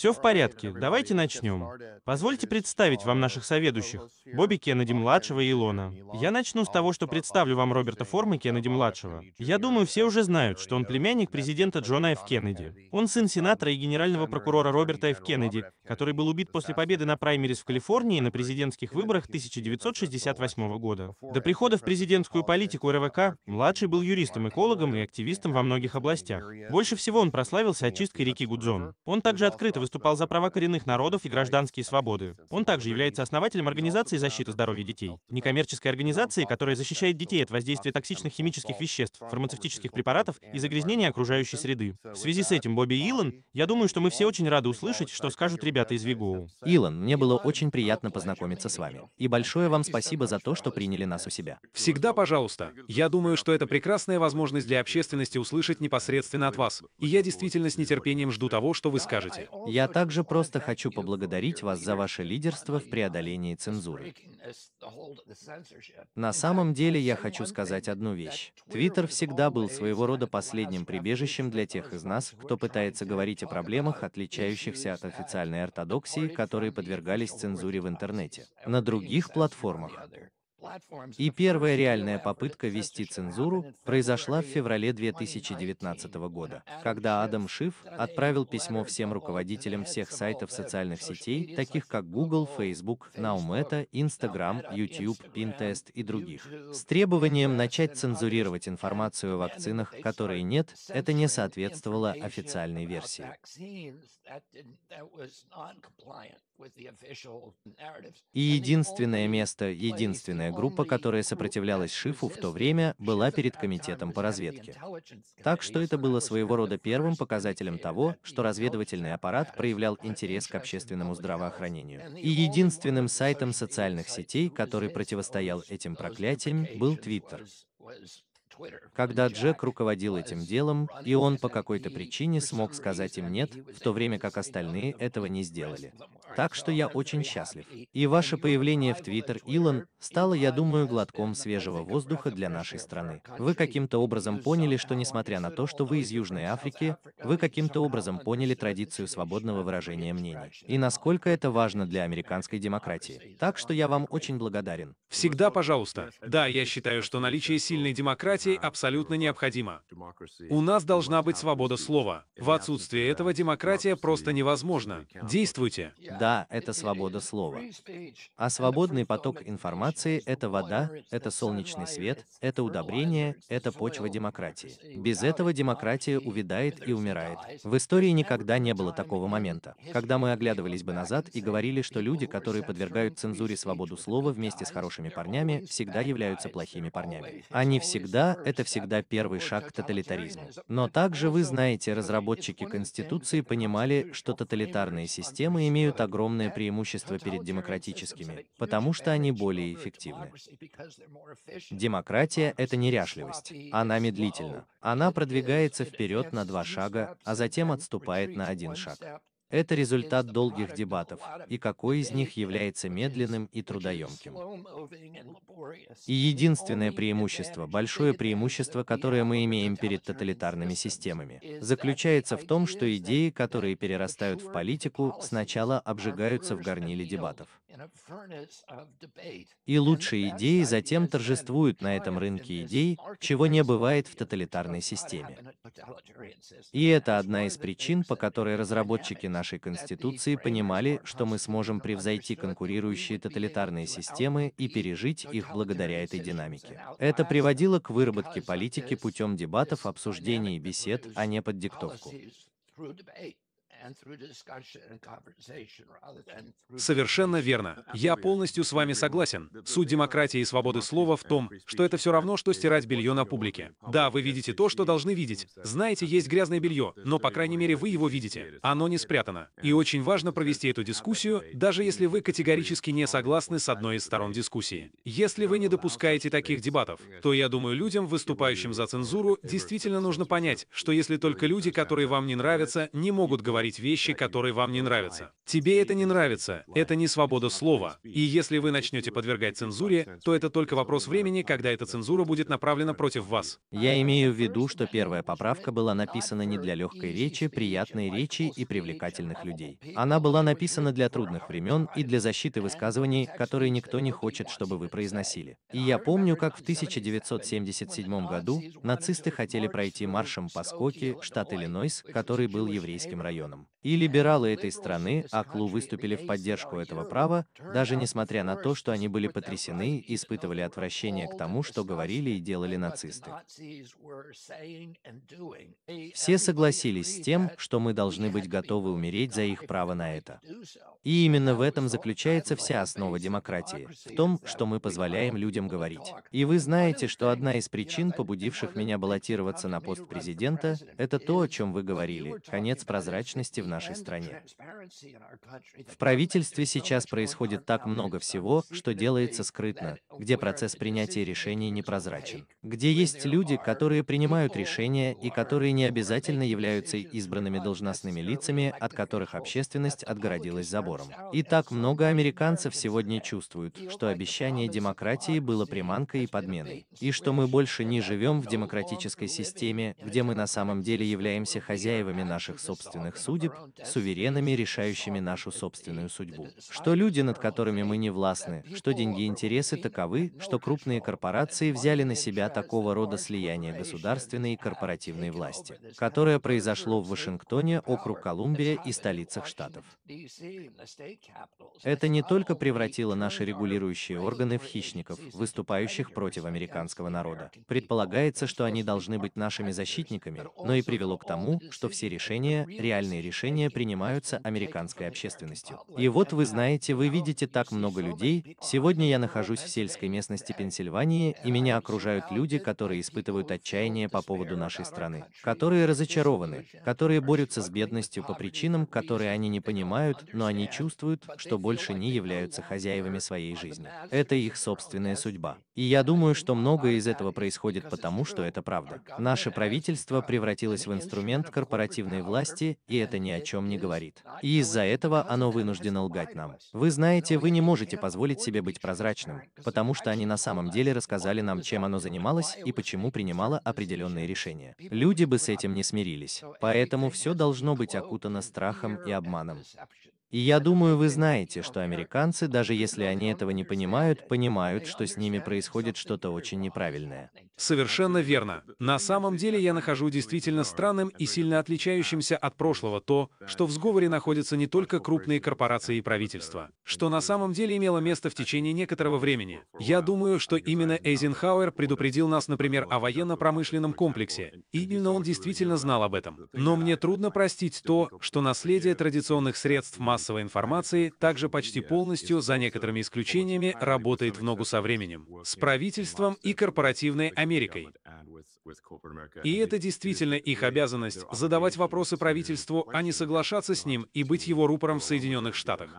Все в порядке, давайте начнем. Позвольте представить вам наших соведущих, Бобби Кеннеди-младшего и Илона. Я начну с того, что представлю вам Роберта Формы Кеннеди-младшего. Я думаю, все уже знают, что он племянник президента Джона Ф. Кеннеди. Он сын сенатора и генерального прокурора Роберта Ф. Кеннеди, который был убит после победы на праймерис в Калифорнии на президентских выборах 1968 года. До прихода в президентскую политику РВК младший был юристом, экологом и активистом во многих областях. Больше всего он прославился очисткой реки Гудзон. Он также открыто выступал за права коренных народов и гражданские свободы. Он также является основателем Организации защиты здоровья детей, некоммерческой организации, которая защищает детей от воздействия токсичных химических веществ, фармацевтических препаратов и загрязнения окружающей среды. В связи с этим, Бобби Илон, я думаю, что мы все очень рады услышать, что скажут ребята из Вигоу. Илон, мне было очень приятно познакомиться с вами. И большое вам спасибо за то, что приняли нас у себя. Всегда пожалуйста. Я думаю, что это прекрасная возможность для общественности услышать непосредственно от вас. И я действительно с нетерпением жду того, что вы скажете. Я я также просто хочу поблагодарить вас за ваше лидерство в преодолении цензуры. На самом деле я хочу сказать одну вещь. Твиттер всегда был своего рода последним прибежищем для тех из нас, кто пытается говорить о проблемах, отличающихся от официальной ортодоксии, которые подвергались цензуре в интернете. На других платформах и первая реальная попытка вести цензуру произошла в феврале 2019 года, когда Адам Шиф отправил письмо всем руководителям всех сайтов социальных сетей, таких как Google, Facebook, Naumeta, Instagram, YouTube, Pinterest и других, с требованием начать цензурировать информацию о вакцинах, которой нет, это не соответствовало официальной версии. И единственное место, единственная группа, которая сопротивлялась Шифу в то время, была перед комитетом по разведке. Так что это было своего рода первым показателем того, что разведывательный аппарат проявлял интерес к общественному здравоохранению. И единственным сайтом социальных сетей, который противостоял этим проклятиям, был Твиттер. Когда Джек руководил этим делом, и он по какой-то причине смог сказать им «нет», в то время как остальные этого не сделали. Так что я очень счастлив. И ваше появление в Твиттер, Илон, стало, я думаю, глотком свежего воздуха для нашей страны. Вы каким-то образом поняли, что несмотря на то, что вы из Южной Африки, вы каким-то образом поняли традицию свободного выражения мнений. И насколько это важно для американской демократии. Так что я вам очень благодарен. Всегда, пожалуйста. Да, я считаю, что наличие сильной демократии абсолютно необходимо. У нас должна быть свобода слова. В отсутствие этого демократия просто невозможна. Действуйте. Да, это свобода слова. А свободный поток информации – это вода, это солнечный свет, это удобрение, это почва демократии. Без этого демократия увядает и умирает. В истории никогда не было такого момента, когда мы оглядывались бы назад и говорили, что люди, которые подвергают цензуре свободу слова вместе с хорошими парнями, всегда являются плохими парнями. Они всегда – это всегда первый шаг к тоталитаризму. Но также вы знаете, разработчики Конституции понимали, что тоталитарные системы имеют огромное огромное преимущество перед демократическими, потому что они более эффективны. Демократия — это неряшливость. Она медлительна. Она продвигается вперед на два шага, а затем отступает на один шаг. Это результат долгих дебатов, и какой из них является медленным и трудоемким. И единственное преимущество, большое преимущество, которое мы имеем перед тоталитарными системами, заключается в том, что идеи, которые перерастают в политику, сначала обжигаются в горниле дебатов. И лучшие идеи затем торжествуют на этом рынке идей, чего не бывает в тоталитарной системе. И это одна из причин, по которой разработчики нашей Конституции понимали, что мы сможем превзойти конкурирующие тоталитарные системы и пережить их благодаря этой динамике. Это приводило к выработке политики путем дебатов, обсуждений и бесед, а не под диктовку. Совершенно верно. Я полностью с вами согласен. Суть демократии и свободы слова в том, что это все равно, что стирать белье на публике. Да, вы видите то, что должны видеть. Знаете, есть грязное белье, но, по крайней мере, вы его видите. Оно не спрятано. И очень важно провести эту дискуссию, даже если вы категорически не согласны с одной из сторон дискуссии. Если вы не допускаете таких дебатов, то, я думаю, людям, выступающим за цензуру, действительно нужно понять, что если только люди, которые вам не нравятся, не могут говорить говорить вещи, которые вам не нравятся. Тебе это не нравится, это не свобода слова. И если вы начнете подвергать цензуре, то это только вопрос времени, когда эта цензура будет направлена против вас. Я имею в виду, что первая поправка была написана не для легкой речи, приятной речи и привлекательных людей. Она была написана для трудных времен и для защиты высказываний, которые никто не хочет, чтобы вы произносили. И я помню, как в 1977 году нацисты хотели пройти маршем по Скоке, штат Иллинойс, который был еврейским районом. them. И либералы этой страны, АКЛУ, выступили в поддержку этого права, даже несмотря на то, что они были потрясены и испытывали отвращение к тому, что говорили и делали нацисты. Все согласились с тем, что мы должны быть готовы умереть за их право на это. И именно в этом заключается вся основа демократии, в том, что мы позволяем людям говорить. И вы знаете, что одна из причин, побудивших меня баллотироваться на пост президента, это то, о чем вы говорили, конец прозрачности в нашей стране. В правительстве сейчас происходит так много всего, что делается скрытно, где процесс принятия решений непрозрачен, где есть люди, которые принимают решения и которые не обязательно являются избранными должностными лицами, от которых общественность отгородилась забором. И так много американцев сегодня чувствуют, что обещание демократии было приманкой и подменой, и что мы больше не живем в демократической системе, где мы на самом деле являемся хозяевами наших собственных судеб суверенами, решающими нашу собственную судьбу. Что люди, над которыми мы не властны, что деньги и интересы таковы, что крупные корпорации взяли на себя такого рода слияние государственной и корпоративной власти, которое произошло в Вашингтоне, округ Колумбия и столицах штатов. Это не только превратило наши регулирующие органы в хищников, выступающих против американского народа. Предполагается, что они должны быть нашими защитниками, но и привело к тому, что все решения, реальные решения, решения принимаются американской общественностью. И вот вы знаете, вы видите так много людей. Сегодня я нахожусь в сельской местности Пенсильвании, и меня окружают люди, которые испытывают отчаяние по поводу нашей страны, которые разочарованы, которые борются с бедностью по причинам, которые они не понимают, но они чувствуют, что больше не являются хозяевами своей жизни. Это их собственная судьба. И я думаю, что многое из этого происходит потому, что это правда. Наше правительство превратилось в инструмент корпоративной власти, и это не о чем не говорит. И из-за этого оно вынуждено лгать нам. Вы знаете, вы не можете позволить себе быть прозрачным, потому что они на самом деле рассказали нам, чем оно занималось и почему принимало определенные решения. Люди бы с этим не смирились. Поэтому все должно быть окутано страхом и обманом. И я думаю, вы знаете, что американцы, даже если они этого не понимают, понимают, что с ними происходит что-то очень неправильное. Совершенно верно. На самом деле я нахожу действительно странным и сильно отличающимся от прошлого то, что в сговоре находятся не только крупные корпорации и правительства, что на самом деле имело место в течение некоторого времени. Я думаю, что именно Эйзенхауэр предупредил нас, например, о военно-промышленном комплексе, и именно он действительно знал об этом. Но мне трудно простить то, что наследие традиционных средств масс массовой информации также почти полностью, за некоторыми исключениями, работает в ногу со временем, с правительством и корпоративной Америкой. И это действительно их обязанность — задавать вопросы правительству, а не соглашаться с ним и быть его рупором в Соединенных Штатах.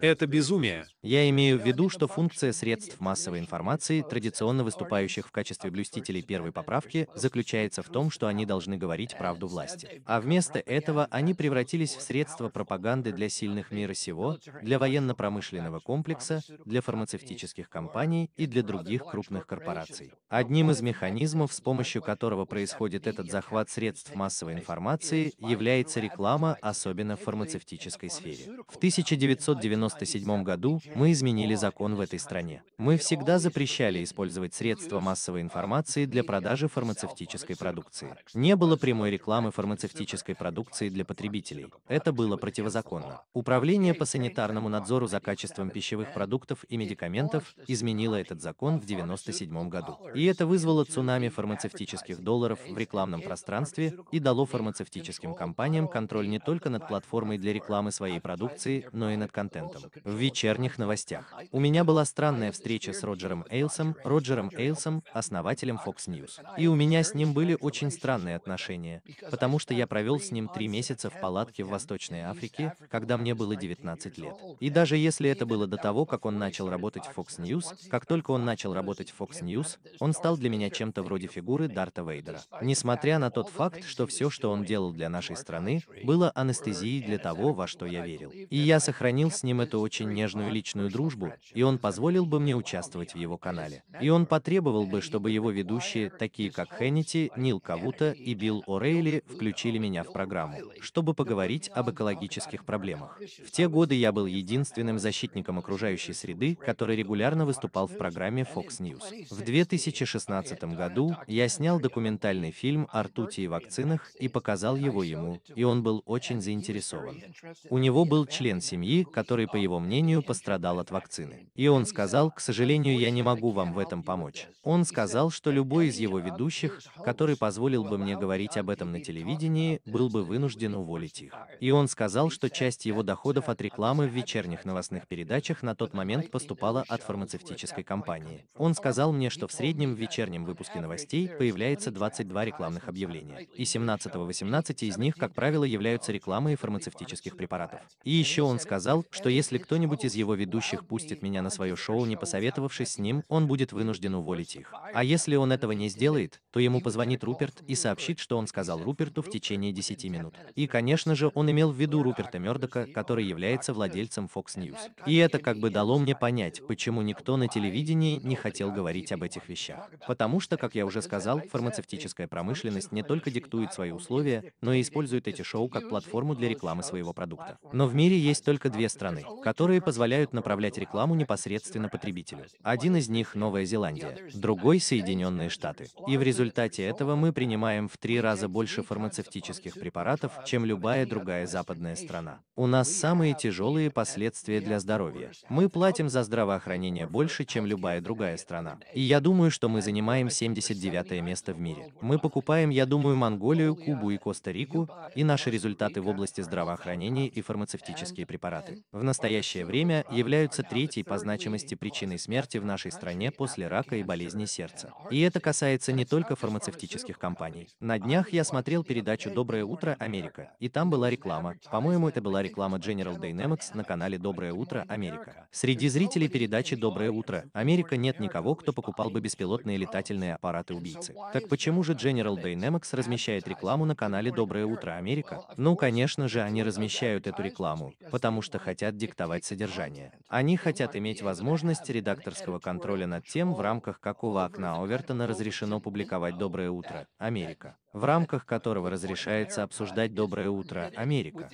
Это безумие. Я имею в виду, что функция средств массовой информации, традиционно выступающих в качестве блюстителей первой поправки, заключается в том, что они должны говорить правду власти. А вместо этого они превратились в средства пропаганды для сильных мира сего, для военно-промышленного комплекса, для фармацевтических компаний и для других крупных корпораций. Одним из механизмов, с помощью которого происходит этот захват средств массовой информации, является реклама, особенно в фармацевтической сфере. В 1997 году мы изменили закон в этой стране. Мы всегда запрещали использовать средства массовой информации для продажи фармацевтической продукции. Не было прямой рекламы фармацевтической продукции для потребителей. Это было противозаконно недавно. Управление по санитарному надзору за качеством пищевых продуктов и типа медикаментов изменило этот закон в 1997 году. И это вызвало цунами фармацевтических долларов в рекламном пространстве и дало фармацевтическим компаниям контроль не только над платформой для рекламы своей продукции, но и над контентом. В вечерних новостях. А у меня была странная встреча с Роджером Эйлсом, Роджером Эйлсом, основателем а Fox News. И у меня с ним были очень странные отношения, потому что я провел с ним три месяца в палатке в Восточной Африке, когда мне было 19 лет. И даже если это было до того, как он начал работать в Fox News, как только он начал работать в Fox News, он стал для меня чем-то вроде фигуры Дарта Вейдера. Несмотря на тот факт, что все, что он делал для нашей страны, было анестезией для того, во что я верил. И я сохранил с ним эту очень нежную личную дружбу, и он позволил бы мне участвовать в его канале. И он потребовал бы, чтобы его ведущие, такие как Хеннити, Нил Кавута и Билл О'Рейли, включили меня в программу, чтобы поговорить об экологических проблемах проблемах. В те годы я был единственным защитником окружающей среды, который регулярно выступал в программе Fox News. В 2016 году я снял документальный фильм о ртути и вакцинах и показал его ему, и он был очень заинтересован. У него был член семьи, который, по его мнению, пострадал от вакцины. И он сказал, к сожалению, я не могу вам в этом помочь. Он сказал, что любой из его ведущих, который позволил бы мне говорить об этом на телевидении, был бы вынужден уволить их. И он сказал, что часть часть его доходов от рекламы в вечерних новостных передачах на тот момент поступала от фармацевтической компании. Он сказал мне, что в среднем в вечернем выпуске новостей появляется 22 рекламных объявления, и 17-18 из них, как правило, являются рекламой фармацевтических препаратов. И еще он сказал, что если кто-нибудь из его ведущих пустит меня на свое шоу, не посоветовавшись с ним, он будет вынужден уволить их. А если он этого не сделает, то ему позвонит Руперт и сообщит, что он сказал Руперту в течение 10 минут. И, конечно же, он имел в виду Руперта Мерфи, Мёрдока, который является владельцем Fox News. И это как бы дало мне понять, почему никто на телевидении не хотел говорить об этих вещах. Потому что, как я уже сказал, фармацевтическая промышленность не только диктует свои условия, но и использует эти шоу как платформу для рекламы своего продукта. Но в мире есть только две страны, которые позволяют направлять рекламу непосредственно потребителю. Один из них — Новая Зеландия, другой — Соединенные Штаты. И в результате этого мы принимаем в три раза больше фармацевтических препаратов, чем любая другая западная страна у нас самые тяжелые последствия для здоровья. Мы платим за здравоохранение больше, чем любая другая страна. И я думаю, что мы занимаем 79 место в мире. Мы покупаем, я думаю, Монголию, Кубу и Коста-Рику, и наши результаты в области здравоохранения и фармацевтические препараты. В настоящее время являются третьей по значимости причиной смерти в нашей стране после рака и болезни сердца. И это касается не только фармацевтических компаний. На днях я смотрел передачу «Доброе утро, Америка», и там была реклама. По-моему, это была реклама General Dynamics на канале «Доброе утро, Америка». Среди зрителей передачи «Доброе утро, Америка» нет никого, кто покупал бы беспилотные летательные аппараты-убийцы. Так почему же General Dynamics размещает рекламу на канале «Доброе утро, Америка»? Ну, конечно же, они размещают эту рекламу, потому что хотят диктовать содержание. Они хотят иметь возможность редакторского контроля над тем, в рамках какого окна Овертона разрешено публиковать «Доброе утро, Америка», в рамках которого разрешается обсуждать «Доброе утро, Америка».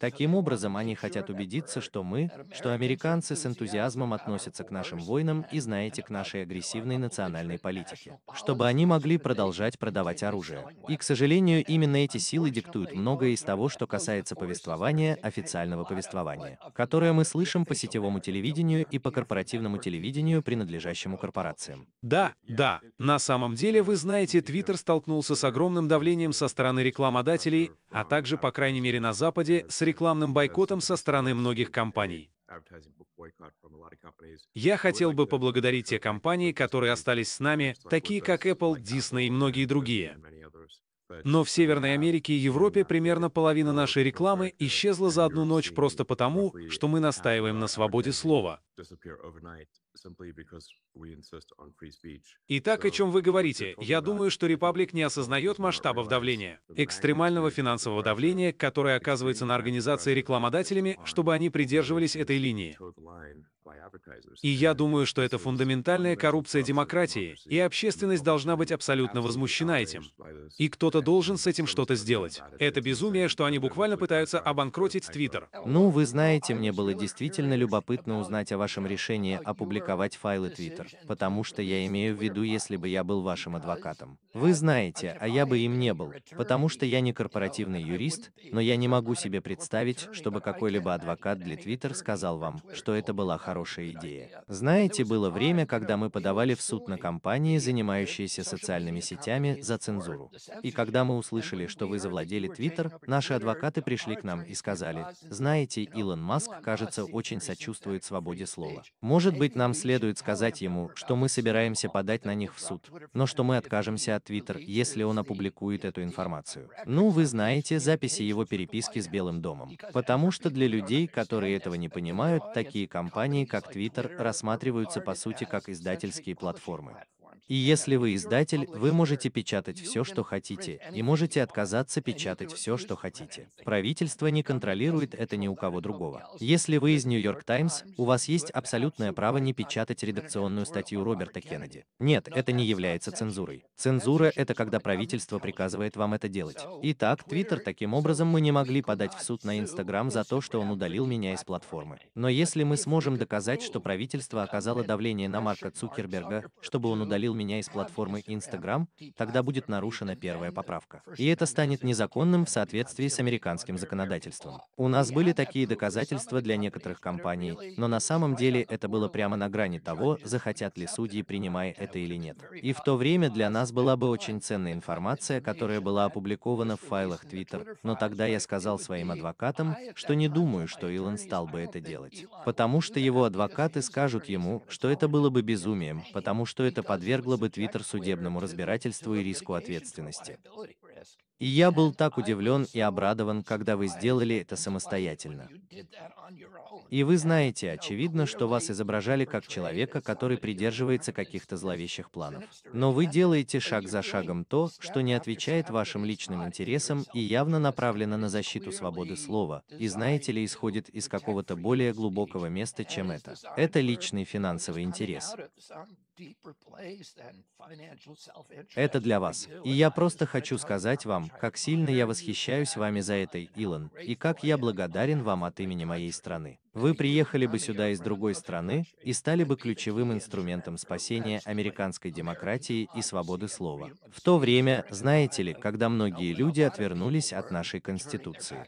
Таким образом, они хотят убедиться, что мы, что американцы с энтузиазмом относятся к нашим войнам и, знаете, к нашей агрессивной национальной политике, чтобы они могли продолжать продавать оружие. И, к сожалению, именно эти силы диктуют многое из того, что касается повествования, официального повествования, которое мы слышим по сетевому телевидению и по корпоративному телевидению, принадлежащему корпорациям. Да, да, на самом деле вы знаете, Твиттер столкнулся с огромным давлением со стороны рекламодателей Англии, а также, по крайней мере, на Западе, с рекламным бойкотом со стороны многих компаний. Я хотел бы поблагодарить те компании, которые остались с нами, такие как Apple, Disney и многие другие. Но в Северной Америке и Европе примерно половина нашей рекламы исчезла за одну ночь просто потому, что мы настаиваем на свободе слова. Итак, о чем вы говорите? Я думаю, что Репаблик не осознает масштабов давления, экстремального финансового давления, которое оказывается на организации рекламодателями, чтобы они придерживались этой линии. И я думаю, что это фундаментальная коррупция демократии, и общественность должна быть абсолютно возмущена этим. И кто-то должен с этим что-то сделать. Это безумие, что они буквально пытаются обанкротить Твиттер. Ну, вы знаете, мне было действительно любопытно узнать о вашем решении опубликовать файлы Твиттер, потому что я имею в виду, если бы я был вашим адвокатом. Вы знаете, а я бы им не был, потому что я не корпоративный юрист, но я не могу себе представить, чтобы какой-либо адвокат для Twitter сказал вам, что это была хорошая идея. Знаете, было время, когда мы подавали в суд на компании, занимающиеся социальными сетями, за цензуру. И когда мы услышали, что вы завладели Твиттер, наши адвокаты пришли к нам и сказали, знаете, Илон Маск, кажется, очень сочувствует свободе слова. Может быть, нам следует сказать ему, что мы собираемся подать на них в суд, но что мы откажемся от Twitter, если он опубликует эту информацию. Ну, вы знаете записи его переписки с Белым домом. Потому что для людей, которые этого не понимают, такие компании, как Twitter, рассматриваются по сути как издательские платформы. И если вы издатель, вы можете печатать все, что хотите, и можете отказаться печатать все, что хотите. Правительство не контролирует это ни у кого другого. Если вы из Нью-Йорк Таймс, у вас есть абсолютное право не печатать редакционную статью Роберта Кеннеди. Нет, это не является цензурой. Цензура — это когда правительство приказывает вам это делать. Итак, Твиттер таким образом мы не могли подать в суд на Инстаграм за то, что он удалил меня из платформы. Но если мы сможем доказать, что правительство оказало давление на Марка Цукерберга, чтобы он удалил меня из платформы Instagram, тогда будет нарушена первая поправка. И это станет незаконным в соответствии с американским законодательством. У нас были такие доказательства для некоторых компаний, но на самом деле это было прямо на грани того, захотят ли судьи, принимая это или нет. И в то время для нас была бы очень ценная информация, которая была опубликована в файлах Twitter, но тогда я сказал своим адвокатам, что не думаю, что Илон стал бы это делать. Потому что его адвокаты скажут ему, что это было бы безумием, потому что это подвергло подвергло бы Твиттер судебному разбирательству и риску ответственности. И я был так удивлен и обрадован, когда вы сделали это самостоятельно. И вы знаете, очевидно, что вас изображали как человека, который придерживается каких-то зловещих планов. Но вы делаете шаг за шагом то, что не отвечает вашим личным интересам и явно направлено на защиту свободы слова, и знаете ли, исходит из какого-то более глубокого места, чем это. Это личный финансовый интерес. Это для вас. И я просто хочу сказать вам, как сильно я восхищаюсь вами за это, Илон, и как я благодарен вам от имени моей страны. Вы приехали бы сюда из другой страны и стали бы ключевым инструментом спасения американской демократии и свободы слова. В то время, знаете ли, когда многие люди отвернулись от нашей Конституции.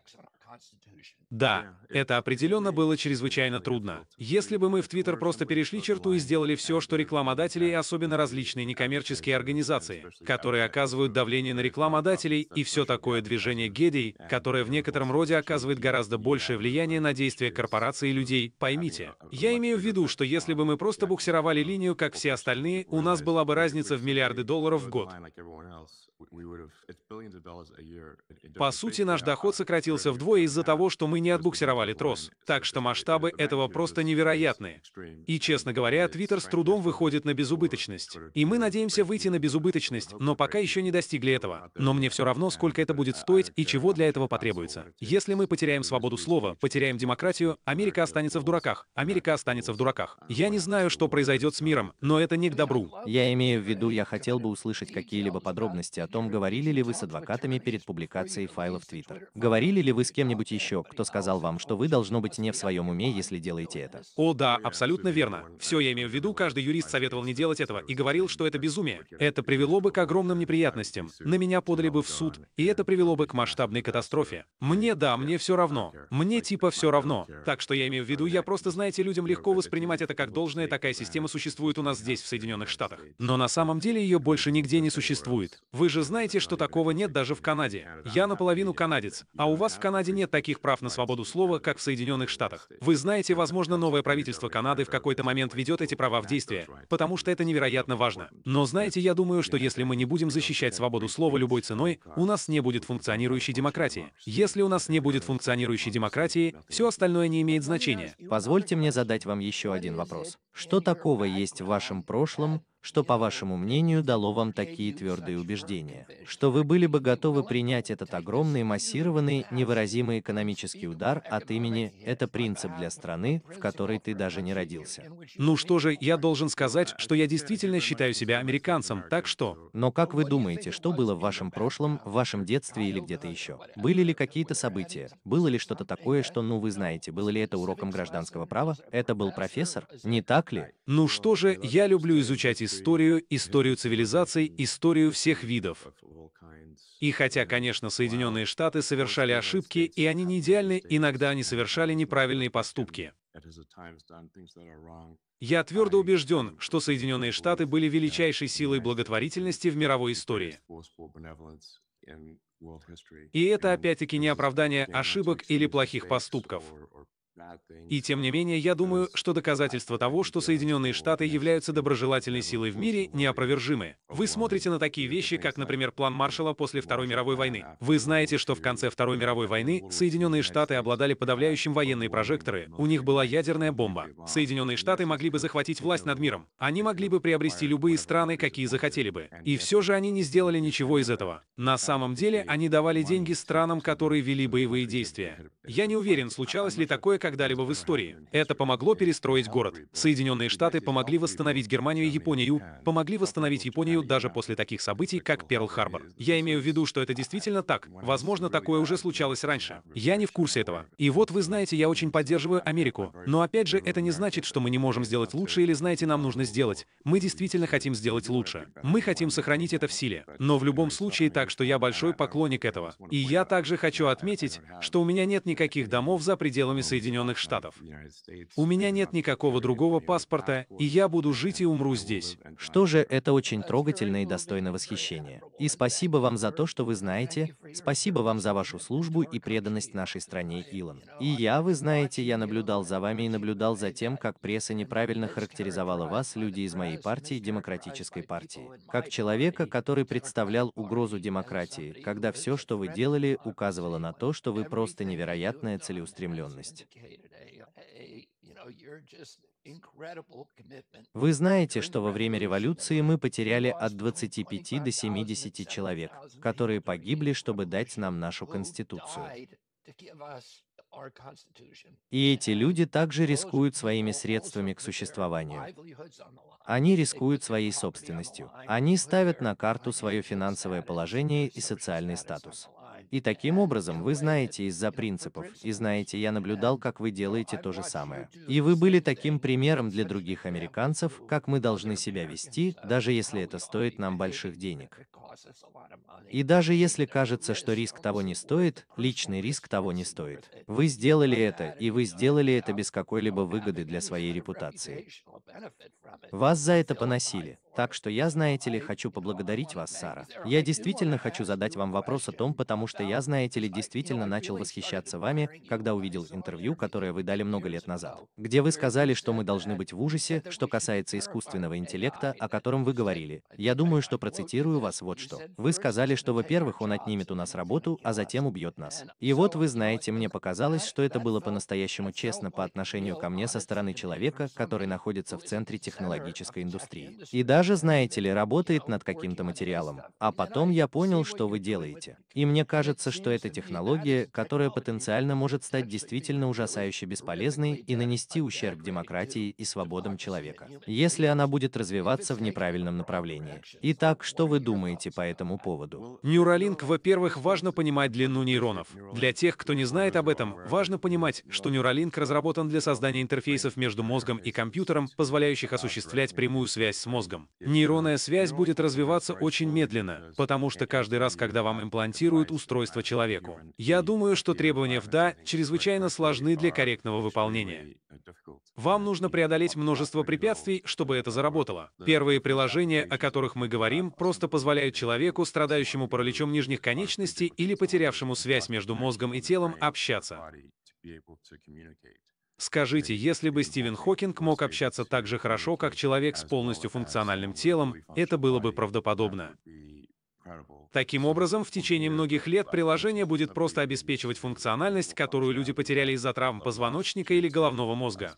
Да, это определенно было чрезвычайно трудно. Если бы мы в Твиттер просто перешли черту и сделали все, что рекламодатели и особенно различные некоммерческие организации, которые оказывают mm-hmm. давление на рекламодателей и все такое движение гедей, которое в некотором роде оказывает гораздо большее влияние на действия корпораций и людей, поймите. Я имею в виду, что если бы uh, мы просто буксировали линию, как все остальные, у нас была бы разница в миллиарды долларов в год. По сути, наш доход сократился вдвое из-за того, что мы не отбуксировали трос. Так что масштабы этого просто невероятные. И, честно говоря, Твиттер с трудом выходит на безубыточность. И мы надеемся выйти на безубыточность, но пока еще не достигли этого. Но мне все равно, сколько это будет стоить и чего для этого потребуется. Если мы потеряем свободу слова, потеряем демократию, Америка останется в дураках. Америка останется в дураках. Я не знаю, что произойдет с миром, но это не к добру. Я имею в виду, я хотел бы услышать какие-либо подробности о том, говорили ли вы с адвокатами перед публикацией файлов Твиттер. Говорили ли вы с кем-нибудь еще, кто сказал вам, что вы должно быть не в своем уме, если делаете это. О, да, абсолютно верно. Все я имею в виду, каждый юрист советовал не делать этого и говорил, что это безумие. Это привело бы к огромным неприятностям. На меня подали бы в суд, и это привело бы к масштабной катастрофе. Мне да, мне все равно. Мне типа все равно. Так что я имею в виду, я просто, знаете, людям легко воспринимать это как должное, такая система существует у нас здесь, в Соединенных Штатах. Но на самом деле ее больше нигде не существует. Вы же знаете, что такого нет даже в Канаде. Я наполовину канадец, а у вас в Канаде нет таких прав на свободу свободу слова, как в Соединенных Штатах. Вы знаете, возможно, новое правительство Канады в какой-то момент ведет эти права в действие, потому что это невероятно важно. Но знаете, я думаю, что если мы не будем защищать свободу слова любой ценой, у нас не будет функционирующей демократии. Если у нас не будет функционирующей демократии, все остальное не имеет значения. Позвольте мне задать вам еще один вопрос. Что такого есть в вашем прошлом, что, по вашему мнению, дало вам такие твердые убеждения? Что вы были бы готовы принять этот огромный, массированный, невыразимый экономический удар от имени «это принцип для страны, в которой ты даже не родился». Ну что же, я должен сказать, что я действительно считаю себя американцем, так что... Но как вы думаете, что было в вашем прошлом, в вашем детстве или где-то еще? Были ли какие-то события? Было ли что-то такое, что, ну вы знаете, было ли это уроком гражданского права? Это был профессор? Не так ли? Ну что же, я люблю изучать историю историю, историю цивилизаций, историю всех видов. И хотя, конечно, Соединенные Штаты совершали ошибки, и они не идеальны, иногда они совершали неправильные поступки. Я твердо убежден, что Соединенные Штаты были величайшей силой благотворительности в мировой истории. И это опять-таки не оправдание ошибок или плохих поступков. И тем не менее, я думаю, что доказательства того, что Соединенные Штаты являются доброжелательной силой в мире, неопровержимы. Вы смотрите на такие вещи, как, например, план Маршалла после Второй мировой войны. Вы знаете, что в конце Второй мировой войны Соединенные Штаты обладали подавляющим военные прожекторы, у них была ядерная бомба. Соединенные Штаты могли бы захватить власть над миром. Они могли бы приобрести любые страны, какие захотели бы. И все же они не сделали ничего из этого. На самом деле, они давали деньги странам, которые вели боевые действия. Я не уверен, случалось ли такое, когда-либо в истории. Это помогло перестроить город. Соединенные Штаты помогли восстановить Германию и Японию, помогли восстановить Японию даже после таких событий, как Перл-Харбор. Я имею в виду, что это действительно так. Возможно, такое уже случалось раньше. Я не в курсе этого. И вот вы знаете, я очень поддерживаю Америку. Но опять же, это не значит, что мы не можем сделать лучше или знаете, нам нужно сделать. Мы действительно хотим сделать лучше. Мы хотим сохранить это в силе. Но в любом случае так, что я большой поклонник этого. И я также хочу отметить, что у меня нет никаких домов за пределами Соединенных Соединенных Штатов. У меня нет никакого другого паспорта, и я буду жить и умру здесь. Что же, это очень трогательно и достойно восхищения. И спасибо вам за то, что вы знаете, спасибо вам за вашу службу и преданность нашей стране, Илон. И я, вы знаете, я наблюдал за вами и наблюдал за тем, как пресса неправильно характеризовала вас, люди из моей партии, Демократической партии, как человека, который представлял угрозу демократии, когда все, что вы делали, указывало на то, что вы просто невероятная целеустремленность. Вы знаете, что во время революции мы потеряли от 25 до 70 человек, которые погибли, чтобы дать нам нашу Конституцию. И эти люди также рискуют своими средствами к существованию. Они рискуют своей собственностью. Они ставят на карту свое финансовое положение и социальный статус. И таким образом вы знаете из-за принципов, и знаете, я наблюдал, как вы делаете то же самое. И вы были таким примером для других американцев, как мы должны себя вести, даже если это стоит нам больших денег. И даже если кажется, что риск того не стоит, личный риск того не стоит. Вы сделали это, и вы сделали это без какой-либо выгоды для своей репутации. Вас за это поносили. Так что я, знаете ли, хочу поблагодарить вас, Сара. Я действительно хочу задать вам вопрос о том, потому что я, знаете ли, действительно начал восхищаться вами, когда увидел интервью, которое вы дали много лет назад, где вы сказали, что мы должны быть в ужасе, что касается искусственного интеллекта, о котором вы говорили. Я думаю, что процитирую вас вот что. Вы сказали, что, во-первых, он отнимет у нас работу, а затем убьет нас. И вот вы знаете, мне показалось, что это было по-настоящему честно по отношению ко мне со стороны человека, который находится в центре технологической индустрии. И да, даже, знаете ли, работает над каким-то материалом. А потом я понял, что вы делаете. И мне кажется, что это технология, которая потенциально может стать действительно ужасающе бесполезной и нанести ущерб демократии и свободам человека, если она будет развиваться в неправильном направлении. Итак, что вы думаете по этому поводу? Нейролинк, во-первых, важно понимать длину нейронов. Для тех, кто не знает об этом, важно понимать, что нейролинк разработан для создания интерфейсов между мозгом и компьютером, позволяющих осуществлять прямую связь с мозгом. Нейронная связь будет развиваться очень медленно, потому что каждый раз, когда вам имплантируют устройство человеку. Я думаю, что требования ФДА чрезвычайно сложны для корректного выполнения. Вам нужно преодолеть множество препятствий, чтобы это заработало. Первые приложения, о которых мы говорим, просто позволяют человеку, страдающему параличом нижних конечностей или потерявшему связь между мозгом и телом, общаться. Скажите, если бы Стивен Хокинг мог общаться так же хорошо, как человек с полностью функциональным телом, это было бы правдоподобно. Таким образом, в течение многих лет приложение будет просто обеспечивать функциональность, которую люди потеряли из-за травм позвоночника или головного мозга.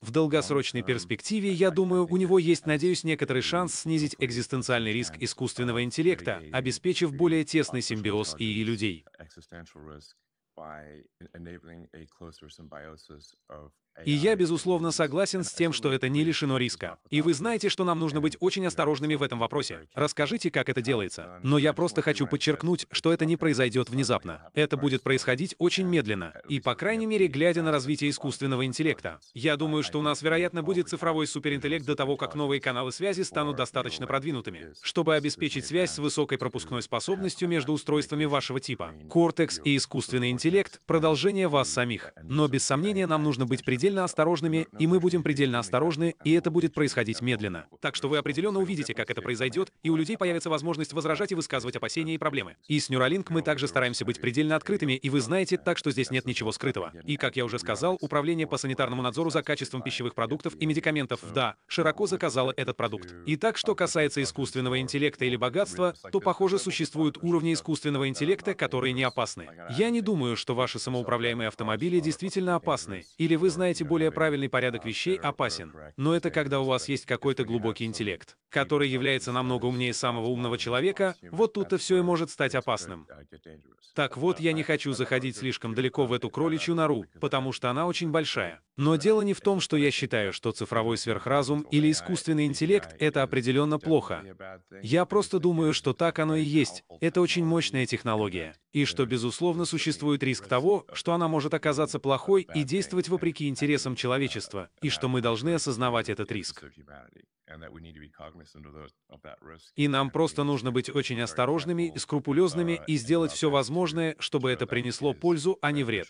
В долгосрочной перспективе, я думаю, у него есть, надеюсь, некоторый шанс снизить экзистенциальный риск искусственного интеллекта, обеспечив более тесный симбиоз и людей. by enabling a closer symbiosis of И я, безусловно, согласен с тем, что это не лишено риска. И вы знаете, что нам нужно быть очень осторожными в этом вопросе. Расскажите, как это делается. Но я просто хочу подчеркнуть, что это не произойдет внезапно. Это будет происходить очень медленно. И, по крайней мере, глядя на развитие искусственного интеллекта. Я думаю, что у нас, вероятно, будет цифровой суперинтеллект до того, как новые каналы связи станут достаточно продвинутыми, чтобы обеспечить связь с высокой пропускной способностью между устройствами вашего типа. Кортекс и искусственный интеллект — продолжение вас самих. Но, без сомнения, нам нужно быть предельно предельно осторожными, и мы будем предельно осторожны, и это будет происходить медленно. Так что вы определенно увидите, как это произойдет, и у людей появится возможность возражать и высказывать опасения и проблемы. И с Neuralink мы также стараемся быть предельно открытыми, и вы знаете, так что здесь нет ничего скрытого. И, как я уже сказал, Управление по санитарному надзору за качеством пищевых продуктов и медикаментов, да, широко заказало этот продукт. И так, что касается искусственного интеллекта или богатства, то, похоже, существуют уровни искусственного интеллекта, которые не опасны. Я не думаю, что ваши самоуправляемые автомобили действительно опасны, или вы знаете, знаете более правильный порядок вещей, опасен. Но это когда у вас есть какой-то глубокий интеллект, который является намного умнее самого умного человека, вот тут-то все и может стать опасным. Так вот, я не хочу заходить слишком далеко в эту кроличью нору, потому что она очень большая. Но дело не в том, что я считаю, что цифровой сверхразум или искусственный интеллект — это определенно плохо. Я просто думаю, что так оно и есть, это очень мощная технология, и что, безусловно, существует риск того, что она может оказаться плохой и действовать вопреки интересам человечества, и что мы должны осознавать этот риск. И нам просто нужно быть очень осторожными, скрупулезными и сделать все возможное, чтобы это принесло пользу, а не вред.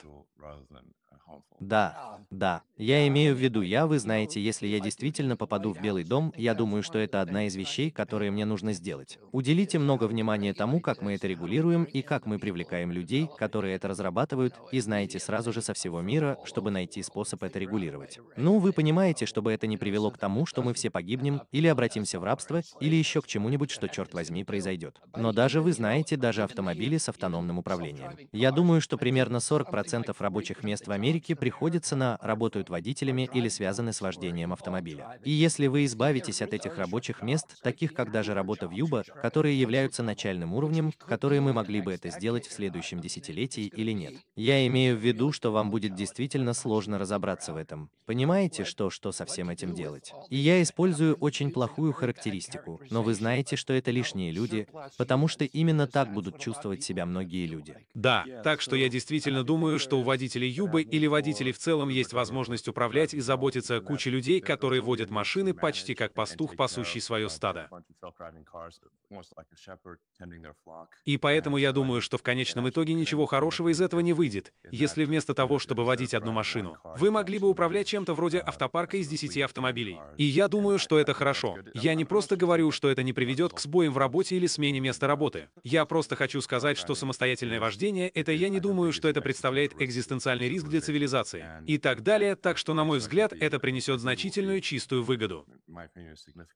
Да, um, да. Я имею в виду, я, вы знаете, если я действительно попаду в Белый дом, я думаю, что это одна из вещей, которые мне нужно сделать. Уделите много внимания тому, как мы это регулируем и как мы привлекаем людей, которые это разрабатывают, и знаете сразу же со всего мира, чтобы найти способ это регулировать. Ну, вы понимаете, чтобы это не привело к тому, что мы все погибнем, uh, или обратимся в рабство, или еще к чему-нибудь, что, черт возьми, произойдет. Но даже вы знаете, даже автомобили с автономным управлением. Я думаю, что примерно 40% рабочих мест в Америке наркотики приходятся на работают водителями или связаны с вождением автомобиля. И если вы избавитесь от этих рабочих мест, таких как даже работа в Юба, которые являются начальным уровнем, которые мы могли бы это сделать в следующем десятилетии или нет. Я имею в виду, что вам будет действительно сложно разобраться в этом. Понимаете, что, что со всем этим делать? И я использую очень плохую характеристику, но вы знаете, что это лишние люди, потому что именно так будут чувствовать себя многие люди. Да, так что я действительно думаю, что у водителей Юбы или водителей в целом есть возможность управлять и заботиться о куче людей, которые водят машины почти как пастух, пасущий свое стадо. И поэтому я думаю, что в конечном итоге ничего хорошего из этого не выйдет, если вместо того, чтобы водить одну машину, вы могли бы управлять чем-то вроде автопарка из 10 автомобилей. И я думаю, что это хорошо. Я не просто говорю, что это не приведет к сбоям в работе или смене места работы. Я просто хочу сказать, что самостоятельное вождение — это я не думаю, что это представляет экзистенциальный риск для цивилизации цивилизации и так далее, так что, на мой взгляд, это принесет значительную чистую выгоду.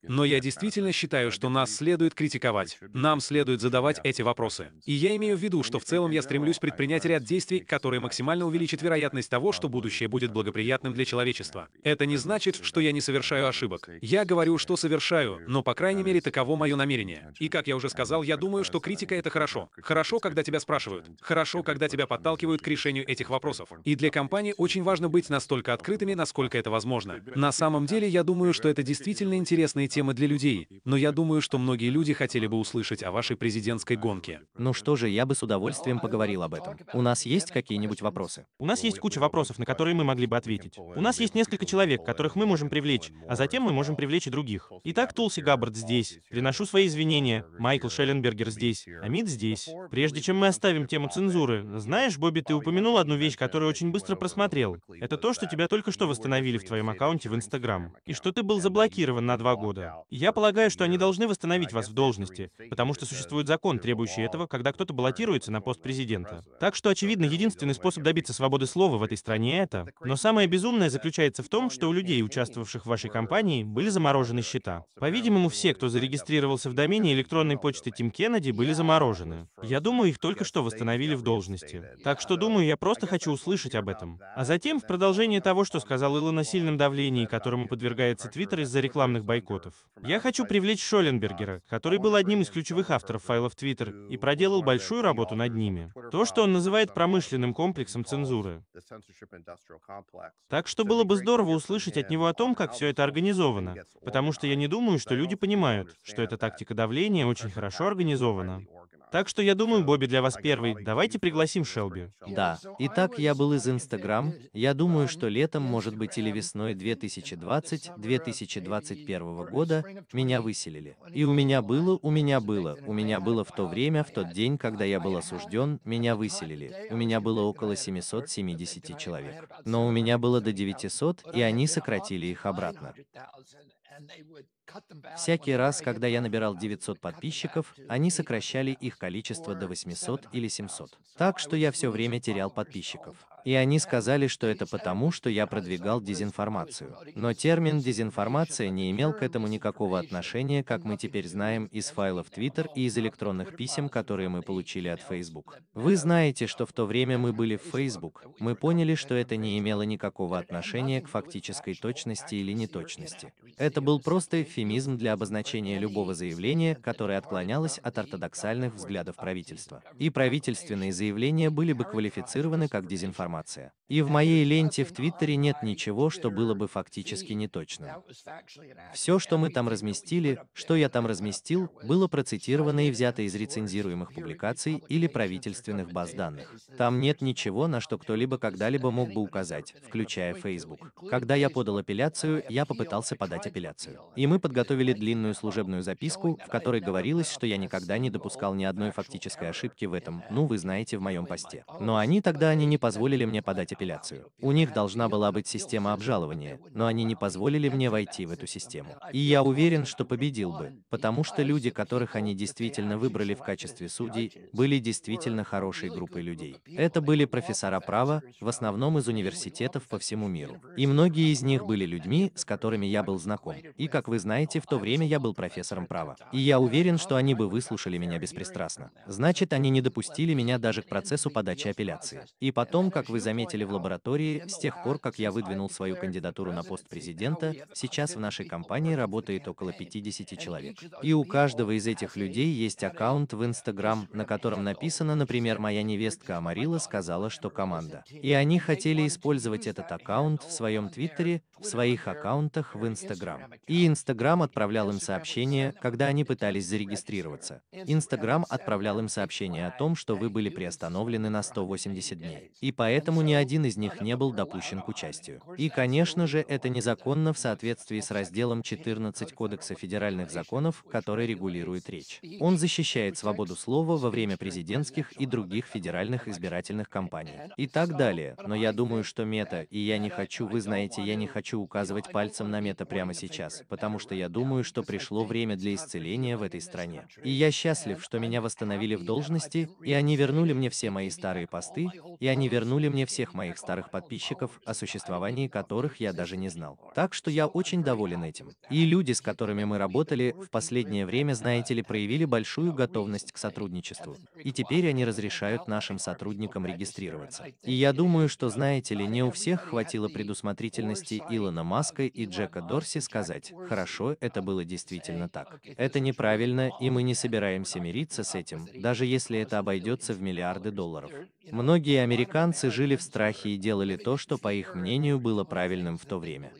Но я действительно считаю, что нас следует критиковать, нам следует задавать эти вопросы. И я имею в виду, что в целом я стремлюсь предпринять ряд действий, которые максимально увеличат вероятность того, что будущее будет благоприятным для человечества. Это не значит, что я не совершаю ошибок. Я говорю, что совершаю, но, по крайней мере, таково мое намерение. И, как я уже сказал, я думаю, что критика — это хорошо. Хорошо, когда тебя спрашивают. Хорошо, когда тебя подталкивают к решению этих вопросов. И для компании компании очень важно быть настолько открытыми, насколько это возможно. На самом деле, я думаю, что это действительно интересные темы для людей, но я думаю, что многие люди хотели бы услышать о вашей президентской гонке. Ну что же, я бы с удовольствием поговорил об этом. У нас есть какие-нибудь вопросы? У нас есть куча вопросов, на которые мы могли бы ответить. У нас есть несколько человек, которых мы можем привлечь, а затем мы можем привлечь и других. Итак, Тулси Габбард здесь. Приношу свои извинения. Майкл Шелленбергер здесь. Амид здесь. Прежде чем мы оставим тему цензуры, знаешь, Бобби, ты упомянул одну вещь, которая очень быстро просмотрел. Это то, что тебя только что восстановили в твоем аккаунте в Инстаграм, и что ты был заблокирован на два года. Я полагаю, что они должны восстановить вас в должности, потому что существует закон, требующий этого, когда кто-то баллотируется на пост президента. Так что, очевидно, единственный способ добиться свободы слова в этой стране — это. Но самое безумное заключается в том, что у людей, участвовавших в вашей кампании, были заморожены счета. По-видимому, все, кто зарегистрировался в домене электронной почты Тим Кеннеди, были заморожены. Я думаю, их только что восстановили в должности. Так что, думаю, я просто хочу услышать об этом рынком. А затем, в продолжение того, что сказал Илон о сильном давлении, которому подвергается Твиттер из-за рекламных бойкотов, я хочу привлечь Шолленбергера, который был одним из ключевых авторов файлов Твиттер и проделал большую работу над ними. То, что он называет промышленным комплексом цензуры. Так что было бы здорово услышать от него о том, как все это организовано, потому что я не думаю, что люди понимают, что эта тактика давления очень хорошо организована. Так что я думаю, Бобби для вас первый. Давайте пригласим Шелби. Да. Итак, я был из Инстаграм. Я думаю, что летом, может быть, или весной 2020-2021 года меня выселили. И у меня было, у меня было, у меня было в то время, в тот день, когда я был осужден, меня выселили. У меня было около 770 человек. Но у меня было до 900, и они сократили их обратно. Всякий раз, когда я набирал 900 подписчиков, они сокращали их количество до 800 или 700. Так что я все время терял подписчиков. И они сказали, что это потому, что я продвигал дезинформацию. Но термин «дезинформация» не имел к этому никакого отношения, как мы теперь знаем из файлов Twitter и из электронных писем, которые мы получили от Facebook. Вы знаете, что в то время мы были в Facebook, мы поняли, что это не имело никакого отношения к фактической точности или неточности. Это был просто эвфемизм для обозначения любого заявления, которое отклонялось от ортодоксальных взглядов правительства. И правительственные заявления были бы квалифицированы как дезинформация информация. И в моей ленте в Твиттере нет ничего, что было бы фактически неточно. Все, что мы там разместили, что я там разместил, было процитировано и взято из рецензируемых публикаций или правительственных баз данных. Там нет ничего, на что кто-либо когда-либо мог бы указать, включая Facebook. Когда я подал апелляцию, я попытался подать апелляцию. И мы подготовили длинную служебную записку, в которой говорилось, что я никогда не допускал ни одной фактической ошибки в этом, ну вы знаете, в моем посте. Но они тогда они не позволили позволили мне подать апелляцию. У них должна была быть система обжалования, но они не позволили мне войти в эту систему. И я уверен, что победил бы, потому что люди, которых они действительно выбрали в качестве судей, были действительно хорошей группой людей. Это были профессора права, в основном из университетов по всему миру. И многие из них были людьми, с которыми я был знаком. И, как вы знаете, в то время я был профессором права. И я уверен, что они бы выслушали меня беспристрастно. Значит, они не допустили меня даже к процессу подачи апелляции. И потом, как вы заметили в лаборатории, с тех пор, как я выдвинул свою кандидатуру на пост президента, сейчас в нашей компании работает около 50 человек. И у каждого из этих людей есть аккаунт в Инстаграм, на котором написано, например, моя невестка Амарила сказала, что команда. И они хотели использовать этот аккаунт в своем Твиттере, в своих аккаунтах в Инстаграм. И Инстаграм отправлял им сообщение, когда они пытались зарегистрироваться. Инстаграм отправлял им сообщение о том, что вы были приостановлены на 180 дней. И поэтому поэтому ни один из них не был допущен к участию. И, конечно же, это незаконно в соответствии с разделом 14 Кодекса федеральных законов, который регулирует речь. Он защищает свободу слова во время президентских и других федеральных избирательных кампаний. И так далее. Но я думаю, что мета, и я не хочу, вы знаете, я не хочу указывать пальцем на мета прямо сейчас, потому что я думаю, что пришло время для исцеления в этой стране. И я счастлив, что меня восстановили в должности, и они вернули мне все мои старые посты, и они вернули сообщили мне всех моих старых подписчиков, о существовании которых я даже не знал. Так что я очень доволен этим. И люди, с которыми мы работали, в последнее время, знаете ли, проявили большую готовность к сотрудничеству. И теперь они разрешают нашим сотрудникам регистрироваться. И я думаю, что, знаете ли, не у всех хватило предусмотрительности Илона Маска и Джека Дорси сказать, хорошо, это было действительно так. Это неправильно, и мы не собираемся мириться с этим, даже если это обойдется в миллиарды долларов. Многие американцы жили в страхе и делали то, что, по их мнению, было правильным в то время.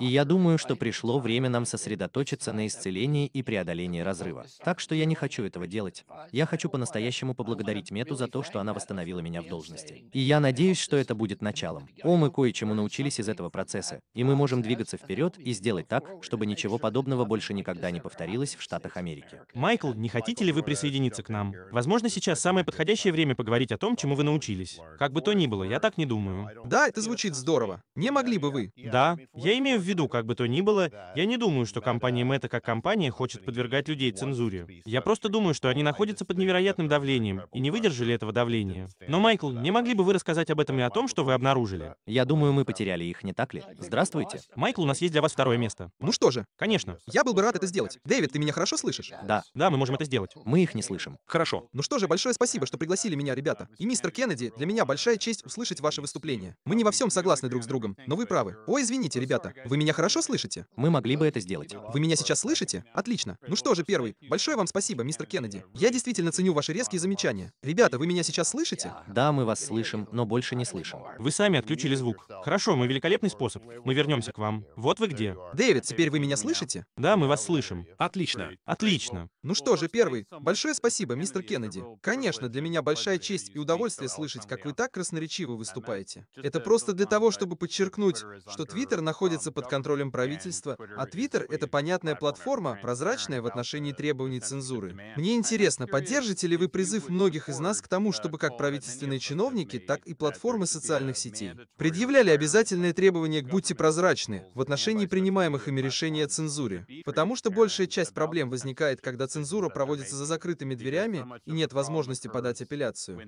И я думаю, что пришло время нам сосредоточиться на исцелении и преодолении разрыва. Так что я не хочу этого делать. Я хочу по-настоящему поблагодарить Мету за то, что она восстановила меня в должности. И я надеюсь, что это будет началом. О, мы кое-чему научились из этого процесса, и мы можем двигаться вперед и сделать так, чтобы ничего подобного больше никогда не повторилось в Штатах Америки. Майкл, не хотите ли вы присоединиться к нам? Возможно, сейчас самое подходящее время поговорить о том, чему вы научились. Как бы то ни было, я так не думаю. Да, это звучит здорово. Не могли бы вы? Да, я имею имею в виду, как бы то ни было, я не думаю, что компания Meta как компания хочет подвергать людей цензуре. Я просто думаю, что они находятся под невероятным давлением и не выдержали этого давления. Но, Майкл, не могли бы вы рассказать об этом и о том, что вы обнаружили? Я думаю, мы потеряли их, не так ли? Здравствуйте. Майкл, у нас есть для вас второе место. Ну что же? Конечно. Я был бы рад это сделать. Дэвид, ты меня хорошо слышишь? Да. Да, мы можем это сделать. Мы их не слышим. Хорошо. Ну что же, большое спасибо, что пригласили меня, ребята. И мистер Кеннеди, для меня большая честь услышать ваше выступление. Мы не во всем согласны друг с другом, но вы правы. О, извините, ребята, вы меня хорошо слышите? Мы могли бы это сделать. Вы меня сейчас слышите? Отлично. Ну что же, первый, большое вам спасибо, мистер Кеннеди. Я действительно ценю ваши резкие замечания. Ребята, вы меня сейчас слышите? Да, мы вас слышим, но больше не слышим. Вы сами отключили звук. Хорошо, мы великолепный способ. Мы вернемся к вам. Вот вы где. Дэвид, теперь вы меня слышите? Да, мы вас слышим. Отлично. Отлично. Ну что же, первый, большое спасибо, мистер Кеннеди. Конечно, для меня большая честь и удовольствие слышать, как вы так красноречиво выступаете. Это просто для того, чтобы подчеркнуть, что Твиттер находится находится под контролем правительства, а Twitter — это понятная платформа, прозрачная в отношении требований цензуры. Мне интересно, поддержите ли вы призыв многих из нас к тому, чтобы как правительственные чиновники, так и платформы социальных сетей предъявляли обязательные требования к «будьте прозрачны» в отношении принимаемых ими решений о цензуре, потому что большая часть проблем возникает, когда цензура проводится за закрытыми дверями и нет возможности подать апелляцию.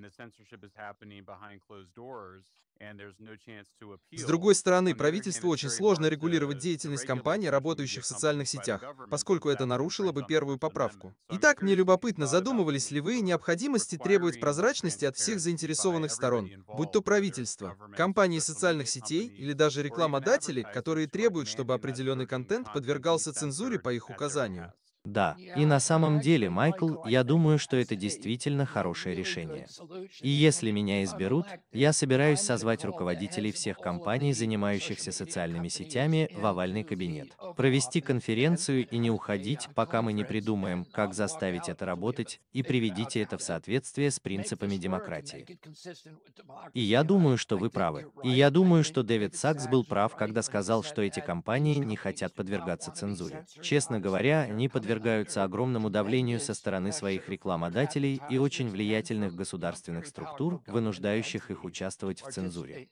С другой стороны, правительству очень сложно uh, регулировать деятельность компаний, работающих в социальных сетях, поскольку это нарушило бы первую поправку. Итак, мне любопытно, задумывались ли вы о необходимости требовать прозрачности от всех заинтересованных сторон, будь то правительство, компании социальных сетей или даже рекламодатели, которые требуют, чтобы определенный контент подвергался цензуре по их указанию. Да, и на самом деле, Майкл, а я думаю, что это действительно хорошее решение. И если меня изберут, я собираюсь созвать руководителей всех компаний, занимающихся социальными сетями, в овальный кабинет. Провести конференцию и не уходить, пока мы не придумаем, как заставить это работать, и приведите это в соответствие с принципами демократии. И я думаю, что вы правы. И я думаю, что Дэвид Сакс был прав, когда сказал, что эти компании не хотят подвергаться цензуре. Честно говоря, они подвергаются подвергаются огромному давлению со стороны своих рекламодателей и очень влиятельных государственных структур, вынуждающих их участвовать в цензуре.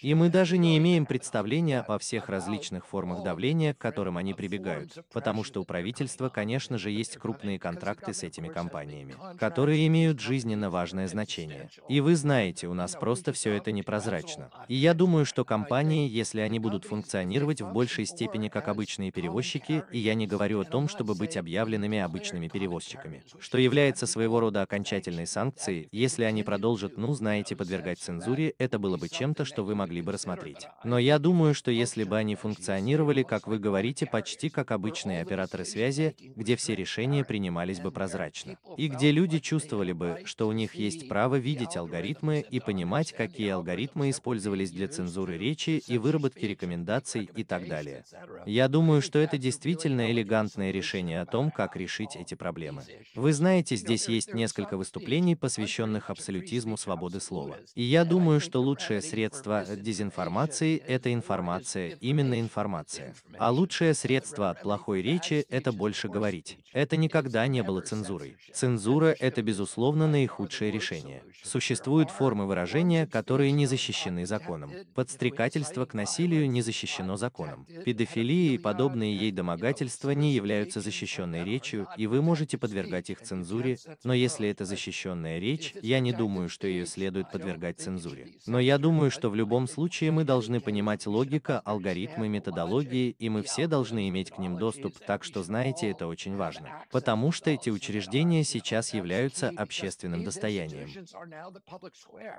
И мы даже не имеем представления о всех различных формах давления, к которым они прибегают, потому что у правительства, конечно же, есть крупные контракты с этими компаниями, которые имеют жизненно важное значение. И вы знаете, у нас просто все это непрозрачно. И я думаю, что компании, если они будут функционировать в большей степени как обычные перевозчики, и я не говорю о том, чтобы быть быть объявленными обычными перевозчиками, что является своего рода окончательной санкцией, если они продолжат, ну знаете, подвергать цензуре, это было бы чем-то, что вы могли бы рассмотреть. Но я думаю, что если бы они функционировали, как вы говорите, почти как обычные операторы связи, где все решения принимались бы прозрачно, и где люди чувствовали бы, что у них есть право видеть алгоритмы и понимать, какие алгоритмы использовались для цензуры речи и выработки рекомендаций и так далее. Я думаю, что это действительно элегантное решение о том, как решить эти проблемы. Вы знаете, здесь есть несколько выступлений, посвященных абсолютизму свободы слова. И я думаю, что лучшее средство от дезинформации – это информация, именно информация. А лучшее средство от плохой речи – это больше говорить. Это никогда не было цензурой. Цензура – это, безусловно, наихудшее решение. Существуют формы выражения, которые не защищены законом. Подстрекательство к насилию не защищено законом. Педофилия и подобные ей домогательства не являются защищенными защищенной речью, и вы можете подвергать их цензуре, но если это защищенная речь, я не думаю, что ее следует подвергать цензуре. Но я думаю, что в любом случае мы должны понимать логика, алгоритмы, методологии, и мы все должны иметь к ним доступ, так что знаете, это очень важно. Потому что эти учреждения сейчас являются общественным достоянием.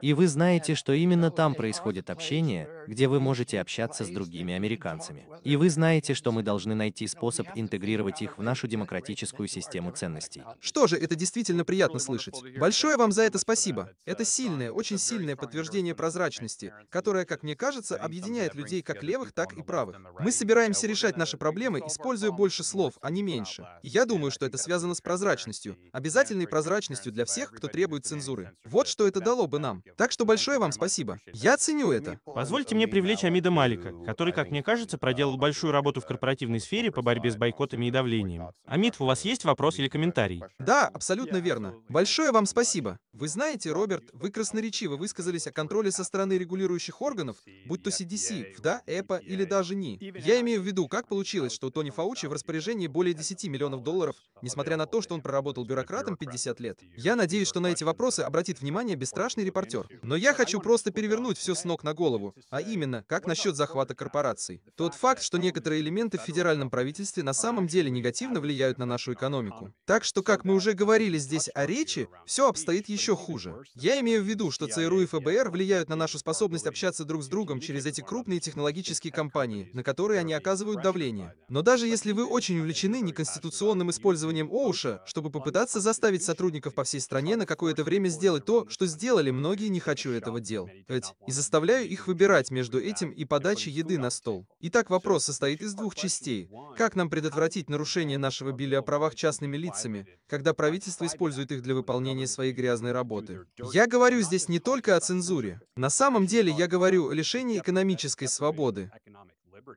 И вы знаете, что именно там происходит общение, где вы можете общаться с другими американцами. И вы знаете, что мы должны найти способ интегрировать их в наш нашу демократическую систему ценностей. Что же, это действительно приятно слышать. Большое вам за это спасибо. Это сильное, очень сильное подтверждение прозрачности, которое, как мне кажется, объединяет людей как левых, так и правых. Мы собираемся решать наши проблемы, используя больше слов, а не меньше. И я думаю, что это связано с прозрачностью, обязательной прозрачностью для всех, кто требует цензуры. Вот что это дало бы нам. Так что большое вам спасибо. Я ценю это. Позвольте мне привлечь Амида Малика, который, как мне кажется, проделал большую работу в корпоративной сфере по борьбе с бойкотами и давлением. Амит, у вас есть вопрос или комментарий? Да, абсолютно верно. Большое вам спасибо. Вы знаете, Роберт, вы красноречиво высказались о контроле со стороны регулирующих органов, будь то CDC, ФДА, ЭПА или даже НИ. Я имею в виду, как получилось, что у Тони Фаучи в распоряжении более 10 миллионов долларов, несмотря на то, что он проработал бюрократом 50 лет. Я надеюсь, что на эти вопросы обратит внимание бесстрашный репортер. Но я хочу просто перевернуть все с ног на голову, а именно, как насчет захвата корпораций. Тот факт, что некоторые элементы в федеральном правительстве на самом деле негативны негативно влияют на нашу экономику. Так что, как мы уже говорили здесь о речи, все обстоит еще хуже. Я имею в виду, что ЦРУ и ФБР влияют на нашу способность общаться друг с другом через эти крупные технологические компании, на которые они оказывают давление. Но даже если вы очень увлечены неконституционным использованием ОУШа, чтобы попытаться заставить сотрудников по всей стране на какое-то время сделать то, что сделали многие «не хочу этого дел», ведь, и заставляю их выбирать между этим и подачей еды на стол. Итак, вопрос состоит из двух частей. Как нам предотвратить нарушение нашего Билли о правах частными лицами, когда правительство использует их для выполнения своей грязной работы. Я говорю здесь не только о цензуре. На самом деле я говорю о лишении экономической свободы.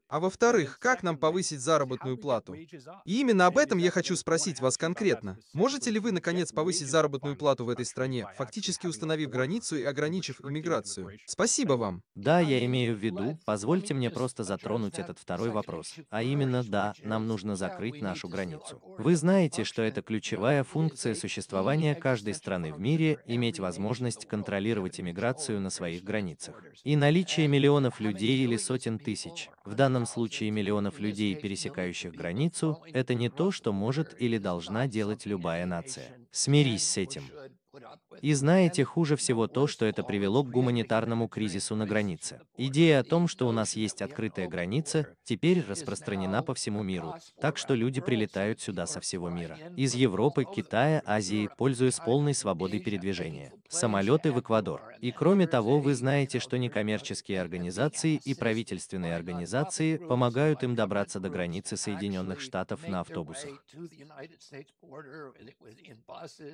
А во-вторых, как нам повысить заработную плату? И именно об этом я хочу спросить вас конкретно. Можете ли вы, наконец, повысить заработную плату в этой стране, фактически установив границу и ограничив иммиграцию? Спасибо вам. Да, я имею в виду, позвольте мне просто затронуть этот второй вопрос. А именно, да, нам нужно закрыть нашу границу. Вы знаете, что это ключевая функция существования каждой страны в мире, иметь возможность контролировать иммиграцию на своих границах. И наличие миллионов людей или сотен тысяч в данном случае миллионов людей, пересекающих границу, это не то, что может или должна делать любая нация. Смирись с этим. И знаете, хуже всего то, что это привело к гуманитарному кризису на границе. Идея о том, что у нас есть открытая граница, теперь распространена по всему миру, так что люди прилетают сюда со всего мира. Из Европы, Китая, Азии, пользуясь полной свободой передвижения. Самолеты в Эквадор. И кроме того, вы знаете, что некоммерческие организации и правительственные организации помогают им добраться до границы Соединенных Штатов на автобусах.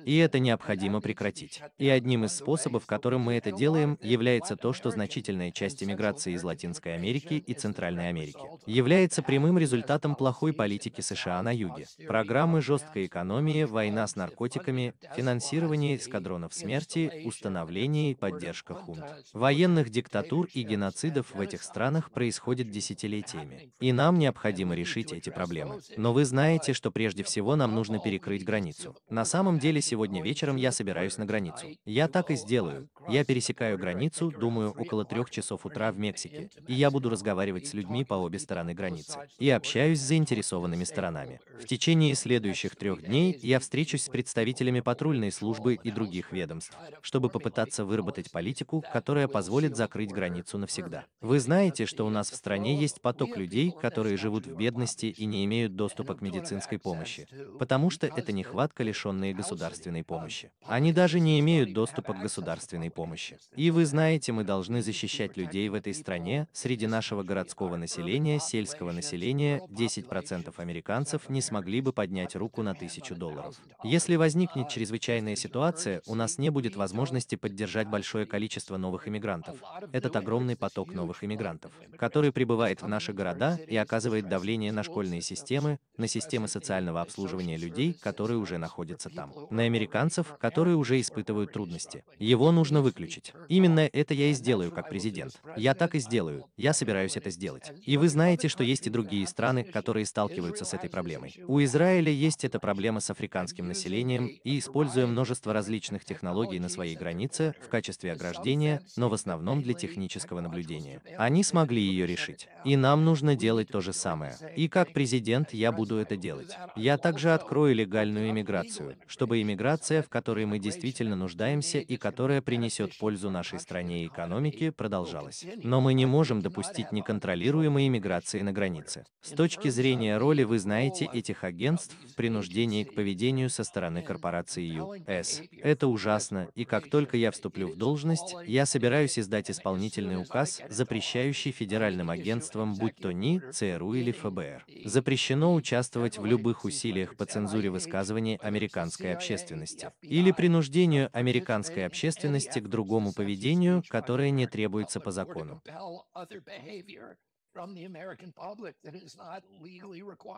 И это необходимо прекрасно прекратить. И одним из способов, которым мы это делаем, является то, что значительная часть иммиграции из Латинской Америки и Центральной Америки является прямым результатом плохой политики США на юге. Программы жесткой экономии, война с наркотиками, финансирование эскадронов смерти, установление и поддержка хунт. Военных диктатур и геноцидов в этих странах происходит десятилетиями. И нам необходимо решить эти проблемы. Но вы знаете, что прежде всего нам нужно перекрыть границу. На самом деле сегодня вечером я собираюсь собираюсь на границу. Я так и uh, сделаю. Я пересекаю границу, думаю, около трех часов утра в Мексике, и я буду разговаривать с людьми по обе стороны границы. И общаюсь с заинтересованными сторонами. В течение следующих трех дней я встречусь с представителями патрульной службы и других ведомств, чтобы попытаться выработать политику, которая позволит закрыть границу навсегда. Вы знаете, что у нас в стране есть поток людей, которые живут в бедности и не имеют доступа к медицинской помощи, потому что это нехватка лишенные государственной помощи. Они они даже не имеют доступа к государственной помощи. И вы знаете, мы должны защищать людей в этой стране. Среди нашего городского населения, сельского населения, 10% американцев не смогли бы поднять руку на тысячу долларов. Если возникнет чрезвычайная ситуация, у нас не будет возможности поддержать большое количество новых иммигрантов. Этот огромный поток новых иммигрантов, который прибывает в наши города и оказывает давление на школьные системы, на системы социального обслуживания людей, которые уже находятся там, на американцев, которые которые уже испытывают трудности. Его нужно выключить. Именно это я и сделаю как президент. Я так и сделаю. Я собираюсь это сделать. И вы знаете, что есть и другие страны, которые сталкиваются с этой проблемой. У Израиля есть эта проблема с африканским населением, и используя множество различных технологий на своей границе в качестве ограждения, но в основном для технического наблюдения. Они смогли ее решить. И нам нужно делать то же самое. И как президент я буду это делать. Я также открою легальную иммиграцию, чтобы иммиграция, в которой мы действительно нуждаемся и которая принесет пользу нашей стране и экономике, продолжалась. Но мы не можем допустить неконтролируемой иммиграции на границе. С точки зрения роли вы знаете этих агентств в принуждении к поведению со стороны корпорации ЮС. Это ужасно, и как только я вступлю в должность, я собираюсь издать исполнительный указ, запрещающий федеральным агентствам, будь то НИ, ЦРУ или ФБР. Запрещено участвовать в любых усилиях по цензуре высказываний американской общественности. Или принуждение принуждению американской общественности к другому поведению, которое не требуется по закону.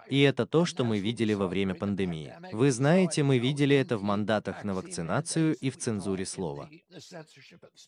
И это то, что мы видели во время пандемии. Вы знаете, мы видели это в мандатах на вакцинацию и в цензуре слова.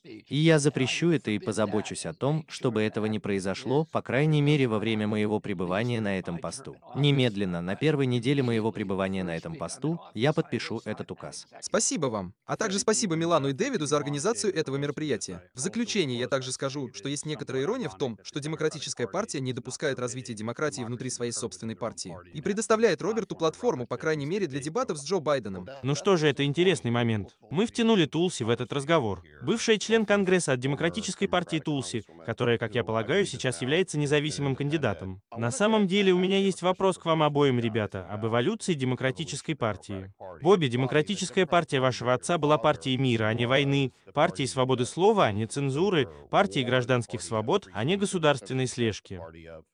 И я запрещу это и позабочусь о том, чтобы этого не произошло, по крайней мере, во время моего пребывания на этом посту. Немедленно, на первой неделе моего пребывания на этом посту, я подпишу этот указ. Спасибо вам. А также спасибо Милану и Дэвиду за организацию этого мероприятия. В заключение я также скажу, что есть некоторая ирония в том, что демократическая партия партия не допускает развития демократии внутри своей собственной партии и предоставляет Роберту платформу, по крайней мере, для дебатов с Джо Байденом. Ну что же, это интересный момент. Мы втянули Тулси в этот разговор. Бывшая член Конгресса от Демократической партии Тулси, которая, как я полагаю, сейчас является независимым кандидатом. На самом деле у меня есть вопрос к вам обоим, ребята, об эволюции Демократической партии. Бобби, Демократическая партия вашего отца была партией мира, а не войны, партией свободы слова, а не цензуры, партией гражданских свобод, а не государственной слежки. party of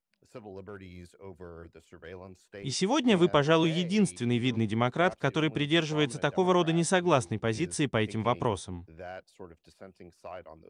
И сегодня вы, пожалуй, единственный видный демократ, который придерживается такого рода несогласной позиции по этим вопросам.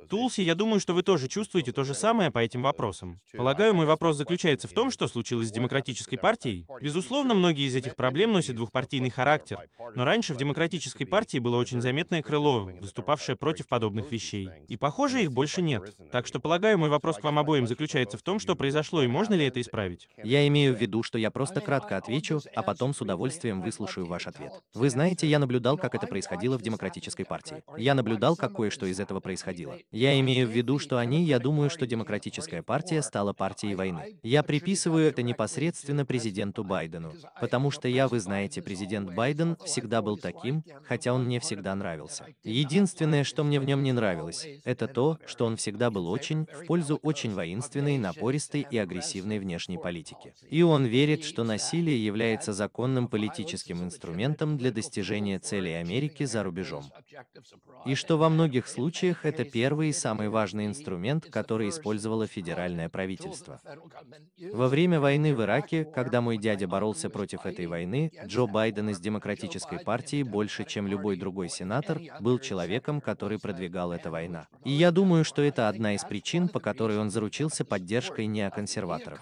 Тулси, я думаю, что вы тоже чувствуете то же самое по этим вопросам. Полагаю, мой вопрос заключается в том, что случилось с Демократической партией. Безусловно, многие из этих проблем носят двухпартийный характер, но раньше в Демократической партии было очень заметное крыло, выступавшее против подобных вещей. И, похоже, их больше нет. Так что, полагаю, мой вопрос к вам обоим заключается в том, что произошло и можно ли это это исправить. Я имею в виду, что я просто кратко отвечу, а потом с удовольствием выслушаю ваш ответ. Вы знаете, я наблюдал, как это происходило в Демократической партии. Я наблюдал, как кое-что из этого происходило. Я имею в виду, что они, я думаю, что Демократическая партия стала партией войны. Я приписываю это непосредственно президенту Байдену, потому что я, вы знаете, президент Байден всегда был таким, хотя он мне всегда нравился. Единственное, что мне в нем не нравилось, это то, что он всегда был очень, в пользу очень воинственной, напористой и агрессивной внешней политики. И он верит, что насилие является законным политическим инструментом для достижения целей Америки за рубежом. И что во многих случаях это первый и самый важный инструмент, который использовало федеральное правительство. Во время войны в Ираке, когда мой дядя боролся против этой войны, Джо Байден из Демократической партии больше, чем любой другой сенатор, был человеком, который продвигал эта война. И я думаю, что это одна из причин, по которой он заручился поддержкой неоконсерваторов.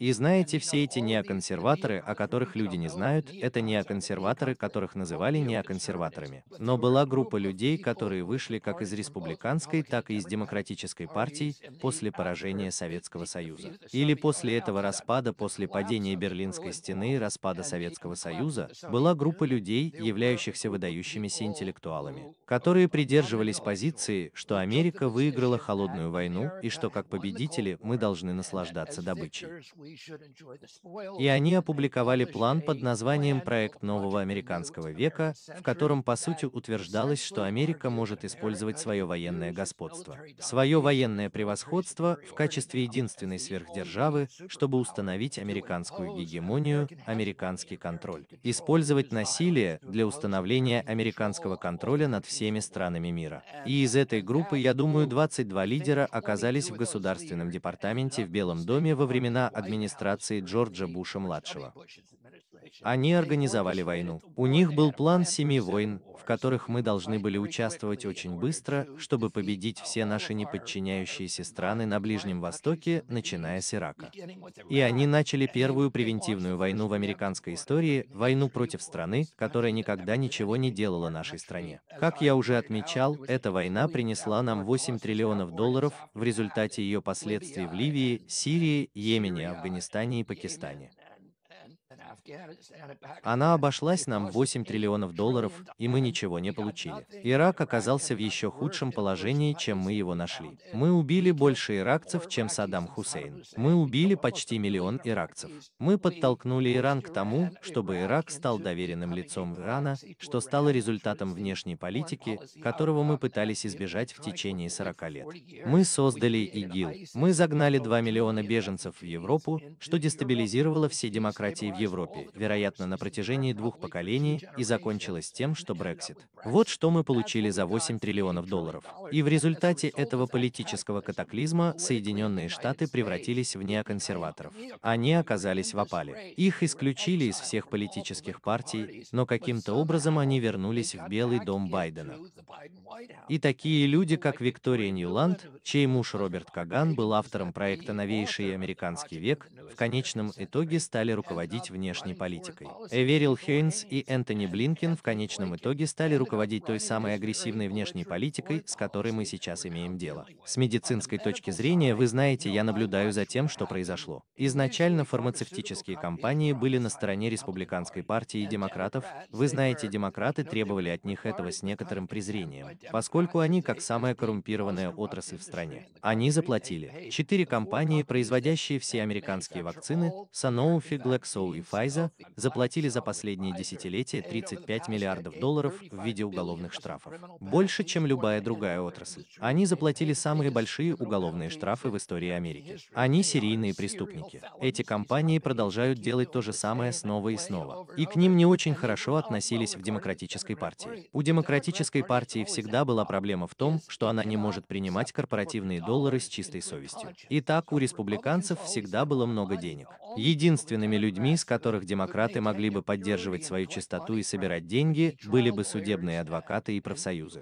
И знаете, все эти неоконсерваторы, о которых люди не знают, это неоконсерваторы, которых называли неоконсерваторами. Но была группа людей, которые вышли как из республиканской, так и из демократической партии после поражения Советского Союза. Или после этого распада, после падения Берлинской стены и распада Советского Союза, была группа людей, являющихся выдающимися интеллектуалами, которые придерживались позиции, что Америка выиграла холодную войну и что как победители мы должны наслаждаться добычей. И они опубликовали план под названием «Проект нового американского века», в котором по сути утверждалось, что Америка может использовать свое военное господство, свое военное превосходство в качестве единственной сверхдержавы, чтобы установить американскую oh, гегемонию, американский контроль, использовать насилие для установления американского контроля над всеми странами мира. И из этой группы, я думаю, 22 лидера оказались в Государственном департаменте в Белом доме во времена администрации администрации Джорджа Буша-младшего. Они организовали войну. У них был план семи войн, в которых мы должны были участвовать очень быстро, чтобы победить все наши неподчиняющиеся страны на Ближнем Востоке, начиная с Ирака. И они начали первую превентивную войну в американской истории, войну против страны, которая никогда ничего не делала нашей стране. Как я уже отмечал, эта война принесла нам 8 триллионов долларов в результате ее последствий в Ливии, Сирии, Йемене, Афганистане и Пакистане. Она обошлась нам 8 триллионов долларов, и мы ничего не получили. Ирак оказался в еще худшем положении, чем мы его нашли. Мы убили больше иракцев, чем Саддам Хусейн. Мы убили почти миллион иракцев. Мы подтолкнули Иран к тому, чтобы Ирак стал доверенным лицом Ирана, что стало результатом внешней политики, которого мы пытались избежать в течение 40 лет. Мы создали ИГИЛ. Мы загнали 2 миллиона беженцев в Европу, что дестабилизировало все демократии в Европе. Европе, вероятно, на протяжении двух поколений и закончилось тем, что Брексит. Вот что мы получили за 8 триллионов долларов. И в результате этого политического катаклизма Соединенные Штаты превратились в неоконсерваторов. Они оказались в опале. Их исключили из всех политических партий, но каким-то образом они вернулись в Белый дом Байдена. И такие люди, как Виктория Ньюланд, чей муж Роберт Каган был автором проекта «Новейший американский век», в конечном итоге стали руководить внешней внешней политикой. Эверил Хейнс и Энтони Блинкин в конечном итоге стали руководить той самой агрессивной внешней политикой, с которой мы сейчас имеем дело. С медицинской точки зрения, вы знаете, я наблюдаю за тем, что произошло. Изначально фармацевтические компании были на стороне республиканской партии и демократов. Вы знаете, демократы требовали от них этого с некоторым презрением, поскольку они как самая коррумпированная отрасль в стране. Они заплатили. Четыре компании, производящие все американские вакцины, Sanofi, Glaxo и Pfizer, Виза заплатили за последние десятилетия 35 миллиардов долларов в виде уголовных штрафов. Больше, чем любая другая отрасль. Они заплатили самые большие уголовные штрафы в истории Америки. Они серийные преступники. Эти компании продолжают делать то же самое снова и снова. И к ним не очень хорошо относились в Демократической партии. У Демократической партии всегда была проблема в том, что она не может принимать корпоративные доллары с чистой совестью. Итак, у республиканцев всегда было много денег. Единственными людьми, с которых которых демократы могли бы поддерживать свою чистоту и собирать деньги, были бы судебные адвокаты и профсоюзы.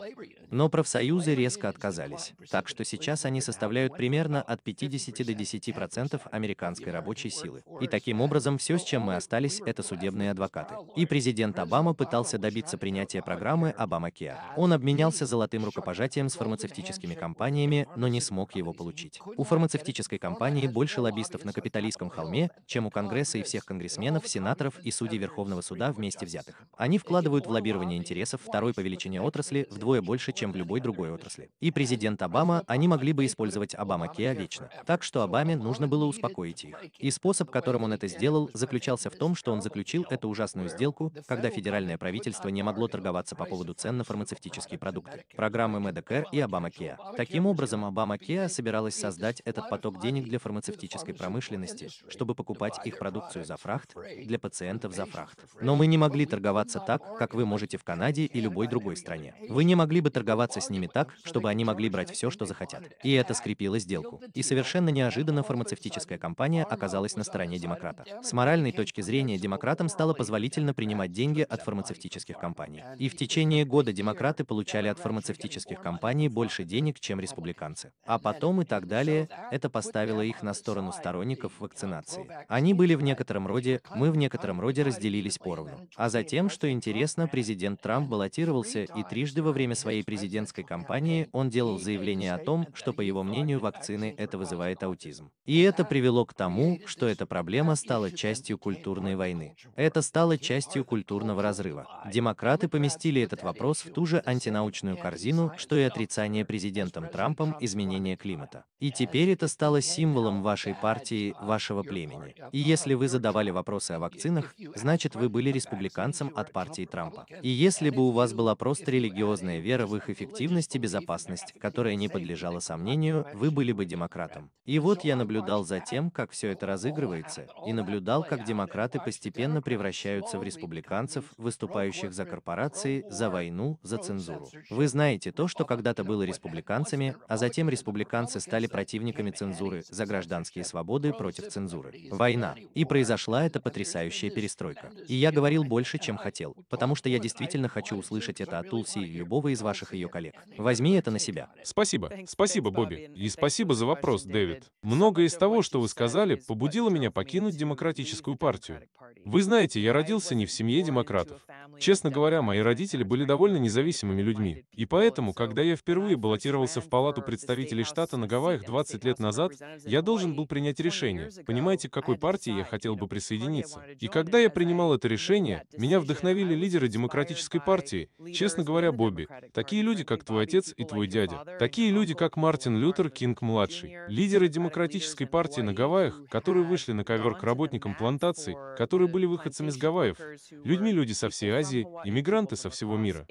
Но профсоюзы резко отказались. Так что сейчас они составляют примерно от 50 до 10% процентов американской рабочей силы. И таким образом все, с чем мы остались, это судебные адвокаты. И президент Обама пытался добиться принятия программы обама Он обменялся золотым рукопожатием с фармацевтическими компаниями, но не смог его получить. У фармацевтической компании больше лоббистов на капиталистском холме, чем у Конгресса и всех конгрессменов, сенаторов и судей Верховного суда вместе взятых. Они вкладывают в лоббирование интересов второй по величине отрасли вдвое больше, чем в любой другой отрасли. И президент Обама, они могли бы использовать Обама Киа вечно. Так что Обаме нужно было успокоить их. И способ, которым он это сделал, заключался в том, что он заключил эту ужасную сделку, когда федеральное правительство не могло торговаться по поводу цен на фармацевтические продукты, программы Medicare и Обама Киа. Таким образом, Обама Киа собиралась создать этот поток денег для фармацевтической промышленности, чтобы покупать их продукцию за фрахт, для пациентов за фрахт. Но мы не могли торговаться так, как вы можете в Канаде и любой другой стране. Вы не могли бы торговаться торговаться с ними так, чтобы они могли брать все, что захотят. И это скрепило сделку. И совершенно неожиданно фармацевтическая компания оказалась на стороне демократа. С моральной точки зрения демократам стало позволительно принимать деньги от фармацевтических компаний. И в течение года демократы получали от фармацевтических компаний больше денег, чем республиканцы. А потом и так далее, это поставило их на сторону сторонников вакцинации. Они были в некотором роде, мы в некотором роде разделились поровну. А затем, что интересно, президент Трамп баллотировался и трижды во время своей президентской президентской кампании он делал заявление о том, что, по его мнению, вакцины это вызывает аутизм. И это привело к тому, что эта проблема стала частью культурной войны. Это стало частью культурного разрыва. Демократы поместили этот вопрос в ту же антинаучную корзину, что и отрицание президентом Трампом изменения климата. И теперь это стало символом вашей партии, вашего племени. И если вы задавали вопросы о вакцинах, значит вы были республиканцем от партии Трампа. И если бы у вас была просто религиозная вера в их их эффективность и безопасность, которая не подлежала сомнению, вы были бы демократом. И вот я наблюдал за тем, как все это разыгрывается, и наблюдал, как демократы постепенно превращаются в республиканцев, выступающих за корпорации, за войну, за цензуру. Вы знаете то, что когда-то было республиканцами, а затем республиканцы стали противниками цензуры, за гражданские свободы против цензуры. Война. И произошла эта потрясающая перестройка. И я говорил больше, чем хотел, потому что я действительно хочу услышать это от Тулси и любого из ваших всех ее коллег. Возьми это на себя. Спасибо. Спасибо, Бобби. И спасибо за вопрос, Дэвид. Многое из того, что вы сказали, побудило меня покинуть Демократическую партию. Вы знаете, я родился не в семье демократов. Честно говоря, мои родители были довольно независимыми людьми. И поэтому, когда я впервые баллотировался в Палату представителей штата на Гавайях 20 лет назад, я должен был принять решение, понимаете, к какой партии я хотел бы присоединиться. И когда я принимал это решение, меня вдохновили лидеры Демократической партии, честно говоря, Бобби, такие такие люди, как твой отец и твой дядя, такие люди, как Мартин Лютер Кинг-младший, лидеры демократической партии на Гавайях, которые вышли на ковер к работникам плантаций, которые были выходцами из Гавайев, людьми люди со всей Азии, иммигранты со всего мира.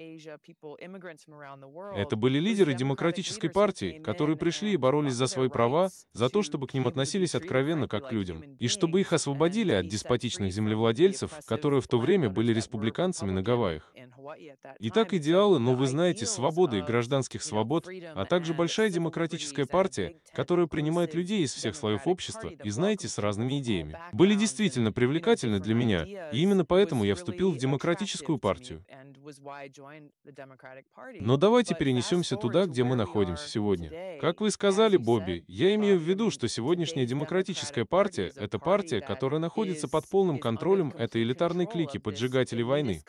Это были лидеры демократической партии, которые пришли и боролись за свои права, за то, чтобы к ним относились откровенно как к людям, и чтобы их освободили от деспотичных землевладельцев, которые в то время были республиканцами на Гавайях. Итак, идеалы, но вы знаете свои свободы и гражданских свобод, а также большая демократическая партия, которая принимает людей из всех слоев общества и, знаете, с разными идеями, были действительно привлекательны для меня, и именно поэтому я вступил в демократическую партию. Но давайте перенесемся туда, где мы находимся сегодня. Как вы сказали, Бобби, я имею в виду, что сегодняшняя демократическая партия — это партия, которая находится под полным контролем этой элитарной клики поджигателей войны.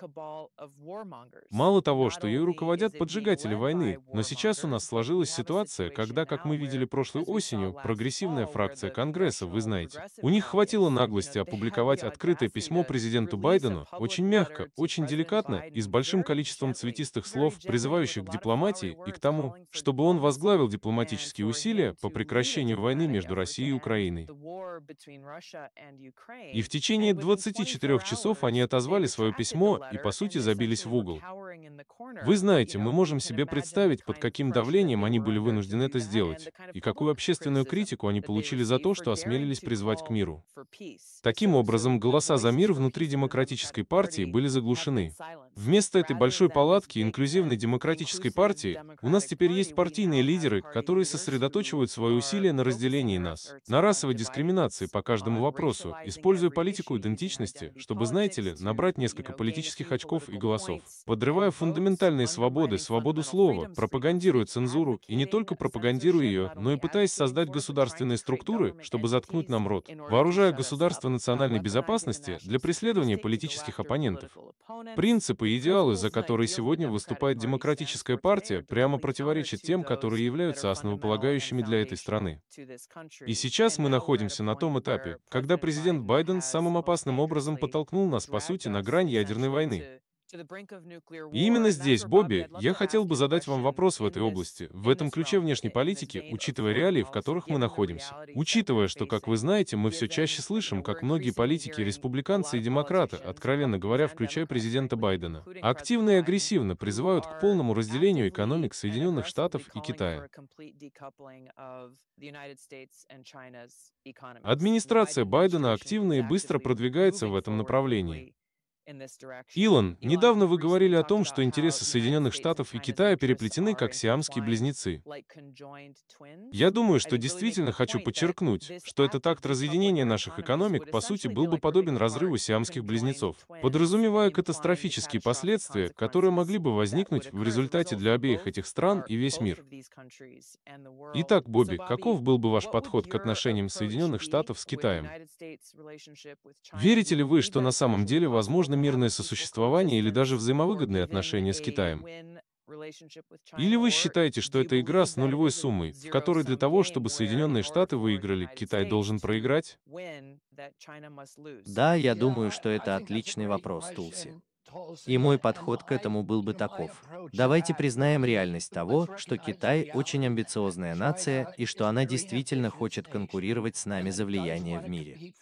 Мало того, что ее руководят поджигатели, разжигатели войны. Но сейчас у нас сложилась ситуация, когда, как мы видели прошлой осенью, прогрессивная фракция Конгресса, вы знаете, у них хватило наглости опубликовать открытое письмо президенту Байдену, очень мягко, очень деликатно и с большим количеством цветистых слов, призывающих к дипломатии и к тому, чтобы он возглавил дипломатические усилия по прекращению войны между Россией и Украиной. И в течение 24 часов они отозвали свое письмо и, по сути, забились в угол. Вы знаете, мы можем можем себе представить, под каким давлением они были вынуждены это сделать, и какую общественную критику они получили за то, что осмелились призвать к миру. Таким образом, голоса за мир внутри демократической партии были заглушены. Вместо этой большой палатки инклюзивной демократической партии у нас теперь есть партийные лидеры, которые сосредоточивают свои усилия на разделении нас, на расовой дискриминации по каждому вопросу, используя политику идентичности, чтобы, знаете ли, набрать несколько политических очков и голосов. Подрывая фундаментальные свободы, свободу слова, пропагандируя цензуру, и не только пропагандируя ее, но и пытаясь создать государственные структуры, чтобы заткнуть нам рот, вооружая государство национальной безопасности для преследования политических оппонентов. Принцип Принципы и идеалы, за которые сегодня выступает Демократическая партия, прямо противоречат тем, которые являются основополагающими для этой страны. И сейчас мы находимся на том этапе, когда президент Байден самым опасным образом подтолкнул нас, по сути, на грань ядерной войны. И именно здесь, Бобби, я хотел бы задать вам вопрос в этой области, в этом ключе внешней политики, учитывая реалии, в которых мы находимся. Учитывая, что, как вы знаете, мы все чаще слышим, как многие политики, республиканцы и демократы, откровенно говоря, включая президента Байдена, активно и агрессивно призывают к полному разделению экономик Соединенных Штатов и Китая. Администрация Байдена активно и быстро продвигается в этом направлении. Илон, недавно вы говорили о том, что интересы Соединенных Штатов и Китая переплетены как сиамские близнецы. Я думаю, что действительно хочу подчеркнуть, что этот акт разъединения наших экономик, по сути, был бы подобен разрыву сиамских близнецов, подразумевая катастрофические последствия, которые могли бы возникнуть в результате для обеих этих стран и весь мир. Итак, Бобби, каков был бы ваш подход к отношениям Соединенных Штатов с Китаем? Верите ли вы, что на самом деле возможно возможно мирное сосуществование или даже взаимовыгодные отношения с Китаем. Или вы считаете, что это игра с нулевой суммой, в которой для того, чтобы Соединенные Штаты выиграли, Китай должен проиграть? Да, я думаю, что это отличный вопрос, Тулси. И мой подход к этому был бы таков. Давайте признаем реальность того, что Китай очень амбициозная нация и что она действительно хочет конкурировать с нами за влияние в мире.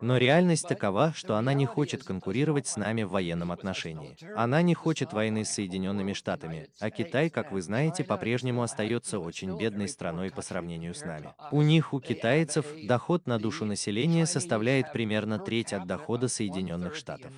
Но реальность такова, что она не хочет конкурировать с нами в военном отношении. Она не хочет войны с Соединенными Штатами, а Китай, как вы знаете, по-прежнему остается очень бедной страной по сравнению с нами. У них, у китайцев, доход на душу населения составляет примерно треть от дохода Соединенных Штатов.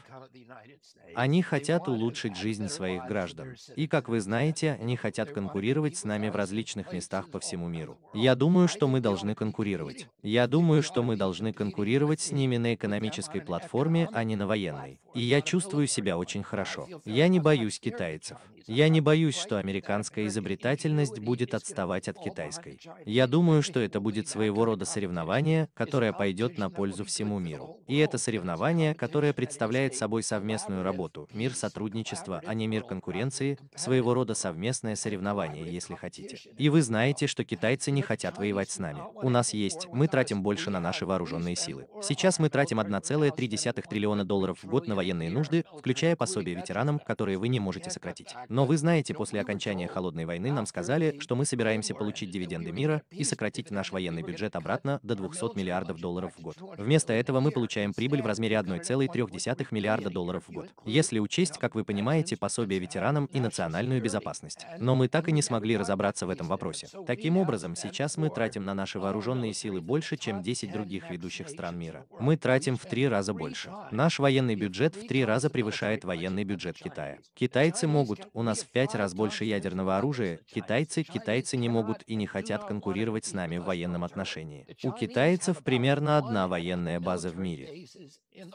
Они хотят улучшить жизнь своих граждан. И, как вы знаете, они хотят конкурировать с нами в различных местах по всему миру. Я думаю, что мы должны конкурировать. Я думаю, что мы должны конкурировать с ними на экономической платформе, а не на военной. И я чувствую себя очень хорошо. Я не боюсь китайцев. Я не боюсь, что американская изобретательность будет отставать от китайской. Я думаю, что это будет своего рода соревнование, которое пойдет на пользу всему миру. И это соревнование, которое представляет собой совместную работу, мир сотрудничества, а не мир конкуренции, своего рода совместное соревнование, если хотите. И вы знаете, что китайцы не хотят воевать с нами. У нас есть, мы тратим больше на наши вооруженные силы. Сейчас мы тратим 1,3 триллиона долларов в год на военные нужды, включая пособие ветеранам, которые вы не можете сократить. Но вы знаете, после окончания холодной войны нам сказали, что мы собираемся получить дивиденды мира и сократить наш военный бюджет обратно до 200 миллиардов долларов в год. Вместо этого мы получаем прибыль в размере 1,3 миллиарда долларов в год. Если учесть, как вы понимаете, пособие ветеранам и национальную безопасность. Э, Но мы ну, так и ну, не смогли разобраться в этом вопросе. Таким образом, сейчас мы тратим на наши э, вооруженные ну, силы больше, чем 10 других ведущих стран мира. Мы тратим в три раза больше. Наш военный бюджет в три раза превышает военный бюджет Китая. Китайцы могут, у у нас в пять раз больше ядерного оружия, китайцы, китайцы не могут и не хотят конкурировать с нами в военном отношении. У китайцев примерно одна военная база в мире.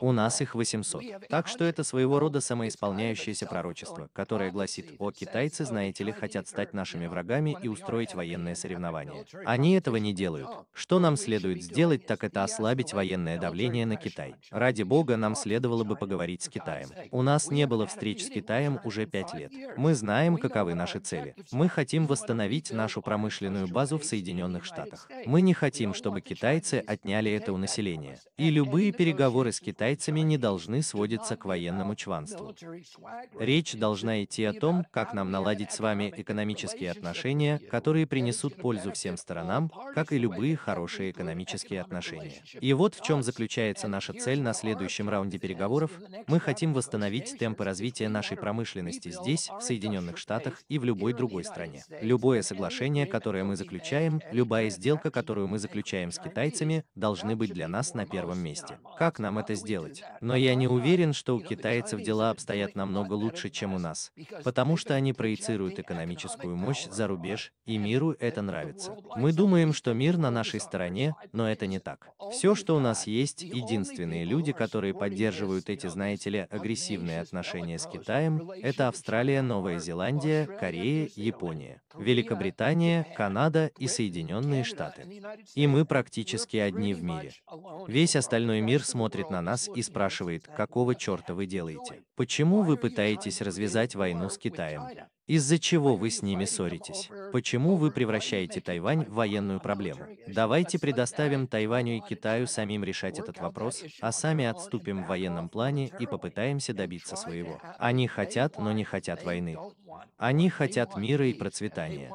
У нас их 800. Так что это своего рода самоисполняющееся пророчество, которое гласит, о, китайцы, знаете ли, хотят стать нашими врагами и устроить военное соревнование. Они этого не делают. Что нам следует сделать, так это ослабить военное давление на Китай. Ради бога, нам следовало бы поговорить с Китаем. У нас не было встреч с Китаем уже пять лет. Мы знаем, каковы наши цели. Мы хотим восстановить нашу промышленную базу в Соединенных Штатах. Мы не хотим, чтобы китайцы отняли это у населения. И любые переговоры с китайцами не должны сводиться к военному чванству. Речь должна идти о том, как нам наладить с вами экономические отношения, которые принесут пользу всем сторонам, как и любые хорошие экономические отношения. И вот в чем заключается наша цель на следующем раунде переговоров. Мы хотим восстановить темпы развития нашей промышленности здесь, в Соединенных Штатах и в любой другой стране. Любое соглашение, которое мы заключаем, любая сделка, которую мы заключаем с китайцами, должны быть для нас на первом месте. Как нам это сделать. Но я не уверен, что у китайцев дела обстоят намного лучше, чем у нас, потому что они проецируют экономическую мощь за рубеж, и миру это нравится. Мы думаем, что мир на нашей стороне, но это не так. Все, что у нас есть, единственные люди, которые поддерживают эти, знаете ли, агрессивные отношения с Китаем, это Австралия, Новая Зеландия, Корея, Япония, Великобритания, Канада и Соединенные Штаты. И мы практически одни в мире. Весь остальной мир смотрит на нас нас и спрашивает, какого черта вы делаете? Почему вы пытаетесь развязать войну с Китаем? Из-за чего вы с ними ссоритесь? Почему вы превращаете Тайвань в военную проблему? Давайте предоставим Тайваню и Китаю самим решать этот вопрос, а сами отступим в военном плане и попытаемся добиться своего. Они хотят, но не хотят войны. Они хотят мира и процветания.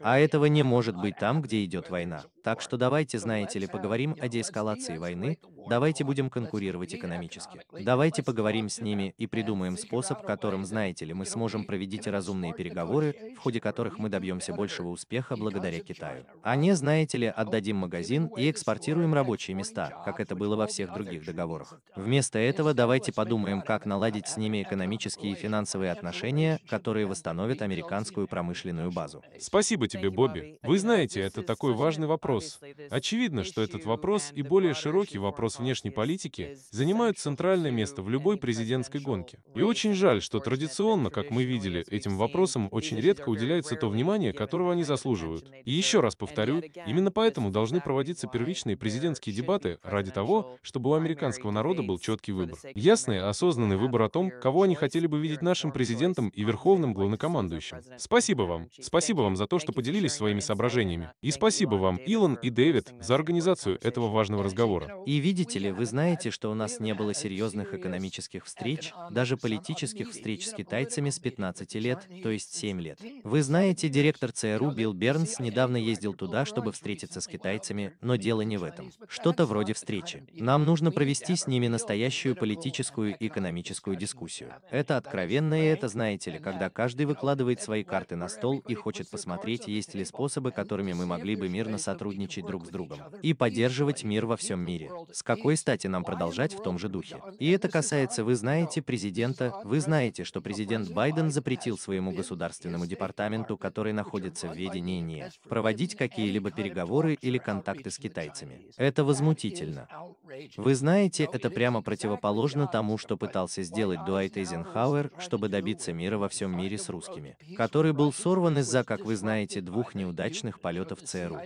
А этого не может быть там, где идет война. Так что давайте, знаете ли, поговорим о деэскалации войны, давайте будем конкурировать экономически. Давайте поговорим с ними и придумаем способ, которым, знаете ли, мы сможем проведить разумные мирные переговоры, в ходе которых мы добьемся большего успеха благодаря Китаю. А не, знаете ли, отдадим магазин и экспортируем рабочие места, как это было во всех других договорах. Вместо этого давайте подумаем, как наладить с а, ними экономические и финансовые отношения, которые восстановят американскую промышленную базу. Спасибо тебе, Бобби. Вы знаете, это такой важный вопрос. Очевидно, что этот вопрос и более широкий вопрос внешней политики занимают центральное место в любой президентской гонке. И очень жаль, что традиционно, как мы видели, этим вопросом вопросам очень редко уделяется то внимание, которого они заслуживают. И еще раз повторю, именно поэтому должны проводиться первичные президентские дебаты ради того, чтобы у американского народа был четкий выбор. Ясный, осознанный выбор о том, кого они хотели бы видеть нашим президентом и верховным главнокомандующим. Спасибо вам. Спасибо вам за то, что поделились своими соображениями. И спасибо вам, Илон и Дэвид, за организацию этого важного разговора. И видите ли, вы знаете, что у нас не было серьезных экономических встреч, даже политических встреч с китайцами с 15 лет, то то есть 7 лет. Вы знаете, директор ЦРУ Билл Бернс недавно ездил туда, чтобы встретиться с китайцами, но дело не в этом. Что-то вроде встречи. Нам нужно провести с ними настоящую политическую и экономическую дискуссию. Это откровенно, и это знаете ли, когда каждый выкладывает свои карты на стол и хочет посмотреть, есть ли способы, которыми мы могли бы мирно сотрудничать друг с другом и поддерживать мир во всем мире. С какой стати нам продолжать в том же духе? И это касается, вы знаете, президента, вы знаете, что президент Байден запретил своему государственному департаменту, который находится в ведении НИА, проводить какие-либо переговоры или контакты с китайцами. Это возмутительно. Вы знаете, это прямо противоположно тому, что пытался сделать Дуайт Эйзенхауэр, чтобы добиться мира во всем мире с русскими, который был сорван из-за, как вы знаете, двух неудачных полетов ЦРУ.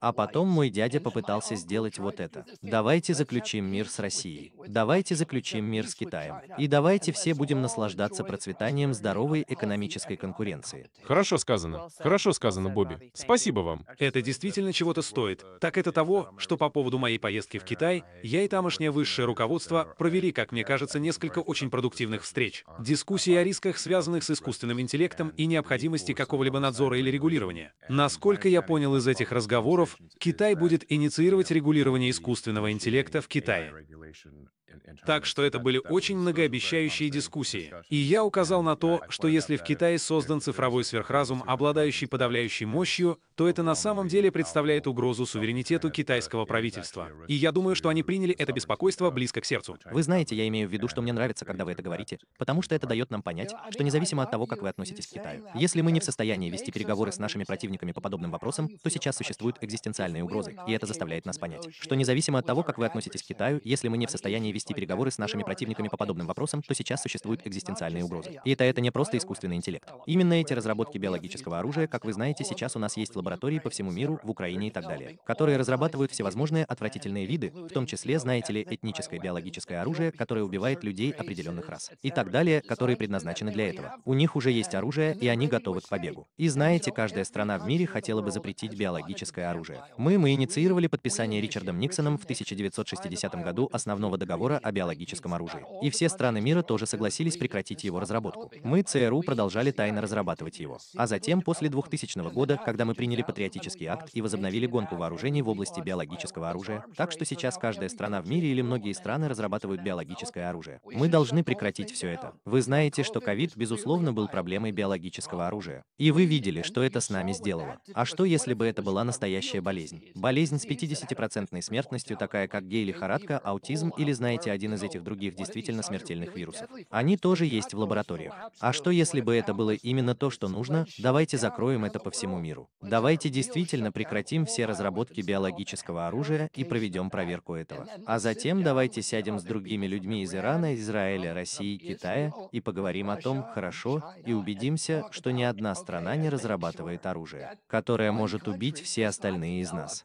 А потом мой дядя попытался сделать вот это. Давайте заключим мир с Россией. Давайте заключим мир с Китаем. И давайте все будем наслаждаться процветанием здоровой экономической конкуренции. Хорошо сказано. Хорошо сказано, Бобби. Спасибо вам. Это действительно чего-то стоит. Так это того, что по поводу моей поездки в Китай, я и тамошнее высшее руководство провели, как мне кажется, несколько очень продуктивных встреч. Дискуссии о рисках, связанных с искусственным интеллектом и необходимости какого-либо надзора или регулирования. Насколько я понял из из этих разговоров Китай будет инициировать регулирование искусственного интеллекта в Китае. Так что это были очень многообещающие дискуссии. И я указал на то, что если в Китае создан цифровой сверхразум, обладающий подавляющей мощью, то это на самом деле представляет угрозу суверенитету китайского правительства. И я думаю, что они приняли это беспокойство близко к сердцу. Вы знаете, я имею в виду, что мне нравится, когда вы это говорите, потому что это дает нам понять, что независимо от того, как вы относитесь к Китаю, если мы не в состоянии вести переговоры с нашими противниками по подобным вопросам, то сейчас существуют экзистенциальные угрозы, и это заставляет нас понять, что независимо от того, как вы относитесь к Китаю, если мы не в состоянии вести вести переговоры с нашими противниками по подобным вопросам, то сейчас существуют экзистенциальные угрозы. И это, это не просто искусственный интеллект. Именно эти разработки биологического оружия, как вы знаете, сейчас у нас есть лаборатории по всему миру, в Украине и так далее, которые разрабатывают всевозможные отвратительные виды, в том числе, знаете ли, этническое биологическое оружие, которое убивает людей определенных рас, и так далее, которые предназначены для этого. У них уже есть оружие, и они готовы к побегу. И знаете, каждая страна в мире хотела бы запретить биологическое оружие. Мы, мы инициировали подписание Ричардом Никсоном в 1960 году основного договора договора о биологическом оружии. И все страны мира тоже согласились прекратить его разработку. Мы, ЦРУ, продолжали тайно разрабатывать его. А затем, после 2000 года, когда мы приняли патриотический акт и возобновили гонку вооружений в области биологического оружия, так что сейчас каждая страна в мире или многие страны разрабатывают биологическое оружие. Мы должны прекратить все это. Вы знаете, что ковид, безусловно, был проблемой биологического оружия. И вы видели, что это с нами сделало. А что, если бы это была настоящая болезнь? Болезнь с 50-процентной смертностью, такая как гей-лихорадка, аутизм или, знаете, кстати, один из этих других действительно смертельных вирусов. Они тоже есть в лабораториях. А что если бы это было именно то, что нужно? Давайте закроем это по всему миру. Давайте действительно прекратим все разработки биологического оружия и проведем проверку этого. А затем давайте сядем с другими людьми из Ирана, Израиля, России, Китая и поговорим о том, хорошо, и убедимся, что ни одна страна не разрабатывает оружие, которое может убить все остальные из нас.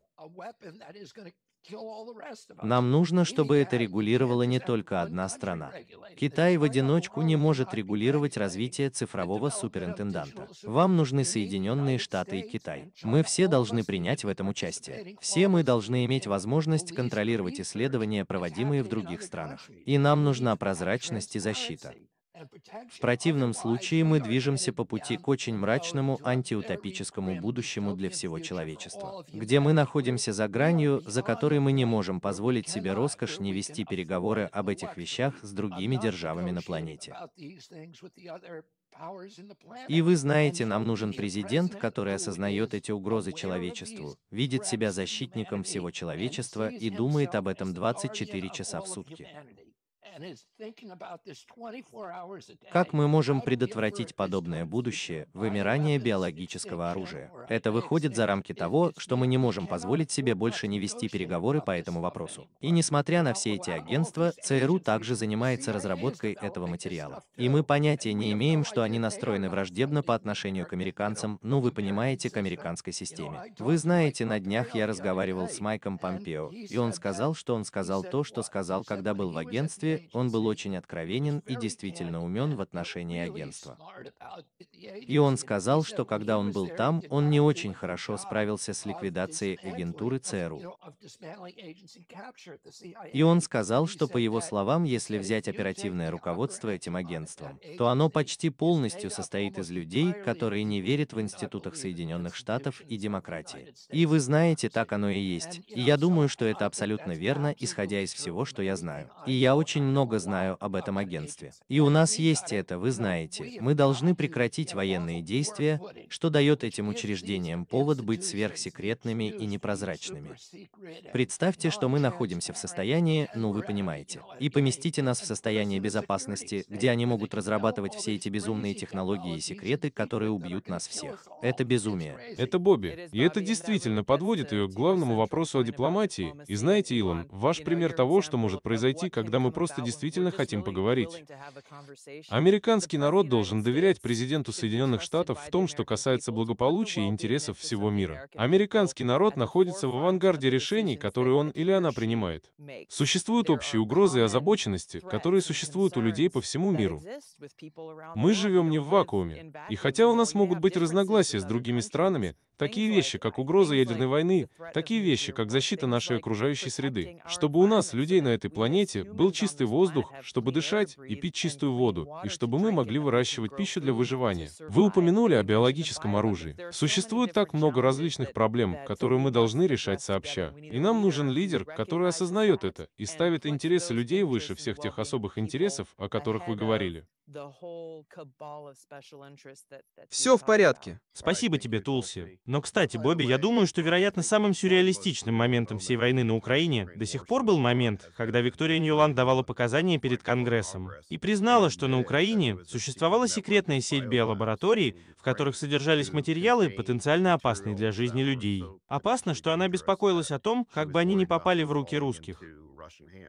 Нам нужно, чтобы это регулировала не только одна страна. Китай в одиночку не может регулировать развитие цифрового суперинтенданта. Вам нужны Соединенные Штаты и Китай. Мы все должны принять в этом участие. Все мы должны иметь возможность контролировать исследования, проводимые в других странах. И нам нужна прозрачность и защита. В противном случае мы движемся по пути к очень мрачному антиутопическому будущему для всего человечества, где мы находимся за гранью, за которой мы не можем позволить себе роскошь не вести переговоры об этих вещах с другими державами на планете. И вы знаете, нам нужен президент, который осознает эти угрозы человечеству, видит себя защитником всего человечества и думает об этом 24 часа в сутки. Как мы можем предотвратить подобное будущее, вымирание биологического оружия? Это выходит за рамки того, что мы не можем позволить себе больше не вести переговоры по этому вопросу. И несмотря на все эти агентства, ЦРУ также занимается разработкой этого материала. И мы понятия не имеем, что они настроены враждебно по отношению к американцам, ну вы понимаете, к американской системе. Вы знаете, на днях я разговаривал с Майком Помпео, и он сказал, что он сказал то, что сказал, когда был в агентстве, он был очень откровенен и действительно умен в отношении агентства. И он сказал, что когда он был там, он не очень хорошо справился с ликвидацией агентуры ЦРУ. И он сказал, что по его словам, если взять оперативное руководство этим агентством, то оно почти полностью состоит из людей, которые не верят в институтах Соединенных Штатов и демократии. И вы знаете, так оно и есть. И я думаю, что это абсолютно верно, исходя из всего, что я знаю. И я очень много знаю об этом агентстве. И у нас есть это, вы знаете. Мы должны прекратить военные действия, что дает этим учреждениям повод быть сверхсекретными и непрозрачными. Представьте, что мы находимся в состоянии, ну вы понимаете, и поместите нас в состояние безопасности, где они могут разрабатывать все эти безумные технологии и секреты, которые убьют нас всех. Это безумие. Это Бобби. И это действительно подводит ее к главному вопросу о дипломатии. И знаете, Илон, ваш пример того, что может произойти, когда мы просто что действительно хотим поговорить. Американский народ должен доверять президенту Соединенных Штатов в том, что касается благополучия и интересов всего мира. Американский народ находится в авангарде решений, которые он или она принимает. Существуют общие угрозы и озабоченности, которые существуют у людей по всему миру. Мы живем не в вакууме. И хотя у нас могут быть разногласия с другими странами, Такие вещи, как угроза ядерной войны, такие вещи, как защита нашей окружающей среды. Чтобы у нас, людей на этой планете, был чистый воздух, чтобы дышать и пить чистую воду, и чтобы мы могли выращивать пищу для выживания. Вы упомянули о биологическом оружии. Существует так много различных проблем, которые мы должны решать сообща. И нам нужен лидер, который осознает это и ставит интересы людей выше всех тех особых интересов, о которых вы говорили. Все в порядке. Спасибо тебе, Тулси. Но, кстати, Бобби, я думаю, что, вероятно, самым сюрреалистичным моментом всей войны на Украине до сих пор был момент, когда Виктория Ньюланд давала показания перед Конгрессом и признала, что на Украине существовала секретная сеть а биолабораторий, в которых содержались материалы, потенциально опасные для жизни людей. Опасно, что она беспокоилась о том, как бы они не попали в руки русских.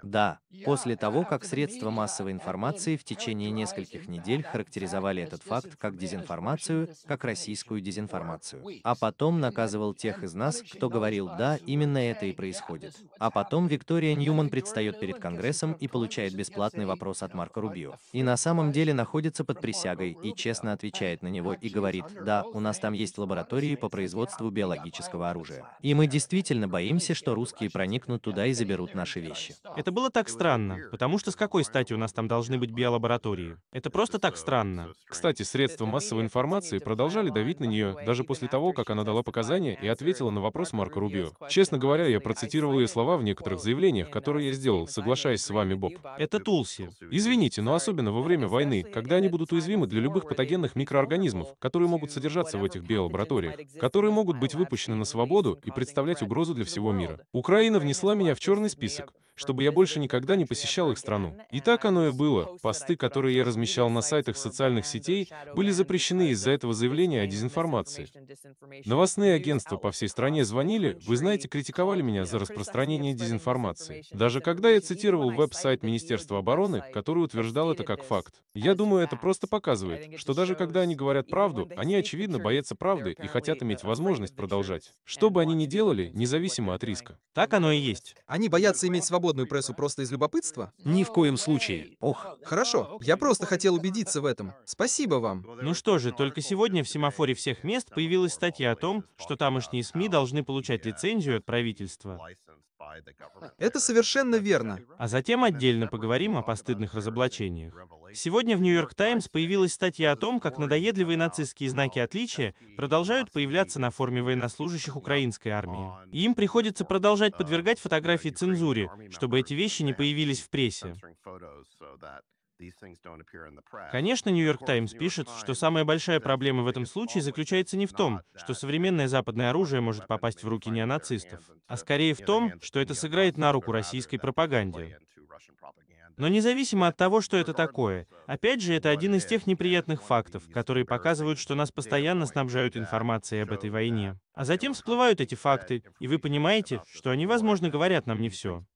Да, после того, как средства массовой информации в течение нескольких недель характеризовали этот факт как дезинформацию, как российскую дезинформацию. А потом наказывал тех из нас, кто говорил «да, именно это и происходит». А потом Виктория Ньюман предстает перед Конгрессом и получает бесплатный вопрос от Марка Рубио. И на самом деле находится под присягой и честно отвечает на него и говорит «да, у нас там есть лаборатории по производству биологического оружия». И мы действительно боимся, что русские проникнут туда и заберут наши вещи вещи. Это было так странно, потому что с какой стати у нас там должны быть биолаборатории? Это просто так странно. Кстати, средства массовой информации продолжали давить на нее даже после того, как она дала показания и ответила на вопрос Марка Рубио. Честно говоря, я процитировал ее слова в некоторых заявлениях, которые я сделал, соглашаясь с вами, Боб. Это Тулси. Извините, но особенно во время войны, когда они будут уязвимы для любых патогенных микроорганизмов, которые могут содержаться в этих биолабораториях, которые могут быть выпущены на свободу и представлять угрозу для всего мира. Украина внесла меня в черный список, чтобы я больше никогда не посещал их страну. И так оно и было. Посты, которые я размещал на сайтах социальных сетей, были запрещены из-за этого заявления о дезинформации. Новостные агентства по всей стране звонили, вы знаете, критиковали меня за распространение дезинформации. Даже когда я цитировал веб-сайт Министерства обороны, который утверждал это как факт. Я думаю, это просто показывает, что даже когда они говорят правду, они, очевидно, боятся правды и хотят иметь возможность продолжать. Что бы они ни делали, независимо от риска. Так оно и есть. Они боятся иметь свободу свободную прессу просто из любопытства? Ни в коем случае. Ох. Хорошо, я просто хотел убедиться в этом. Спасибо вам. Ну что же, только сегодня в семафоре всех мест появилась статья о том, что тамошние СМИ должны получать лицензию от правительства. Это совершенно верно. А затем отдельно поговорим о постыдных разоблачениях. Сегодня в Нью-Йорк Таймс появилась статья о том, как надоедливые нацистские знаки отличия продолжают появляться на форме военнослужащих украинской армии. И им приходится продолжать uh, подвергать фотографии цензуре, чтобы эти вещи не появились в прессе. Конечно, Нью-Йорк Таймс пишет, что самая большая проблема в этом случае заключается не в том, что современное западное оружие может попасть в руки неонацистов, а скорее в том, что это сыграет на руку российской пропаганде. Но независимо от того, что это такое, опять же, это один из тех неприятных фактов, которые показывают, что нас постоянно снабжают информацией об этой войне. А затем всплывают эти факты, и вы понимаете, что они, возможно, говорят нам не все.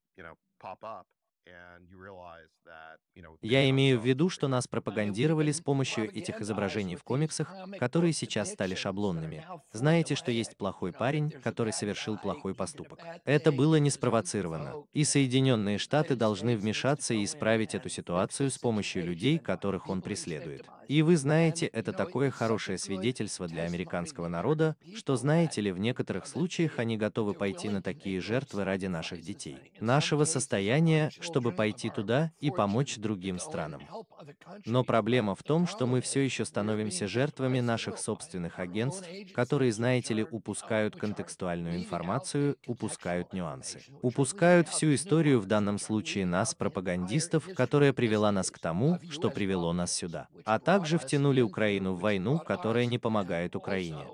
Я имею в виду, что нас пропагандировали с помощью этих изображений в комиксах, которые сейчас стали шаблонными. Знаете, что есть плохой парень, который совершил плохой поступок. Это было не спровоцировано. И Соединенные Штаты должны вмешаться и исправить эту ситуацию с помощью людей, которых он преследует. И вы знаете, это такое хорошее свидетельство для американского народа, что знаете ли, в некоторых случаях они готовы пойти на такие жертвы ради наших детей, нашего состояния, чтобы пойти туда и помочь другим странам. Но проблема в том, что мы все еще становимся жертвами наших собственных агентств, которые, знаете ли, упускают контекстуальную информацию, упускают нюансы. Упускают всю историю в данном случае нас, пропагандистов, которая привела нас к тому, что привело нас сюда. А также втянули Украину в войну, которая не помогает Украине.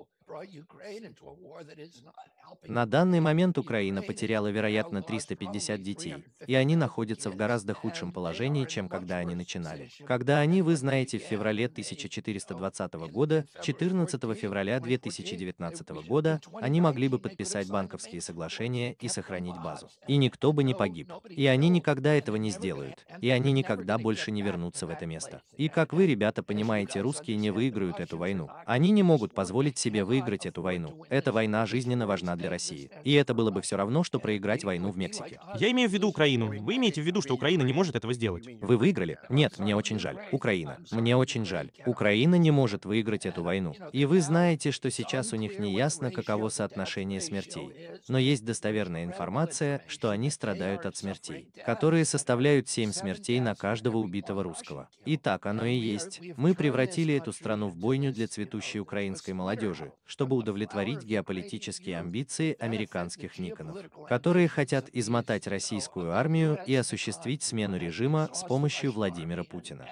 На данный момент Украина потеряла, вероятно, 350 детей, и они находятся в гораздо худшем положении, чем когда они начинали. Когда они, вы знаете, в феврале 1420 года, 14 февраля 2019 года, они могли бы подписать банковские соглашения и сохранить базу. И никто бы не погиб. И они никогда этого не сделают. И они никогда больше не вернутся в это место. И как вы, ребята, понимаете, русские не выиграют эту войну. Они не могут позволить себе выиграть эту войну. Эта война жизненно важна для России. И это было бы все равно, что проиграть войну в Мексике. Я имею в виду Украину. Вы имеете в виду, что Украина не может этого сделать? Вы выиграли? Нет, мне очень жаль. Украина. Мне очень жаль. Украина не может выиграть эту войну. И вы знаете, что сейчас у них не ясно, каково соотношение смертей. Но есть достоверная информация, что они страдают от смертей, которые составляют 7 смертей на каждого убитого русского. И так оно и есть. Мы превратили эту страну в бойню для цветущей украинской молодежи, чтобы удовлетворить геополитические амбиции амбиции американских Никонов, которые хотят измотать российскую армию и осуществить смену режима с помощью Владимира Путина.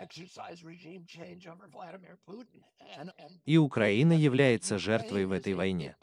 И Украина является жертвой в этой войне.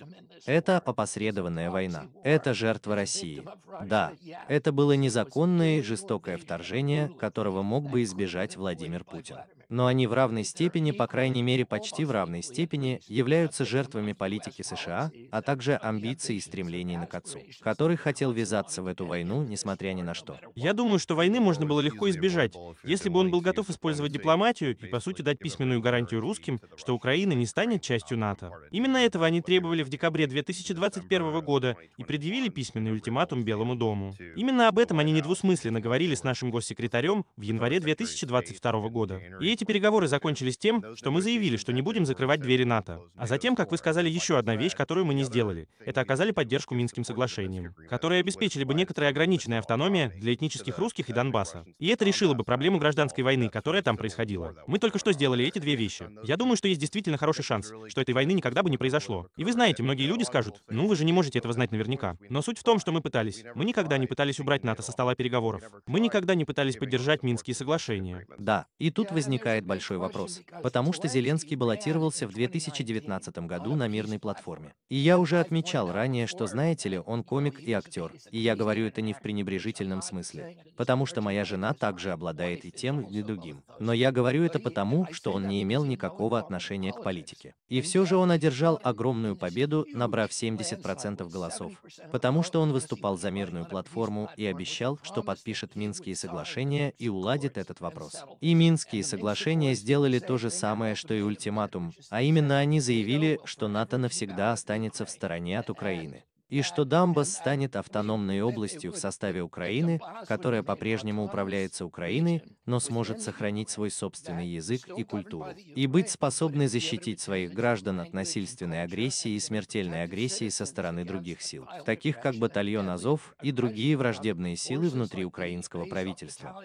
Это опосредованная война. Это жертва России. Да, это было незаконное и жестокое вторжение, которого мог бы избежать Владимир Путин но они в равной степени, по крайней мере почти в равной степени, являются жертвами политики США, а также амбиций и стремлений Накацу, который хотел ввязаться в эту войну, несмотря ни на что. Я думаю, что войны можно было легко избежать, если бы он был готов использовать дипломатию и, по сути, дать письменную гарантию русским, что Украина не станет частью НАТО. Именно этого они требовали в декабре 2021 года и предъявили письменный ультиматум Белому дому. Именно об этом они недвусмысленно говорили с нашим госсекретарем в январе 2022 года. И эти переговоры закончились тем, что мы заявили, что не будем закрывать двери НАТО. А затем, как вы сказали, еще одна вещь, которую мы не сделали, это оказали поддержку Минским соглашениям, которые обеспечили бы некоторые ограниченные автономия для этнических русских и Донбасса. И это решило бы проблему гражданской войны, которая там происходила. Мы только что сделали эти две вещи. Я думаю, что есть действительно хороший шанс, что этой войны никогда бы не произошло. И вы знаете, многие люди скажут, ну вы же не можете этого знать наверняка. Но суть в том, что мы пытались. Мы никогда не пытались убрать НАТО со стола переговоров. Мы никогда не пытались поддержать Минские соглашения. Да, и тут возникает возникает большой вопрос, потому что Зеленский баллотировался в 2019 году на мирной платформе. И я уже отмечал ранее, что, знаете ли, он комик и актер, и я говорю это не в пренебрежительном смысле, потому что моя жена также обладает и тем, и другим. Но я говорю это потому, что он не имел никакого отношения к политике. И все же он одержал огромную победу, набрав 70% голосов, потому что он выступал за мирную платформу и обещал, что подпишет Минские соглашения и уладит этот вопрос. И Минские соглашения соглашения сделали то же самое, что и ультиматум, а именно они заявили, что НАТО навсегда останется в стороне от Украины и что Донбасс станет автономной областью в составе Украины, которая по-прежнему управляется Украиной, но сможет сохранить свой собственный язык и культуру, и быть способной защитить своих граждан от насильственной агрессии и смертельной агрессии со стороны других сил, таких как батальон Азов и другие враждебные силы внутри украинского правительства.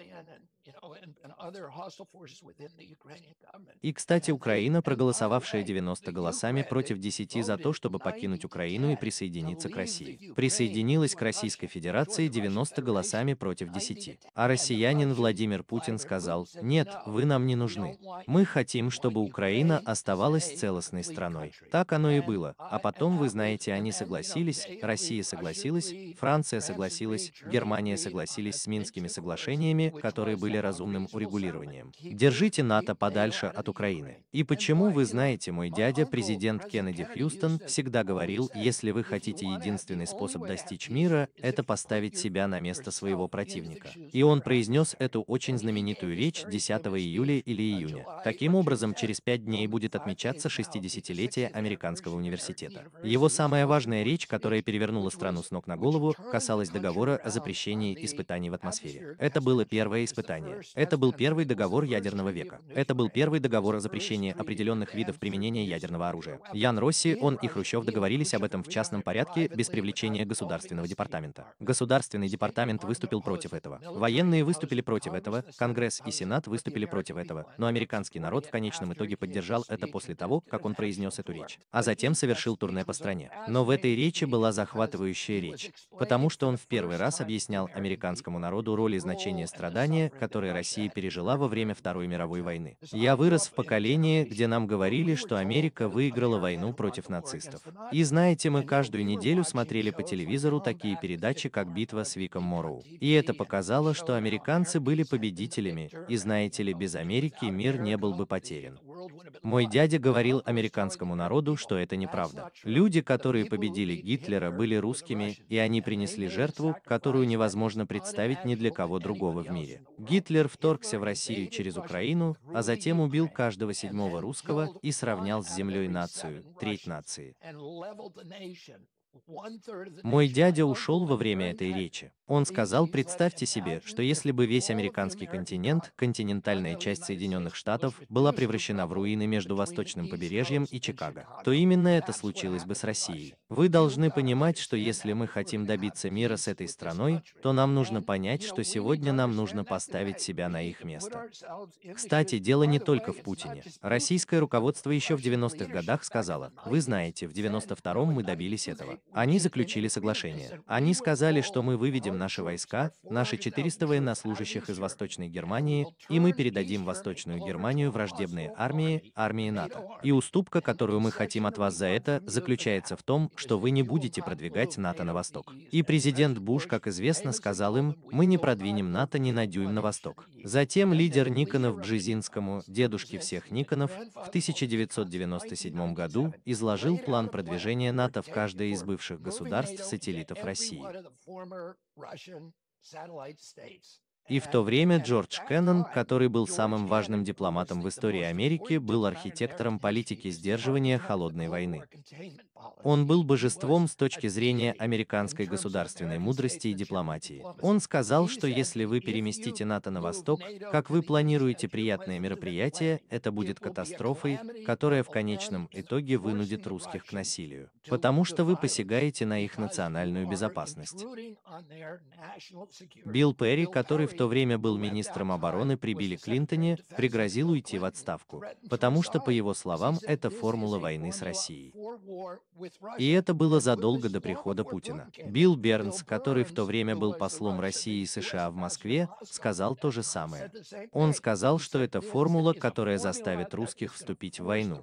И, кстати, Украина, проголосовавшая 90 голосами против 10 за то, чтобы покинуть Украину и присоединиться к России, присоединилась к Российской Федерации 90 голосами против 10. А россиянин Владимир Путин сказал, нет, вы нам не нужны. Мы хотим, чтобы Украина оставалась целостной страной. Так оно и было. А потом, вы знаете, они согласились, Россия согласилась, Франция согласилась, Германия согласились uh, с Минскими uh, соглашениями, которые были разумными". Uh, разумным урегулированием. Держите НАТО подальше от Украины. И почему вы знаете, мой дядя, президент Кеннеди Хьюстон, всегда говорил, если вы хотите единственный способ достичь мира, это поставить себя на место своего противника. И он произнес эту очень знаменитую речь 10 июля или июня. Таким образом, через пять дней будет отмечаться 60-летие Американского университета. Его самая важная речь, которая перевернула страну с ног на голову, касалась договора о запрещении испытаний в атмосфере. Это было первое испытание. Это был первый договор ядерного века. Это был первый договор о запрещении определенных видов применения ядерного оружия. Ян Росси, он и Хрущев договорились об этом в частном порядке без привлечения Государственного департамента. Государственный департамент выступил против этого. Военные выступили против этого, Конгресс и Сенат выступили против этого, но американский народ в конечном итоге поддержал это после того, как он произнес эту речь, а затем совершил турне по стране. Но в этой речи была захватывающая речь, потому что он в первый раз объяснял американскому народу роль и значение страдания, которое. Россия пережила во время Второй мировой войны. Я вырос в поколении, где нам говорили, что Америка выиграла войну против нацистов. И знаете, мы каждую неделю смотрели по телевизору такие передачи, как «Битва с Виком Морроу». И это показало, что американцы были победителями, и знаете ли, без Америки мир не был бы потерян. Мой дядя говорил американскому народу, что это неправда. Люди, которые победили Гитлера, были русскими, и они принесли жертву, которую невозможно представить ни для кого другого в мире. Гитлер вторгся в Россию через Украину, а затем убил каждого седьмого русского и сравнял с землей нацию, треть нации. Мой дядя ушел во время этой речи. Он сказал, представьте себе, что если бы весь американский континент, континентальная часть Соединенных Штатов, была превращена в руины между Восточным побережьем и Чикаго, то именно это случилось бы с Россией. Вы должны понимать, что если мы хотим добиться мира с этой страной, то нам нужно понять, что сегодня нам нужно поставить себя на их место. Кстати, дело не только в Путине. Российское руководство еще в 90-х годах сказало, вы знаете, в 92-м мы добились этого. Они заключили соглашение. Они сказали, что мы выведем наши войска, наши 400 военнослужащих из Восточной Германии, и мы передадим Восточную Германию враждебные армии, армии НАТО. И уступка, которую мы хотим от вас за это, заключается в том, что вы не будете продвигать НАТО на восток. И президент Буш, как известно, сказал им, мы не продвинем НАТО ни на дюйм на восток. Затем лидер Никонов Бжезинскому, дедушке всех Никонов, в 1997 году изложил план продвижения НАТО в каждой из бывших государств-сателлитов России. И в то время Джордж Кеннон, который был самым важным дипломатом в истории Америки, был архитектором политики сдерживания холодной войны. Он был божеством с точки зрения американской государственной мудрости и дипломатии. Он сказал, что если вы переместите НАТО на восток, как вы планируете приятное мероприятие, это будет катастрофой, которая в конечном итоге вынудит русских к насилию, потому что вы посягаете на их национальную безопасность. Билл Перри, который в то время был министром обороны при Билли Клинтоне, пригрозил уйти в отставку, потому что, по его словам, это формула войны с Россией. И это было задолго до прихода Путина. Билл Бернс, который в то время был послом России и США в Москве, сказал то же самое. Он сказал, что это формула, которая заставит русских вступить в войну.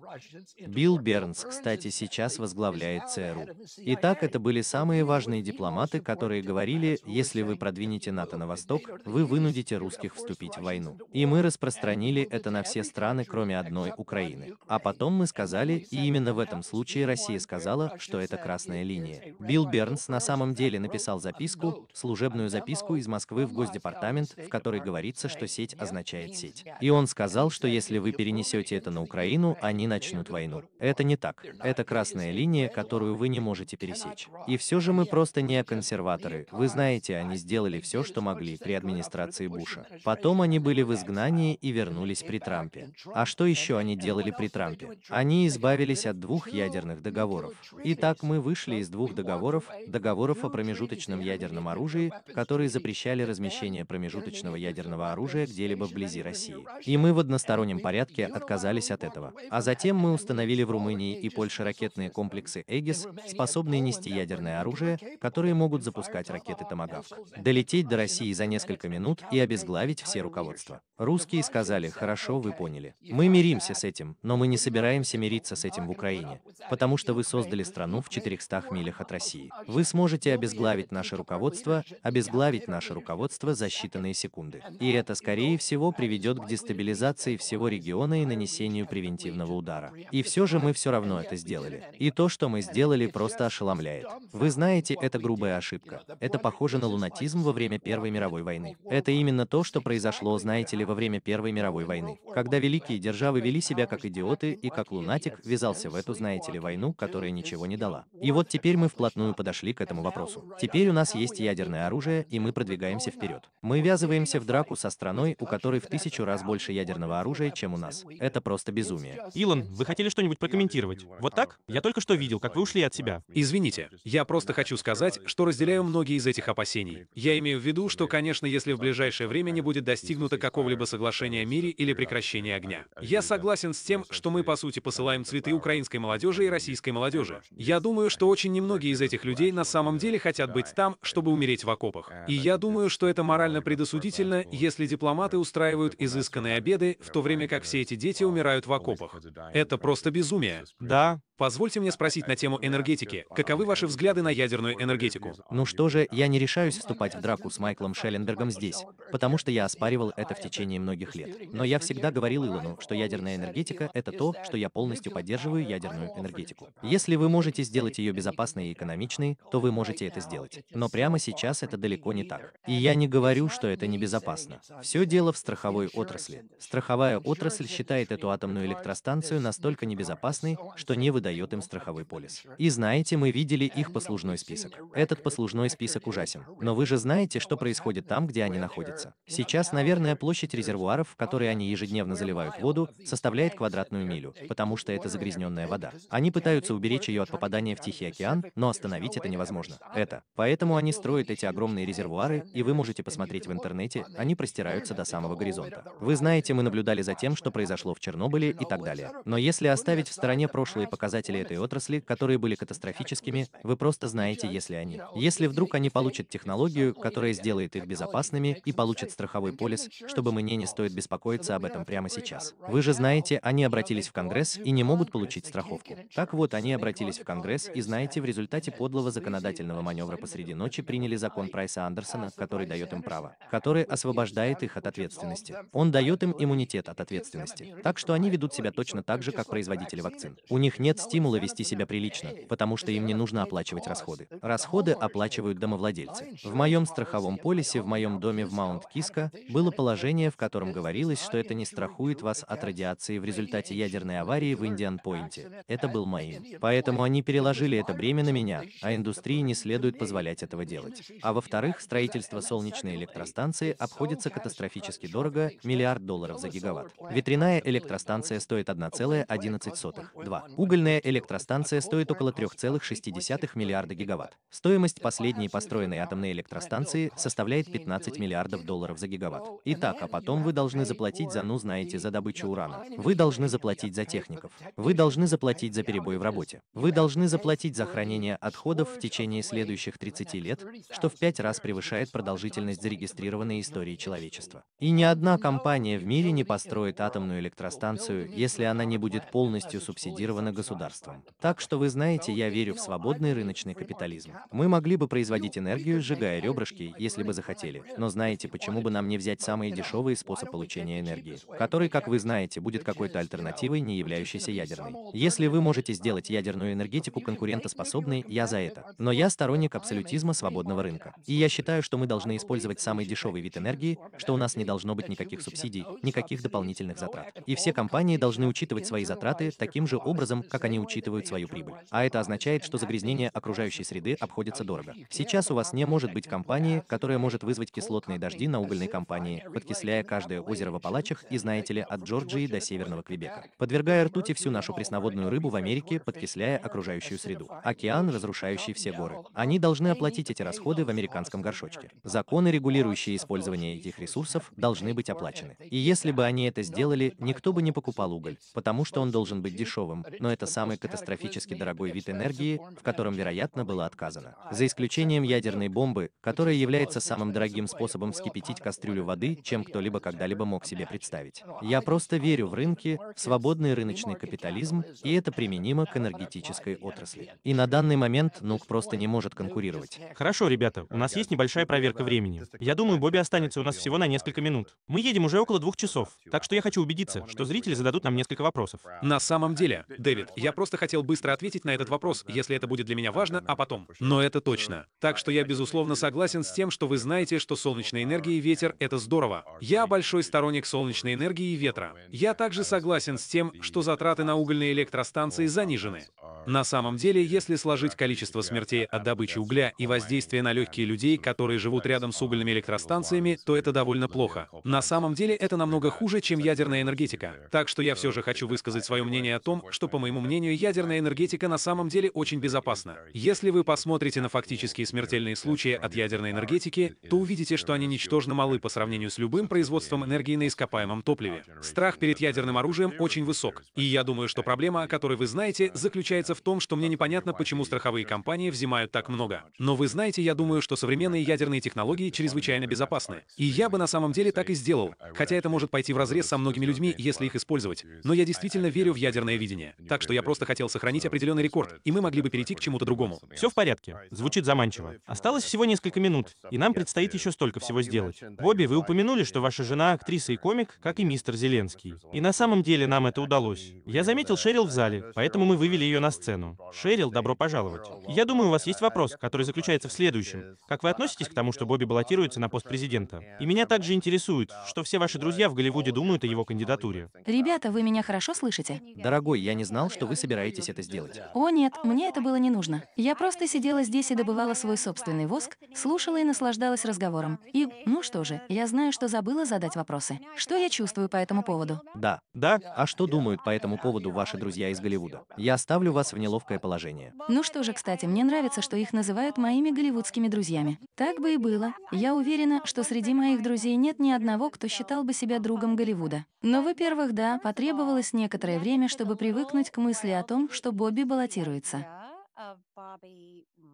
Билл Бернс, кстати, сейчас возглавляет ЦРУ. Итак, это были самые важные дипломаты, которые говорили, если вы продвинете НАТО на восток, вы вынудите русских вступить в войну. И мы распространили это на все страны, кроме одной Украины. А потом мы сказали, и именно в этом случае Россия сказала, сказала, что это красная линия. Билл Бернс на самом деле написал записку, служебную записку из Москвы в Госдепартамент, в которой говорится, что сеть означает сеть. И он сказал, что если вы перенесете это на Украину, они начнут войну. Это не так. Это красная линия, которую вы не можете пересечь. И все же мы просто не консерваторы. Вы знаете, они сделали все, что могли при администрации Буша. Потом они были в изгнании и вернулись при Трампе. А что еще они делали при Трампе? Они избавились от двух ядерных договоров. Итак, мы вышли из двух договоров, договоров о промежуточном ядерном оружии, которые запрещали размещение промежуточного ядерного оружия где-либо вблизи России. И мы в одностороннем порядке отказались от этого. А затем мы установили в Румынии и Польше ракетные комплексы «Эгис», способные нести ядерное оружие, которые могут запускать ракеты «Томагавк», долететь до России за несколько минут и обезглавить все руководства. Русские сказали «Хорошо, вы поняли. Мы миримся с этим, но мы не собираемся мириться с этим в Украине, потому что вы создали создали страну в 400 милях от России. Вы сможете обезглавить наше руководство, обезглавить наше руководство за считанные секунды. И это, скорее всего, приведет к дестабилизации всего региона и нанесению превентивного удара. И все же мы все равно это сделали. И то, что мы сделали, просто ошеломляет. Вы знаете, это грубая ошибка. Это похоже на лунатизм во время Первой мировой войны. Это именно то, что произошло, знаете ли, во время Первой мировой войны. Когда великие державы вели себя как идиоты и как лунатик ввязался в эту, знаете ли, войну, которая которая ничего не дала. И вот теперь мы вплотную подошли к этому вопросу. Теперь у нас есть ядерное оружие, и мы продвигаемся вперед. Мы ввязываемся в драку со страной, у которой в тысячу раз больше ядерного оружия, чем у нас. Это просто безумие. Илон, вы хотели что-нибудь прокомментировать? Вот так? Я только что видел, как вы ушли от себя. Извините, я просто хочу сказать, что разделяю многие из этих опасений. Я имею в виду, что, конечно, если в ближайшее время не будет достигнуто какого-либо соглашения о мире или прекращения огня. Я согласен с тем, что мы, по сути, посылаем цветы украинской молодежи и российской молодежи, молодежи. Я думаю, что очень немногие из этих людей на самом деле хотят быть там, чтобы умереть в окопах. И я думаю, что это морально предосудительно, если дипломаты устраивают изысканные обеды, в то время как все эти дети умирают в окопах. Это просто безумие. Да, Позвольте мне спросить на тему энергетики. Каковы ваши взгляды на ядерную энергетику? Ну что же, я не решаюсь вступать в драку с Майклом Шелленбергом здесь, потому что я оспаривал это в течение многих лет. Но я всегда говорил Илону, что ядерная энергетика — это то, что я полностью поддерживаю ядерную энергетику. Если если вы можете сделать ее безопасной и экономичной, то вы можете это сделать. Но прямо сейчас это далеко не так. И я не говорю, что это небезопасно. Все дело в страховой отрасли. Страховая отрасль считает эту атомную электростанцию настолько небезопасной, что не выдает им страховой полис. И знаете, мы видели их послужной список. Этот послужной список ужасен. Но вы же знаете, что происходит там, где они находятся. Сейчас, наверное, площадь резервуаров, в которые они ежедневно заливают воду, составляет квадратную милю, потому что это загрязненная вода. Они пытаются уберечь уберечь ее от попадания в Тихий океан, но остановить это невозможно. Это. Поэтому они строят эти огромные резервуары, и вы можете посмотреть в интернете, они простираются до самого горизонта. Вы знаете, мы наблюдали за тем, что произошло в Чернобыле и так далее. Но если оставить в стороне прошлые показатели этой отрасли, которые были катастрофическими, вы просто знаете, если они. Если вдруг они получат технологию, которая сделает их безопасными и получат страховой полис, чтобы мне не стоит беспокоиться об этом прямо сейчас. Вы же знаете, они обратились в Конгресс и не могут получить страховку. Так вот, они обратились в Конгресс и, знаете, в результате подлого законодательного маневра посреди ночи приняли закон Прайса Андерсона, который дает им право, который освобождает их от ответственности. Он дает им иммунитет от ответственности. Так что они ведут себя точно так же, как производители вакцин. У них нет стимула вести себя прилично, потому что им не нужно оплачивать расходы. Расходы оплачивают домовладельцы. В моем страховом полисе в моем доме в Маунт-Киска было положение, в котором говорилось, что это не страхует вас от радиации в результате ядерной аварии в Индиан-Пойнте. Это был моим. Поэтому они переложили это бремя на меня, а индустрии не следует позволять этого делать. А во-вторых, строительство солнечной электростанции обходится катастрофически дорого, миллиард долларов за гигаватт. Ветряная электростанция стоит 1,11, 2. Угольная электростанция стоит около 3,6 миллиарда гигаватт. Стоимость последней построенной атомной электростанции составляет 15 миллиардов долларов за гигаватт. Итак, а потом вы должны заплатить за, ну знаете, за добычу урана. Вы должны заплатить за техников. Вы должны заплатить за перебой в работе платите. Вы должны заплатить за хранение отходов в течение следующих 30 лет, что в 5 раз превышает продолжительность зарегистрированной истории человечества. И ни одна компания в мире не построит атомную электростанцию, если она не будет полностью субсидирована государством. Так что вы знаете, я верю в свободный рыночный капитализм. Мы могли бы производить энергию, сжигая ребрышки, если бы захотели. Но знаете, почему бы нам не взять самый дешевый способ получения энергии, который, как вы знаете, будет какой-то альтернативой, не являющейся ядерной. Если вы можете сделать ядерную ядерную энергетику конкурентоспособной, я за это. Но я сторонник абсолютизма свободного рынка. И я считаю, что мы должны использовать самый дешевый вид энергии, что у нас не должно быть никаких субсидий, никаких дополнительных затрат. И все компании должны учитывать свои затраты таким же образом, как они учитывают свою прибыль. А это означает, что загрязнение окружающей среды обходится дорого. Сейчас у вас не может быть компании, которая может вызвать кислотные дожди на угольной компании, подкисляя каждое озеро в Апалачах и, знаете ли, от Джорджии до Северного Квебека. Подвергая ртути всю нашу пресноводную рыбу в Америке, подкисляя окисляя окружающую среду. Океан, разрушающий все горы. Они должны оплатить эти расходы в американском горшочке. Законы, регулирующие использование этих ресурсов, должны быть оплачены. И если бы они это сделали, никто бы не покупал уголь, потому что он должен быть дешевым, но это самый катастрофически дорогой вид энергии, в котором, вероятно, было отказано. За исключением ядерной бомбы, которая является самым дорогим способом вскипятить кастрюлю воды, чем кто-либо когда-либо мог себе представить. Я просто верю в рынки, в свободный рыночный капитализм, и это применимо к энергетическому энергетической отрасли. И на данный момент Нук просто не может конкурировать. Хорошо, ребята, у нас есть небольшая проверка времени. Я думаю, Бобби останется у нас всего на несколько минут. Мы едем уже около двух часов, так что я хочу убедиться, что зрители зададут нам несколько вопросов. На самом деле, Дэвид, я просто хотел быстро ответить на этот вопрос, если это будет для меня важно, а потом. Но это точно. Так что я, безусловно, согласен с тем, что вы знаете, что солнечная энергия и ветер — это здорово. Я большой сторонник солнечной энергии и ветра. Я также согласен с тем, что затраты на угольные электростанции занижены. На самом деле, если сложить количество смертей от добычи угля и воздействие на легкие людей, которые живут рядом с угольными электростанциями, то это довольно плохо. На самом деле это намного хуже, чем ядерная энергетика. Так что я все же хочу высказать свое мнение о том, что, по моему мнению, ядерная энергетика на самом деле очень безопасна. Если вы посмотрите на фактические смертельные случаи от ядерной энергетики, то увидите, что они ничтожно малы по сравнению с любым производством энергии на ископаемом топливе. Страх перед ядерным оружием очень высок, и я думаю, что проблема, о которой вы знаете, заключается заключается в том, что мне непонятно, почему страховые компании взимают так много. Но вы знаете, я думаю, что современные ядерные технологии чрезвычайно безопасны. И я бы на самом деле так и сделал, хотя это может пойти в разрез со многими людьми, если их использовать. Но я действительно верю в ядерное видение. Так что я просто хотел сохранить определенный рекорд, и мы могли бы перейти к чему-то другому. Все в порядке. Звучит заманчиво. Осталось всего несколько минут, и нам предстоит еще столько всего сделать. Бобби, вы упомянули, что ваша жена актриса и комик, как и мистер Зеленский. И на самом деле нам это удалось. Я заметил Шерил в зале, поэтому мы вывели ее ее на сцену. Шерил, добро пожаловать. Я думаю, у вас есть вопрос, который заключается в следующем. Как вы относитесь к тому, что Бобби баллотируется на пост президента? И меня также интересует, что все ваши друзья в Голливуде думают о его кандидатуре. Ребята, вы меня хорошо слышите? Дорогой, я не знал, что вы собираетесь это сделать. О нет, мне это было не нужно. Я просто сидела здесь и добывала свой собственный воск, слушала и наслаждалась разговором. И, ну что же, я знаю, что забыла задать вопросы. Что я чувствую по этому поводу? Да. Да? А что думают по этому поводу ваши друзья из Голливуда? Я ставлю ставлю вас в неловкое положение. Ну что же, кстати, мне нравится, что их называют моими голливудскими друзьями. Так бы и было. Я уверена, что среди моих друзей нет ни одного, кто считал бы себя другом Голливуда. Но, во-первых, да, потребовалось некоторое время, чтобы привыкнуть к мысли о том, что Бобби баллотируется.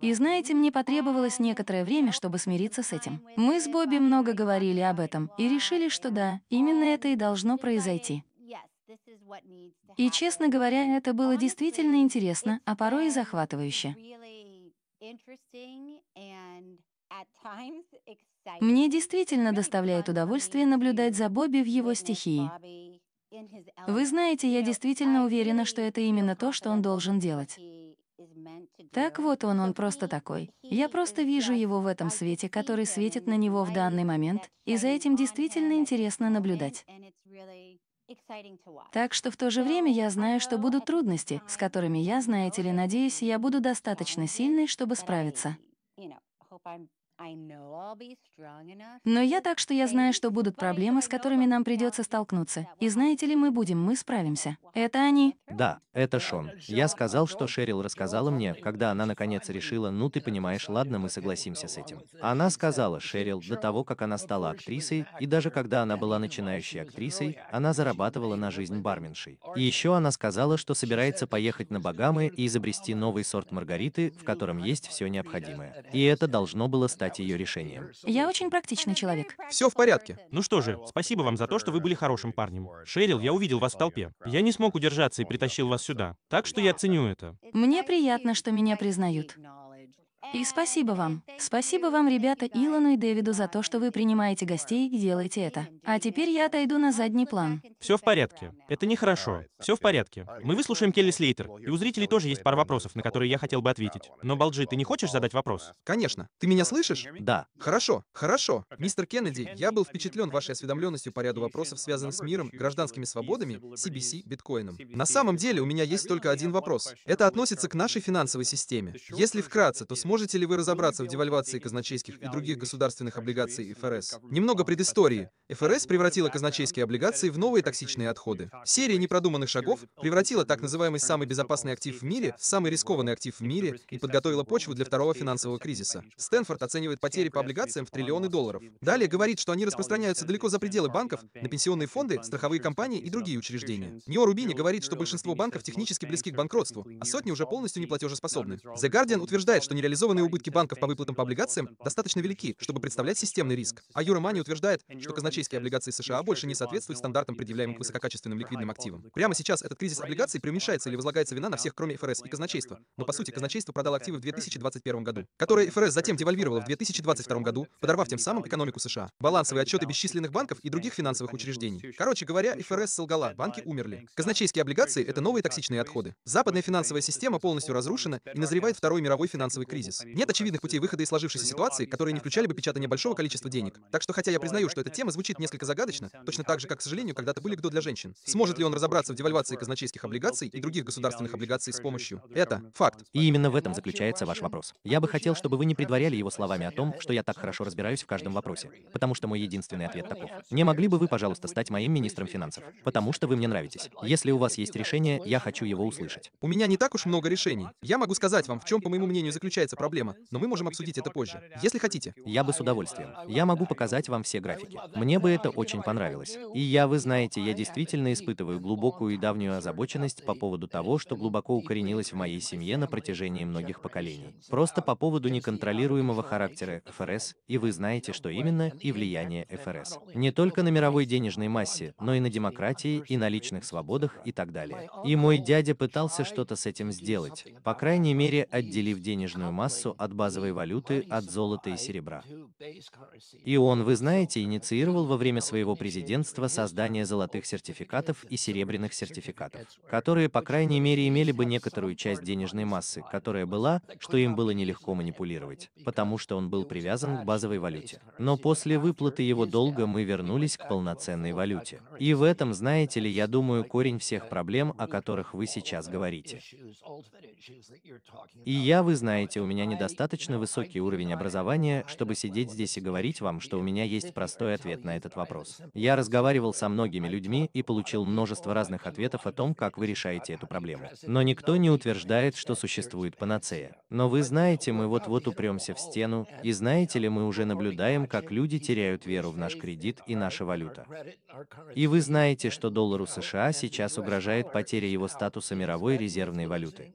И знаете, мне потребовалось некоторое время, чтобы смириться с этим. Мы с Бобби много говорили об этом и решили, что да, именно это и должно произойти. И, честно говоря, это было действительно интересно, а порой и захватывающе. Мне действительно доставляет удовольствие наблюдать за Бобби в его стихии. Вы знаете, я действительно уверена, что это именно то, что он должен делать. Так вот он, он просто такой. Я просто вижу его в этом свете, который светит на него в данный момент, и за этим действительно интересно наблюдать. Так что в то же время я знаю, что будут трудности, с которыми я, знаете ли, надеюсь, я буду достаточно сильной, чтобы справиться. Но я так, что я знаю, что будут проблемы, с которыми нам придется столкнуться. И знаете ли, мы будем, мы справимся. Это они? Да, это э, Шон. Я а сказал, что Шерил рассказала мне, когда она наконец решила, ну ты понимаешь, ладно, мы согласимся с этим. Она сказала Шерил до того, как она стала актрисой, и даже когда она была начинающей актрисой, она зарабатывала на жизнь барменшей. И еще она сказала, что собирается поехать на Багамы и изобрести новый сорт маргариты, в котором есть все необходимое. И это должно было стать стать ее решением. Я очень практичный человек. Все в порядке. Ну что же, спасибо вам за то, что вы были хорошим парнем. Шерил, я увидел вас в толпе. Я не смог удержаться и притащил вас сюда. Так что я ценю это. Мне приятно, что меня признают. И спасибо вам. Спасибо вам, ребята, Илону и Дэвиду за то, что вы принимаете гостей и делаете это. А теперь я отойду на задний план. Все в порядке. Это нехорошо. Все в порядке. Мы выслушаем Келли Слейтер. И у зрителей тоже есть пара вопросов, на которые я хотел бы ответить. Но, Балджи, ты не хочешь задать вопрос? Конечно. Ты меня слышишь? Да. Хорошо, хорошо. Мистер Кеннеди, я был впечатлен вашей осведомленностью по ряду вопросов, связанных с миром, гражданскими свободами, CBC, биткоином. На самом деле у меня есть только один вопрос. Это относится к нашей финансовой системе. Если вкратце, то сможете Можете ли вы разобраться в девальвации казначейских и других государственных облигаций ФРС? Немного предыстории. ФРС превратила казначейские облигации в новые токсичные отходы. Серия непродуманных шагов превратила так называемый самый безопасный актив в мире в самый рискованный актив в мире и подготовила почву для второго финансового кризиса. Стэнфорд оценивает потери по облигациям в триллионы долларов. Далее говорит, что они распространяются далеко за пределы банков, на пенсионные фонды, страховые компании и другие учреждения. Нью Рубини говорит, что большинство банков технически близки к банкротству, а сотни уже полностью неплатежеспособны. The Guardian утверждает, что нереализованные Реализованные убытки банков по выплатам по облигациям достаточно велики, чтобы представлять системный риск. А Юромани утверждает, что казначейские облигации США больше не соответствуют стандартам, предъявляемым к высококачественным ликвидным активам. Прямо сейчас этот кризис облигаций преуменьшается или возлагается вина на всех, кроме ФРС и казначейства. Но по сути, казначейство продало активы в 2021 году, которые ФРС затем девальвировало в 2022 году, подорвав тем самым экономику США. Балансовые отчеты бесчисленных банков и других финансовых учреждений. Короче говоря, ФРС солгала, банки умерли. Казначейские облигации — это новые токсичные отходы. Западная финансовая система полностью разрушена и назревает Второй мировой финансовый кризис офис. Нет очевидных путей выхода из сложившейся ситуации, которые не включали бы печатание большого количества денег. Так что хотя я признаю, что эта тема звучит несколько загадочно, точно так же, как, к сожалению, когда-то были кто для женщин. Сможет ли он разобраться в девальвации казначейских облигаций и других государственных облигаций с помощью? Это факт. И именно в этом заключается ваш вопрос. Я бы хотел, чтобы вы не предваряли его словами о том, что я так хорошо разбираюсь в каждом вопросе, потому что мой единственный ответ таков. Не могли бы вы, пожалуйста, стать моим министром финансов? Потому что вы мне нравитесь. Если у вас есть решение, я хочу его услышать. У меня не так уж много решений. Я могу сказать вам, в чем, по моему мнению, заключается проблема, но мы можем обсудить это позже, если хотите. Я бы с удовольствием. Я могу показать вам все графики. Мне бы это очень понравилось. И я, вы знаете, я действительно испытываю глубокую и давнюю озабоченность по поводу того, что глубоко укоренилось в моей семье на протяжении многих поколений. Просто по поводу неконтролируемого характера ФРС, и вы знаете, что именно, и влияние ФРС. Не только на мировой денежной массе, но и на демократии, и на личных свободах, и так далее. И мой дядя пытался что-то с этим сделать, по крайней мере, отделив денежную массу массу от базовой валюты, от золота и серебра. И он, вы знаете, инициировал во время своего президентства создание золотых сертификатов и серебряных сертификатов, которые, по крайней мере, имели бы некоторую часть денежной массы, которая была, что им было нелегко манипулировать, потому что он был привязан к базовой валюте. Но после выплаты его долга мы вернулись к полноценной валюте. И в этом, знаете ли, я думаю, корень всех проблем, о которых вы сейчас говорите. И я, вы знаете, у меня меня недостаточно высокий уровень образования, чтобы сидеть здесь и говорить вам, что у меня есть простой ответ на этот вопрос. Я разговаривал со многими людьми и получил множество разных ответов о том, как вы решаете эту проблему. Но никто не утверждает, что существует панацея. Но вы знаете, мы вот-вот упремся в стену, и знаете ли, мы уже наблюдаем, как люди теряют веру в наш кредит и наша валюта. И вы знаете, что доллару США сейчас угрожает потеря его статуса мировой резервной валюты.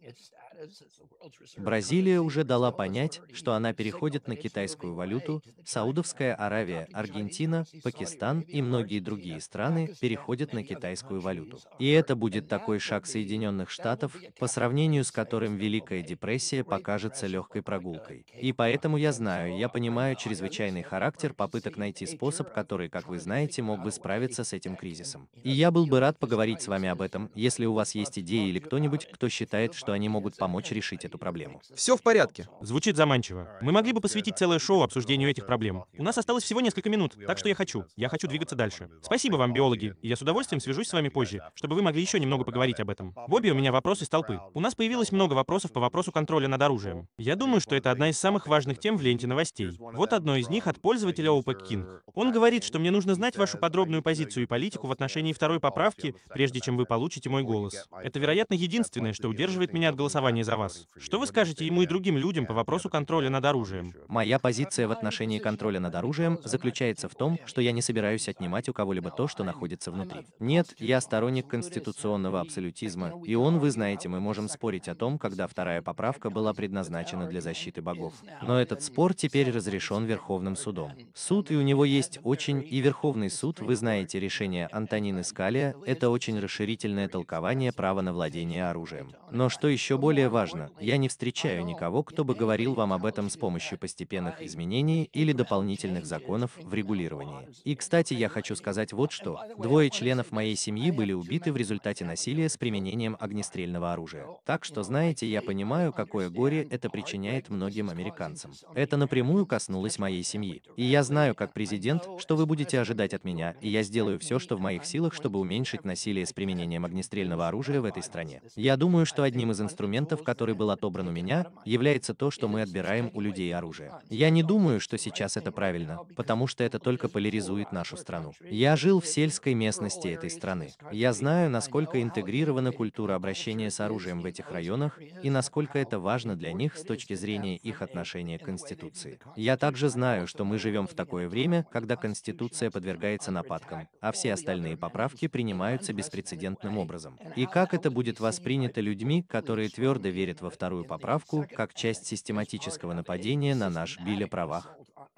Бразилия уже дала понять, что она переходит на китайскую валюту, Саудовская Аравия, Аргентина, Пакистан и многие другие страны переходят на китайскую валюту. И это будет такой шаг Соединенных Штатов, по сравнению с которым Великая депрессия покажется легкой прогулкой. И поэтому я знаю, я понимаю чрезвычайный характер попыток найти способ, который, как вы знаете, мог бы справиться с этим кризисом. И я был бы рад поговорить с вами об этом, если у вас есть идеи или кто-нибудь, кто считает, что они могут помочь помочь решить эту проблему. Все в порядке. Звучит заманчиво. Мы могли бы посвятить целое шоу обсуждению этих проблем. У нас осталось всего несколько минут, так что я хочу. Я хочу двигаться дальше. Спасибо вам, биологи, и я с удовольствием свяжусь с вами позже, чтобы вы могли еще немного поговорить об этом. Бобби, у меня вопрос из толпы. У нас появилось много вопросов по вопросу контроля над оружием. Я думаю, что это одна из самых важных тем в ленте новостей. Вот одно из них от пользователя Опек Кинг. Он говорит, что мне нужно знать вашу подробную позицию и политику в отношении второй поправки, прежде чем вы получите мой голос. Это, вероятно, единственное, что удерживает меня от голосования наказание за вас. Что вы скажете ему и другим людям по вопросу контроля над оружием? Моя позиция в отношении контроля над оружием заключается в том, что я не собираюсь отнимать у кого-либо то, что находится внутри. Нет, я сторонник конституционного абсолютизма, и он, вы знаете, мы можем спорить о том, когда вторая поправка была предназначена для защиты богов. Но этот спор теперь разрешен Верховным судом. Суд, и у него есть очень, и Верховный суд, вы знаете решение Антонины Скалия, это очень расширительное толкование права на владение оружием. Но что еще более важно, я не встречаю никого, кто бы говорил вам об этом с помощью постепенных изменений или дополнительных законов в регулировании. И, кстати, я хочу сказать вот что. Двое членов моей семьи были убиты в результате насилия с применением огнестрельного оружия. Так что, знаете, я понимаю, какое горе это причиняет многим американцам. Это напрямую коснулось моей семьи. И я знаю, как президент, что вы будете ожидать от меня, и я сделаю все, что в моих силах, чтобы уменьшить насилие с применением огнестрельного оружия в этой стране. Я думаю, что одним из инструментов вариантов, который был отобран у меня, является то, что мы отбираем у людей оружие. Я не думаю, что сейчас это правильно, потому что это только поляризует нашу страну. Я жил в сельской местности этой страны. Я знаю, насколько интегрирована культура обращения с оружием в этих районах и насколько это важно для них с точки зрения их отношения к Конституции. Я также знаю, что мы живем в такое время, когда Конституция подвергается нападкам, а все остальные поправки принимаются беспрецедентным образом. И как это будет воспринято людьми, которые твердо твердо верит во вторую поправку, как часть систематического нападения на наш биле правах.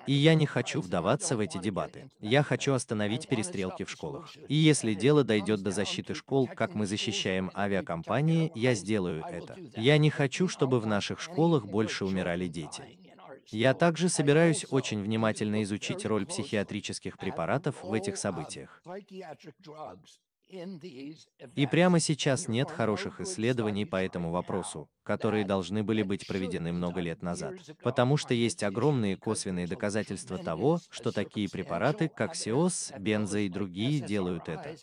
И я не хочу вдаваться в эти дебаты. Я хочу остановить перестрелки в школах. И если дело дойдет до защиты школ, как мы защищаем авиакомпании, я сделаю это. Я не хочу, чтобы в наших школах больше умирали дети. Я также собираюсь очень внимательно изучить роль психиатрических препаратов в этих событиях. И прямо сейчас нет хороших исследований по этому вопросу, которые должны были быть проведены много лет назад, потому что есть огромные косвенные доказательства того, что такие препараты, как СИОС, бензо и другие делают это.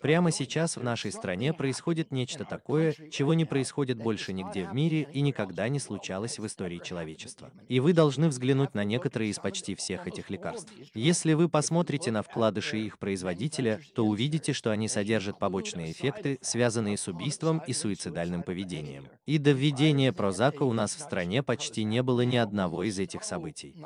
Прямо сейчас в нашей стране происходит нечто такое, чего не происходит больше нигде в мире и никогда не случалось в истории человечества. И вы должны взглянуть на некоторые из почти всех этих лекарств. Если вы посмотрите на вкладыши их производителя, то увидите, что они содержат побочные эффекты, связанные с убийством и суицидальным поведением. И до введения Прозака у нас в стране почти не было ни одного из этих событий.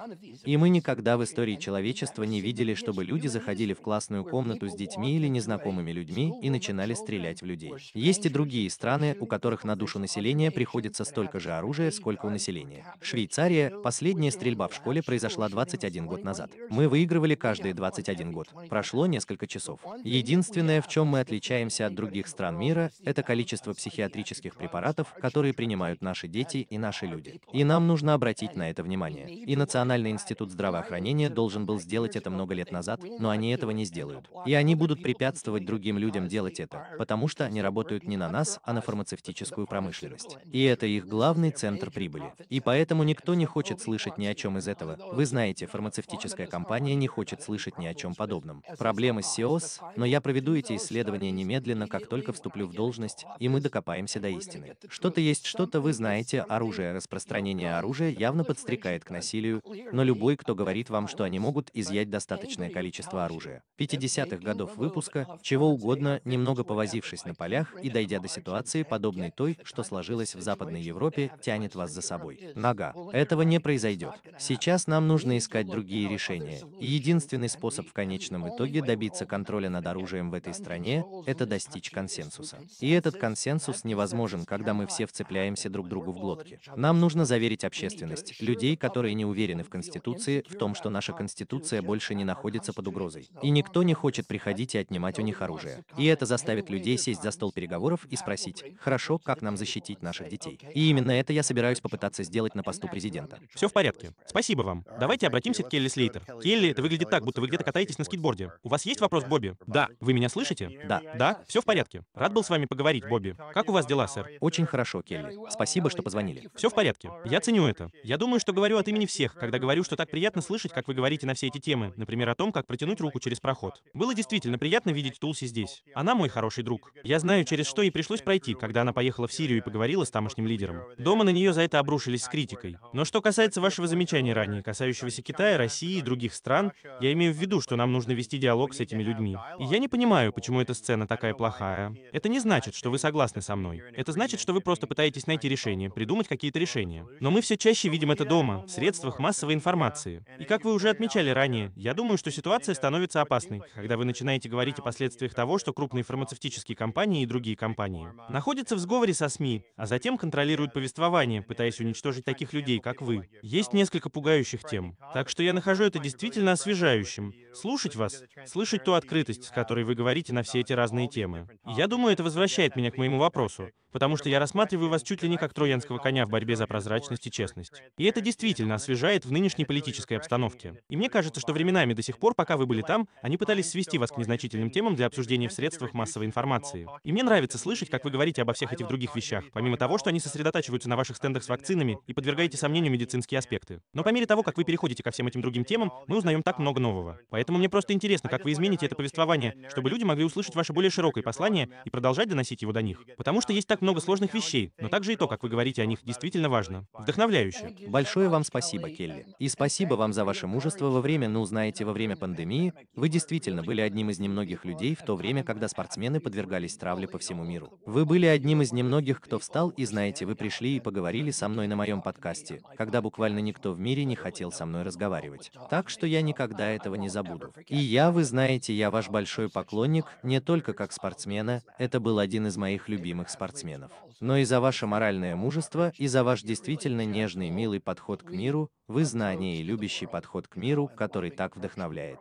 И мы никогда в истории человечества не видели, чтобы люди заходили в классную комнату с детьми или незнакомыми людьми и начинали стрелять в людей. Есть и другие страны, у которых на душу населения приходится столько же оружия, сколько у населения. Швейцария, последняя стрельба в школе произошла 21 год назад. Мы выигрывали каждые 21 год. Прошло несколько часов. Единственное, в чем мы отличаемся от других стран мира, это количество психиатрических препаратов, которые принимают наши дети и наши люди. И нам нужно обратить на это внимание. И Национальный институт здравоохранения должен был сделать это много лет назад, но они этого не сделают. И они будут при препятствовать другим людям делать это, потому что они работают не на нас, а на фармацевтическую промышленность. И это их главный центр прибыли. И поэтому никто не хочет слышать ни о чем из этого. Вы знаете, фармацевтическая компания не хочет слышать ни о чем подобном. Проблемы с СИОС, но я проведу эти исследования немедленно, как только вступлю в должность, и мы докопаемся до истины. Что-то есть что-то, вы знаете, оружие, распространение оружия явно подстрекает к насилию, но любой, кто говорит вам, что они могут изъять достаточное количество оружия. 50-х годов выпуск отпуска, чего угодно, немного повозившись на полях и дойдя до ситуации, подобной той, что сложилась в Западной Европе, тянет вас за собой. Нога. Этого не произойдет. Сейчас нам нужно искать другие решения. И единственный способ в конечном итоге добиться контроля над оружием в этой стране – это достичь консенсуса. И этот консенсус невозможен, когда мы все вцепляемся друг другу в глотки. Нам нужно заверить общественность, людей, которые не уверены в Конституции, в том, что наша Конституция больше не находится под угрозой. И никто не хочет приходить и отнимать отнимать у них оружие. И это заставит людей сесть за стол переговоров и спросить, хорошо, как нам защитить наших детей. И именно это я собираюсь попытаться сделать на посту президента. Все в порядке. Спасибо вам. Давайте обратимся к Келли Слейтер. Келли, это выглядит так, будто вы где-то катаетесь на скейтборде. У вас есть вопрос, Бобби? Да. Вы меня слышите? Да. Да? Все в порядке. Рад был с вами поговорить, Бобби. Как у вас дела, сэр? Очень хорошо, Келли. Спасибо, что позвонили. Все в порядке. Я ценю это. Я думаю, что говорю от имени всех, когда говорю, что так приятно слышать, как вы говорите на все эти темы, например, о том, как протянуть руку через проход. Было действительно приятно приятно видеть Тулси здесь. Она мой хороший друг. Я знаю, через что ей пришлось пройти, когда она поехала в Сирию и поговорила с тамошним лидером. Дома на нее за это обрушились с критикой. Но что касается вашего замечания ранее, касающегося Китая, России и других стран, я имею в виду, что нам нужно вести диалог с этими людьми. И я не понимаю, почему эта сцена такая плохая. Это не значит, что вы согласны со мной. Это значит, что вы просто пытаетесь найти решение, придумать какие-то решения. Но мы все чаще видим это дома, в средствах массовой информации. И как вы уже отмечали ранее, я думаю, что ситуация становится опасной, когда вы начинаете говорить говорить о последствиях того, что крупные фармацевтические компании и другие компании находятся в сговоре со СМИ, а затем контролируют повествование, пытаясь уничтожить таких людей, как вы. Есть несколько пугающих тем. Так что я нахожу это действительно освежающим. Слушать вас, слышать ту открытость, с которой вы говорите на все эти разные темы. я думаю, это возвращает меня к моему вопросу, потому что я рассматриваю вас чуть ли не как троянского коня в борьбе за прозрачность и честность. И это действительно освежает в нынешней политической обстановке. И мне кажется, что временами до сих пор, пока вы были там, они пытались свести вас к незначительным актуальным темам для обсуждения в средствах массовой информации. И мне нравится слышать, как вы говорите обо всех этих других вещах, помимо того, что они сосредотачиваются на ваших стендах с вакцинами и подвергаете сомнению медицинские аспекты. Но по мере того, как вы переходите ко всем этим другим темам, мы узнаем так много нового. Поэтому мне просто интересно, как вы измените это повествование, чтобы люди могли услышать ваше более широкое послание и продолжать доносить его до них. Потому что есть так много сложных вещей, но также и то, как вы говорите о них, действительно важно. Вдохновляюще. Большое вам спасибо, Келли. И спасибо вам за ваше мужество во время, ну знаете, во время пандемии. Вы действительно были одним из немногих многих людей в то время, когда спортсмены подвергались травле по всему миру. Вы были одним из немногих, кто встал, и знаете, вы пришли и поговорили со мной на моем подкасте, когда буквально никто в мире не хотел со мной разговаривать. Так что я никогда этого не забуду. И я, вы знаете, я ваш большой поклонник, не только как спортсмена, это был один из моих любимых спортсменов, но и за ваше моральное мужество, и за ваш действительно нежный, милый подход к миру, вы знание и любящий подход к миру, который так вдохновляет.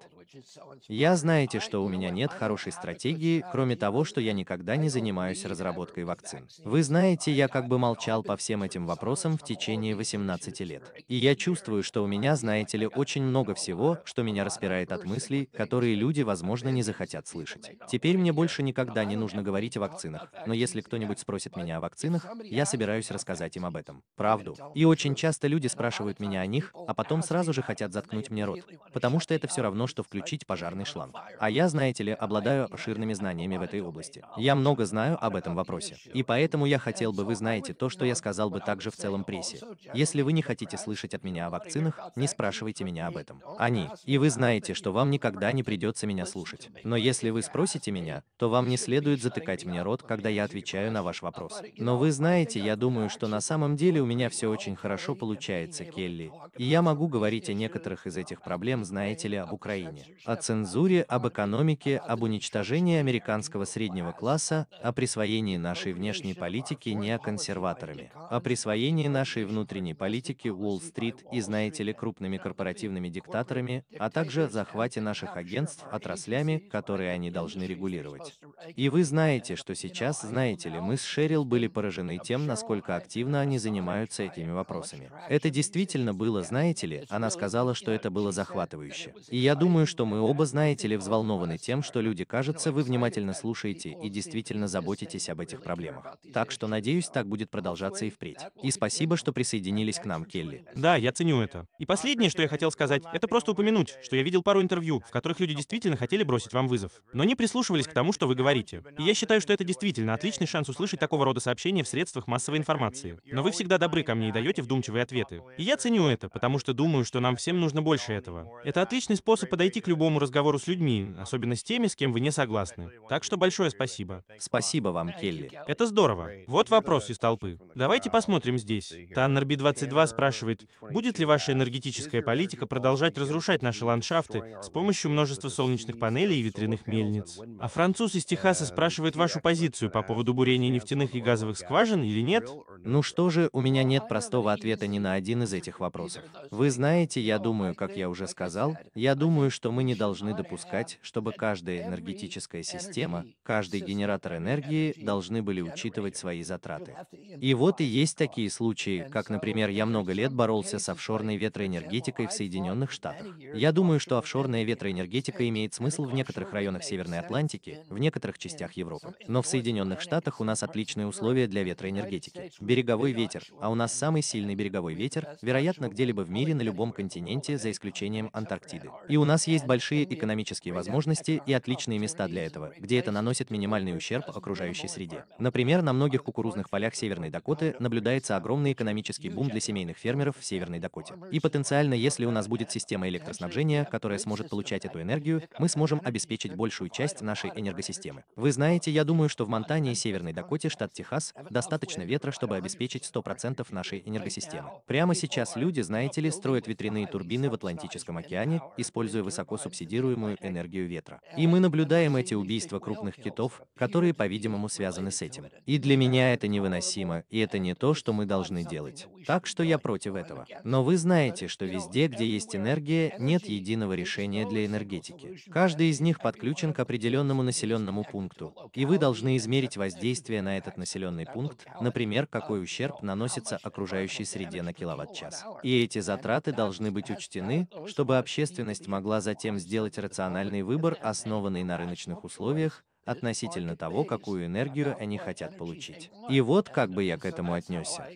Я знаете, что у меня нет хорошей стратегии, кроме того, что я никогда не занимаюсь разработкой вакцин. Вы знаете, я как бы молчал по всем этим вопросам в течение 18 лет. И я чувствую, что у меня, знаете ли, очень много всего, что меня распирает от мыслей, которые люди, возможно, не захотят слышать. Теперь мне больше никогда не нужно говорить о вакцинах, но если кто-нибудь спросит меня о вакцинах, я собираюсь рассказать им об этом. Правду. И очень часто люди спрашивают меня о них, а потом сразу же хотят заткнуть мне рот, потому что это все равно, что включать включить пожарный шланг. А я, знаете ли, обладаю обширными знаниями в этой области. Я много знаю об этом вопросе. И поэтому я хотел бы, вы знаете, то, что я сказал бы также в целом прессе. Если вы не хотите слышать от меня о вакцинах, не спрашивайте меня об этом. Они. И вы знаете, что вам никогда не придется меня слушать. Но если вы спросите меня, то вам не следует затыкать мне рот, когда я отвечаю на ваш вопрос. Но вы знаете, я думаю, что на самом деле у меня все очень хорошо получается, Келли. И я могу говорить о некоторых из этих проблем, знаете ли, об Украине о цензуре, об экономике, об уничтожении американского среднего класса, о присвоении нашей внешней политики неоконсерваторами, о присвоении нашей внутренней политики типа Уолл-стрит и, знаете ли, типа крупными корпоративными типа диктаторами, а также о захвате наших агентств отраслями, которые они должны регулировать. И вы знаете, что сейчас, знаете ли, мы с Шерил были поражены тем, насколько активно они занимаются этими вопросами. Это действительно было, знаете ли, она сказала, что это было захватывающе. И я думаю, что что мы оба, знаете ли, взволнованы тем, что люди, кажется, вы внимательно слушаете и действительно заботитесь об этих проблемах. Так что, надеюсь, так будет продолжаться и впредь. И спасибо, что присоединились к нам, Келли. Да, я ценю это. И последнее, что я хотел сказать, это просто упомянуть, что я видел пару интервью, в которых люди действительно хотели бросить вам вызов, но не прислушивались к тому, что вы говорите. И я считаю, что это действительно отличный шанс услышать такого рода сообщения в средствах массовой информации. Но вы всегда добры ко мне и даете вдумчивые ответы. И я ценю это, потому что думаю, что нам всем нужно больше этого. Это отличный способ подойти к людям любому разговору с людьми, особенно с теми, с кем вы не согласны. Так что большое спасибо. Спасибо вам, Келли. Это здорово. Вот вопрос из толпы. Давайте посмотрим здесь. Таннер Би-22 спрашивает, будет ли ваша энергетическая политика продолжать разрушать наши ландшафты с помощью множества солнечных панелей и ветряных мельниц? А француз из Техаса спрашивает вашу позицию по поводу бурения нефтяных и газовых скважин или нет? Ну что же, у меня нет простого ответа ни на один из этих вопросов. Вы знаете, я думаю, как я уже сказал, я думаю, что мы не должны допускать, чтобы каждая энергетическая система, каждый генератор энергии должны были учитывать свои затраты. И вот и есть такие случаи, как, например, я много лет боролся с офшорной ветроэнергетикой в Соединенных Штатах. Я думаю, что офшорная ветроэнергетика имеет смысл в некоторых районах Северной Атлантики, в некоторых частях Европы. Но в Соединенных Штатах у нас отличные условия для ветроэнергетики. Береговой ветер, а у нас самый сильный береговой ветер, вероятно, где-либо в мире на любом континенте, за исключением Антарктиды. И у нас есть есть большие экономические возможности и отличные места для этого, где это наносит минимальный ущерб окружающей среде. Например, на многих кукурузных полях Северной Дакоты наблюдается огромный экономический бум для семейных фермеров в Северной Дакоте. И потенциально, если у нас будет система электроснабжения, которая сможет получать эту энергию, мы сможем обеспечить большую часть нашей энергосистемы. Вы знаете, я думаю, что в Монтане и Северной Дакоте, штат Техас, достаточно ветра, чтобы обеспечить 100% нашей энергосистемы. Прямо сейчас люди, знаете ли, строят ветряные турбины в Атлантическом океане, используя высоко высоко субсидируемую энергию ветра. Э, и мы э, наблюдаем эти убийства крупных китов, которые, по-видимому, связаны с этим. И для меня э, это невыносимо, и это не то, что мы должны делать. Так что я против этого. Но вы знаете, что везде, где есть энергия, нет единого решения для энергетики. Каждый из них подключен к определенному населенному пункту, и вы должны измерить воздействие на этот населенный пункт, например, какой ущерб наносится окружающей среде на киловатт-час. И эти затраты должны быть учтены, чтобы общественность могла затем тем сделать рациональный выбор, основанный на рыночных условиях, относительно того, какую энергию они хотят получить. И вот как бы я к этому отнесся.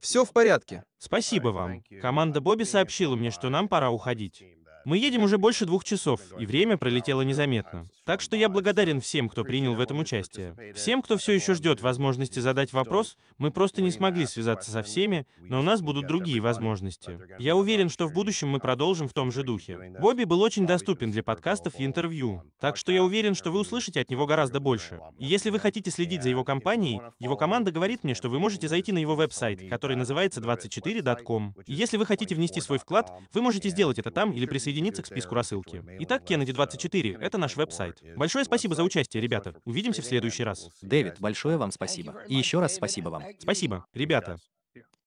Все в порядке. Спасибо вам. Команда Бобби сообщила мне, что нам пора уходить. Мы едем уже больше двух часов, и время пролетело незаметно. Так что я благодарен всем, кто принял в этом участие. Всем, кто все еще ждет возможности задать вопрос, мы просто не смогли связаться со всеми, но у нас будут другие возможности. Я уверен, что в будущем мы продолжим в том же духе. Бобби был очень доступен для подкастов и интервью, так что я уверен, что вы услышите от него гораздо больше. И если вы хотите следить за его компанией, его команда говорит мне, что вы можете зайти на его веб-сайт, который называется 24.com. И если вы хотите внести свой вклад, вы можете сделать это там или присоединиться присоединиться к списку рассылки. Итак, Кеннеди24 — это наш веб-сайт. Большое спасибо за участие, ребята. Увидимся в следующий раз. Дэвид, большое вам спасибо. И еще раз спасибо вам. Спасибо. Ребята,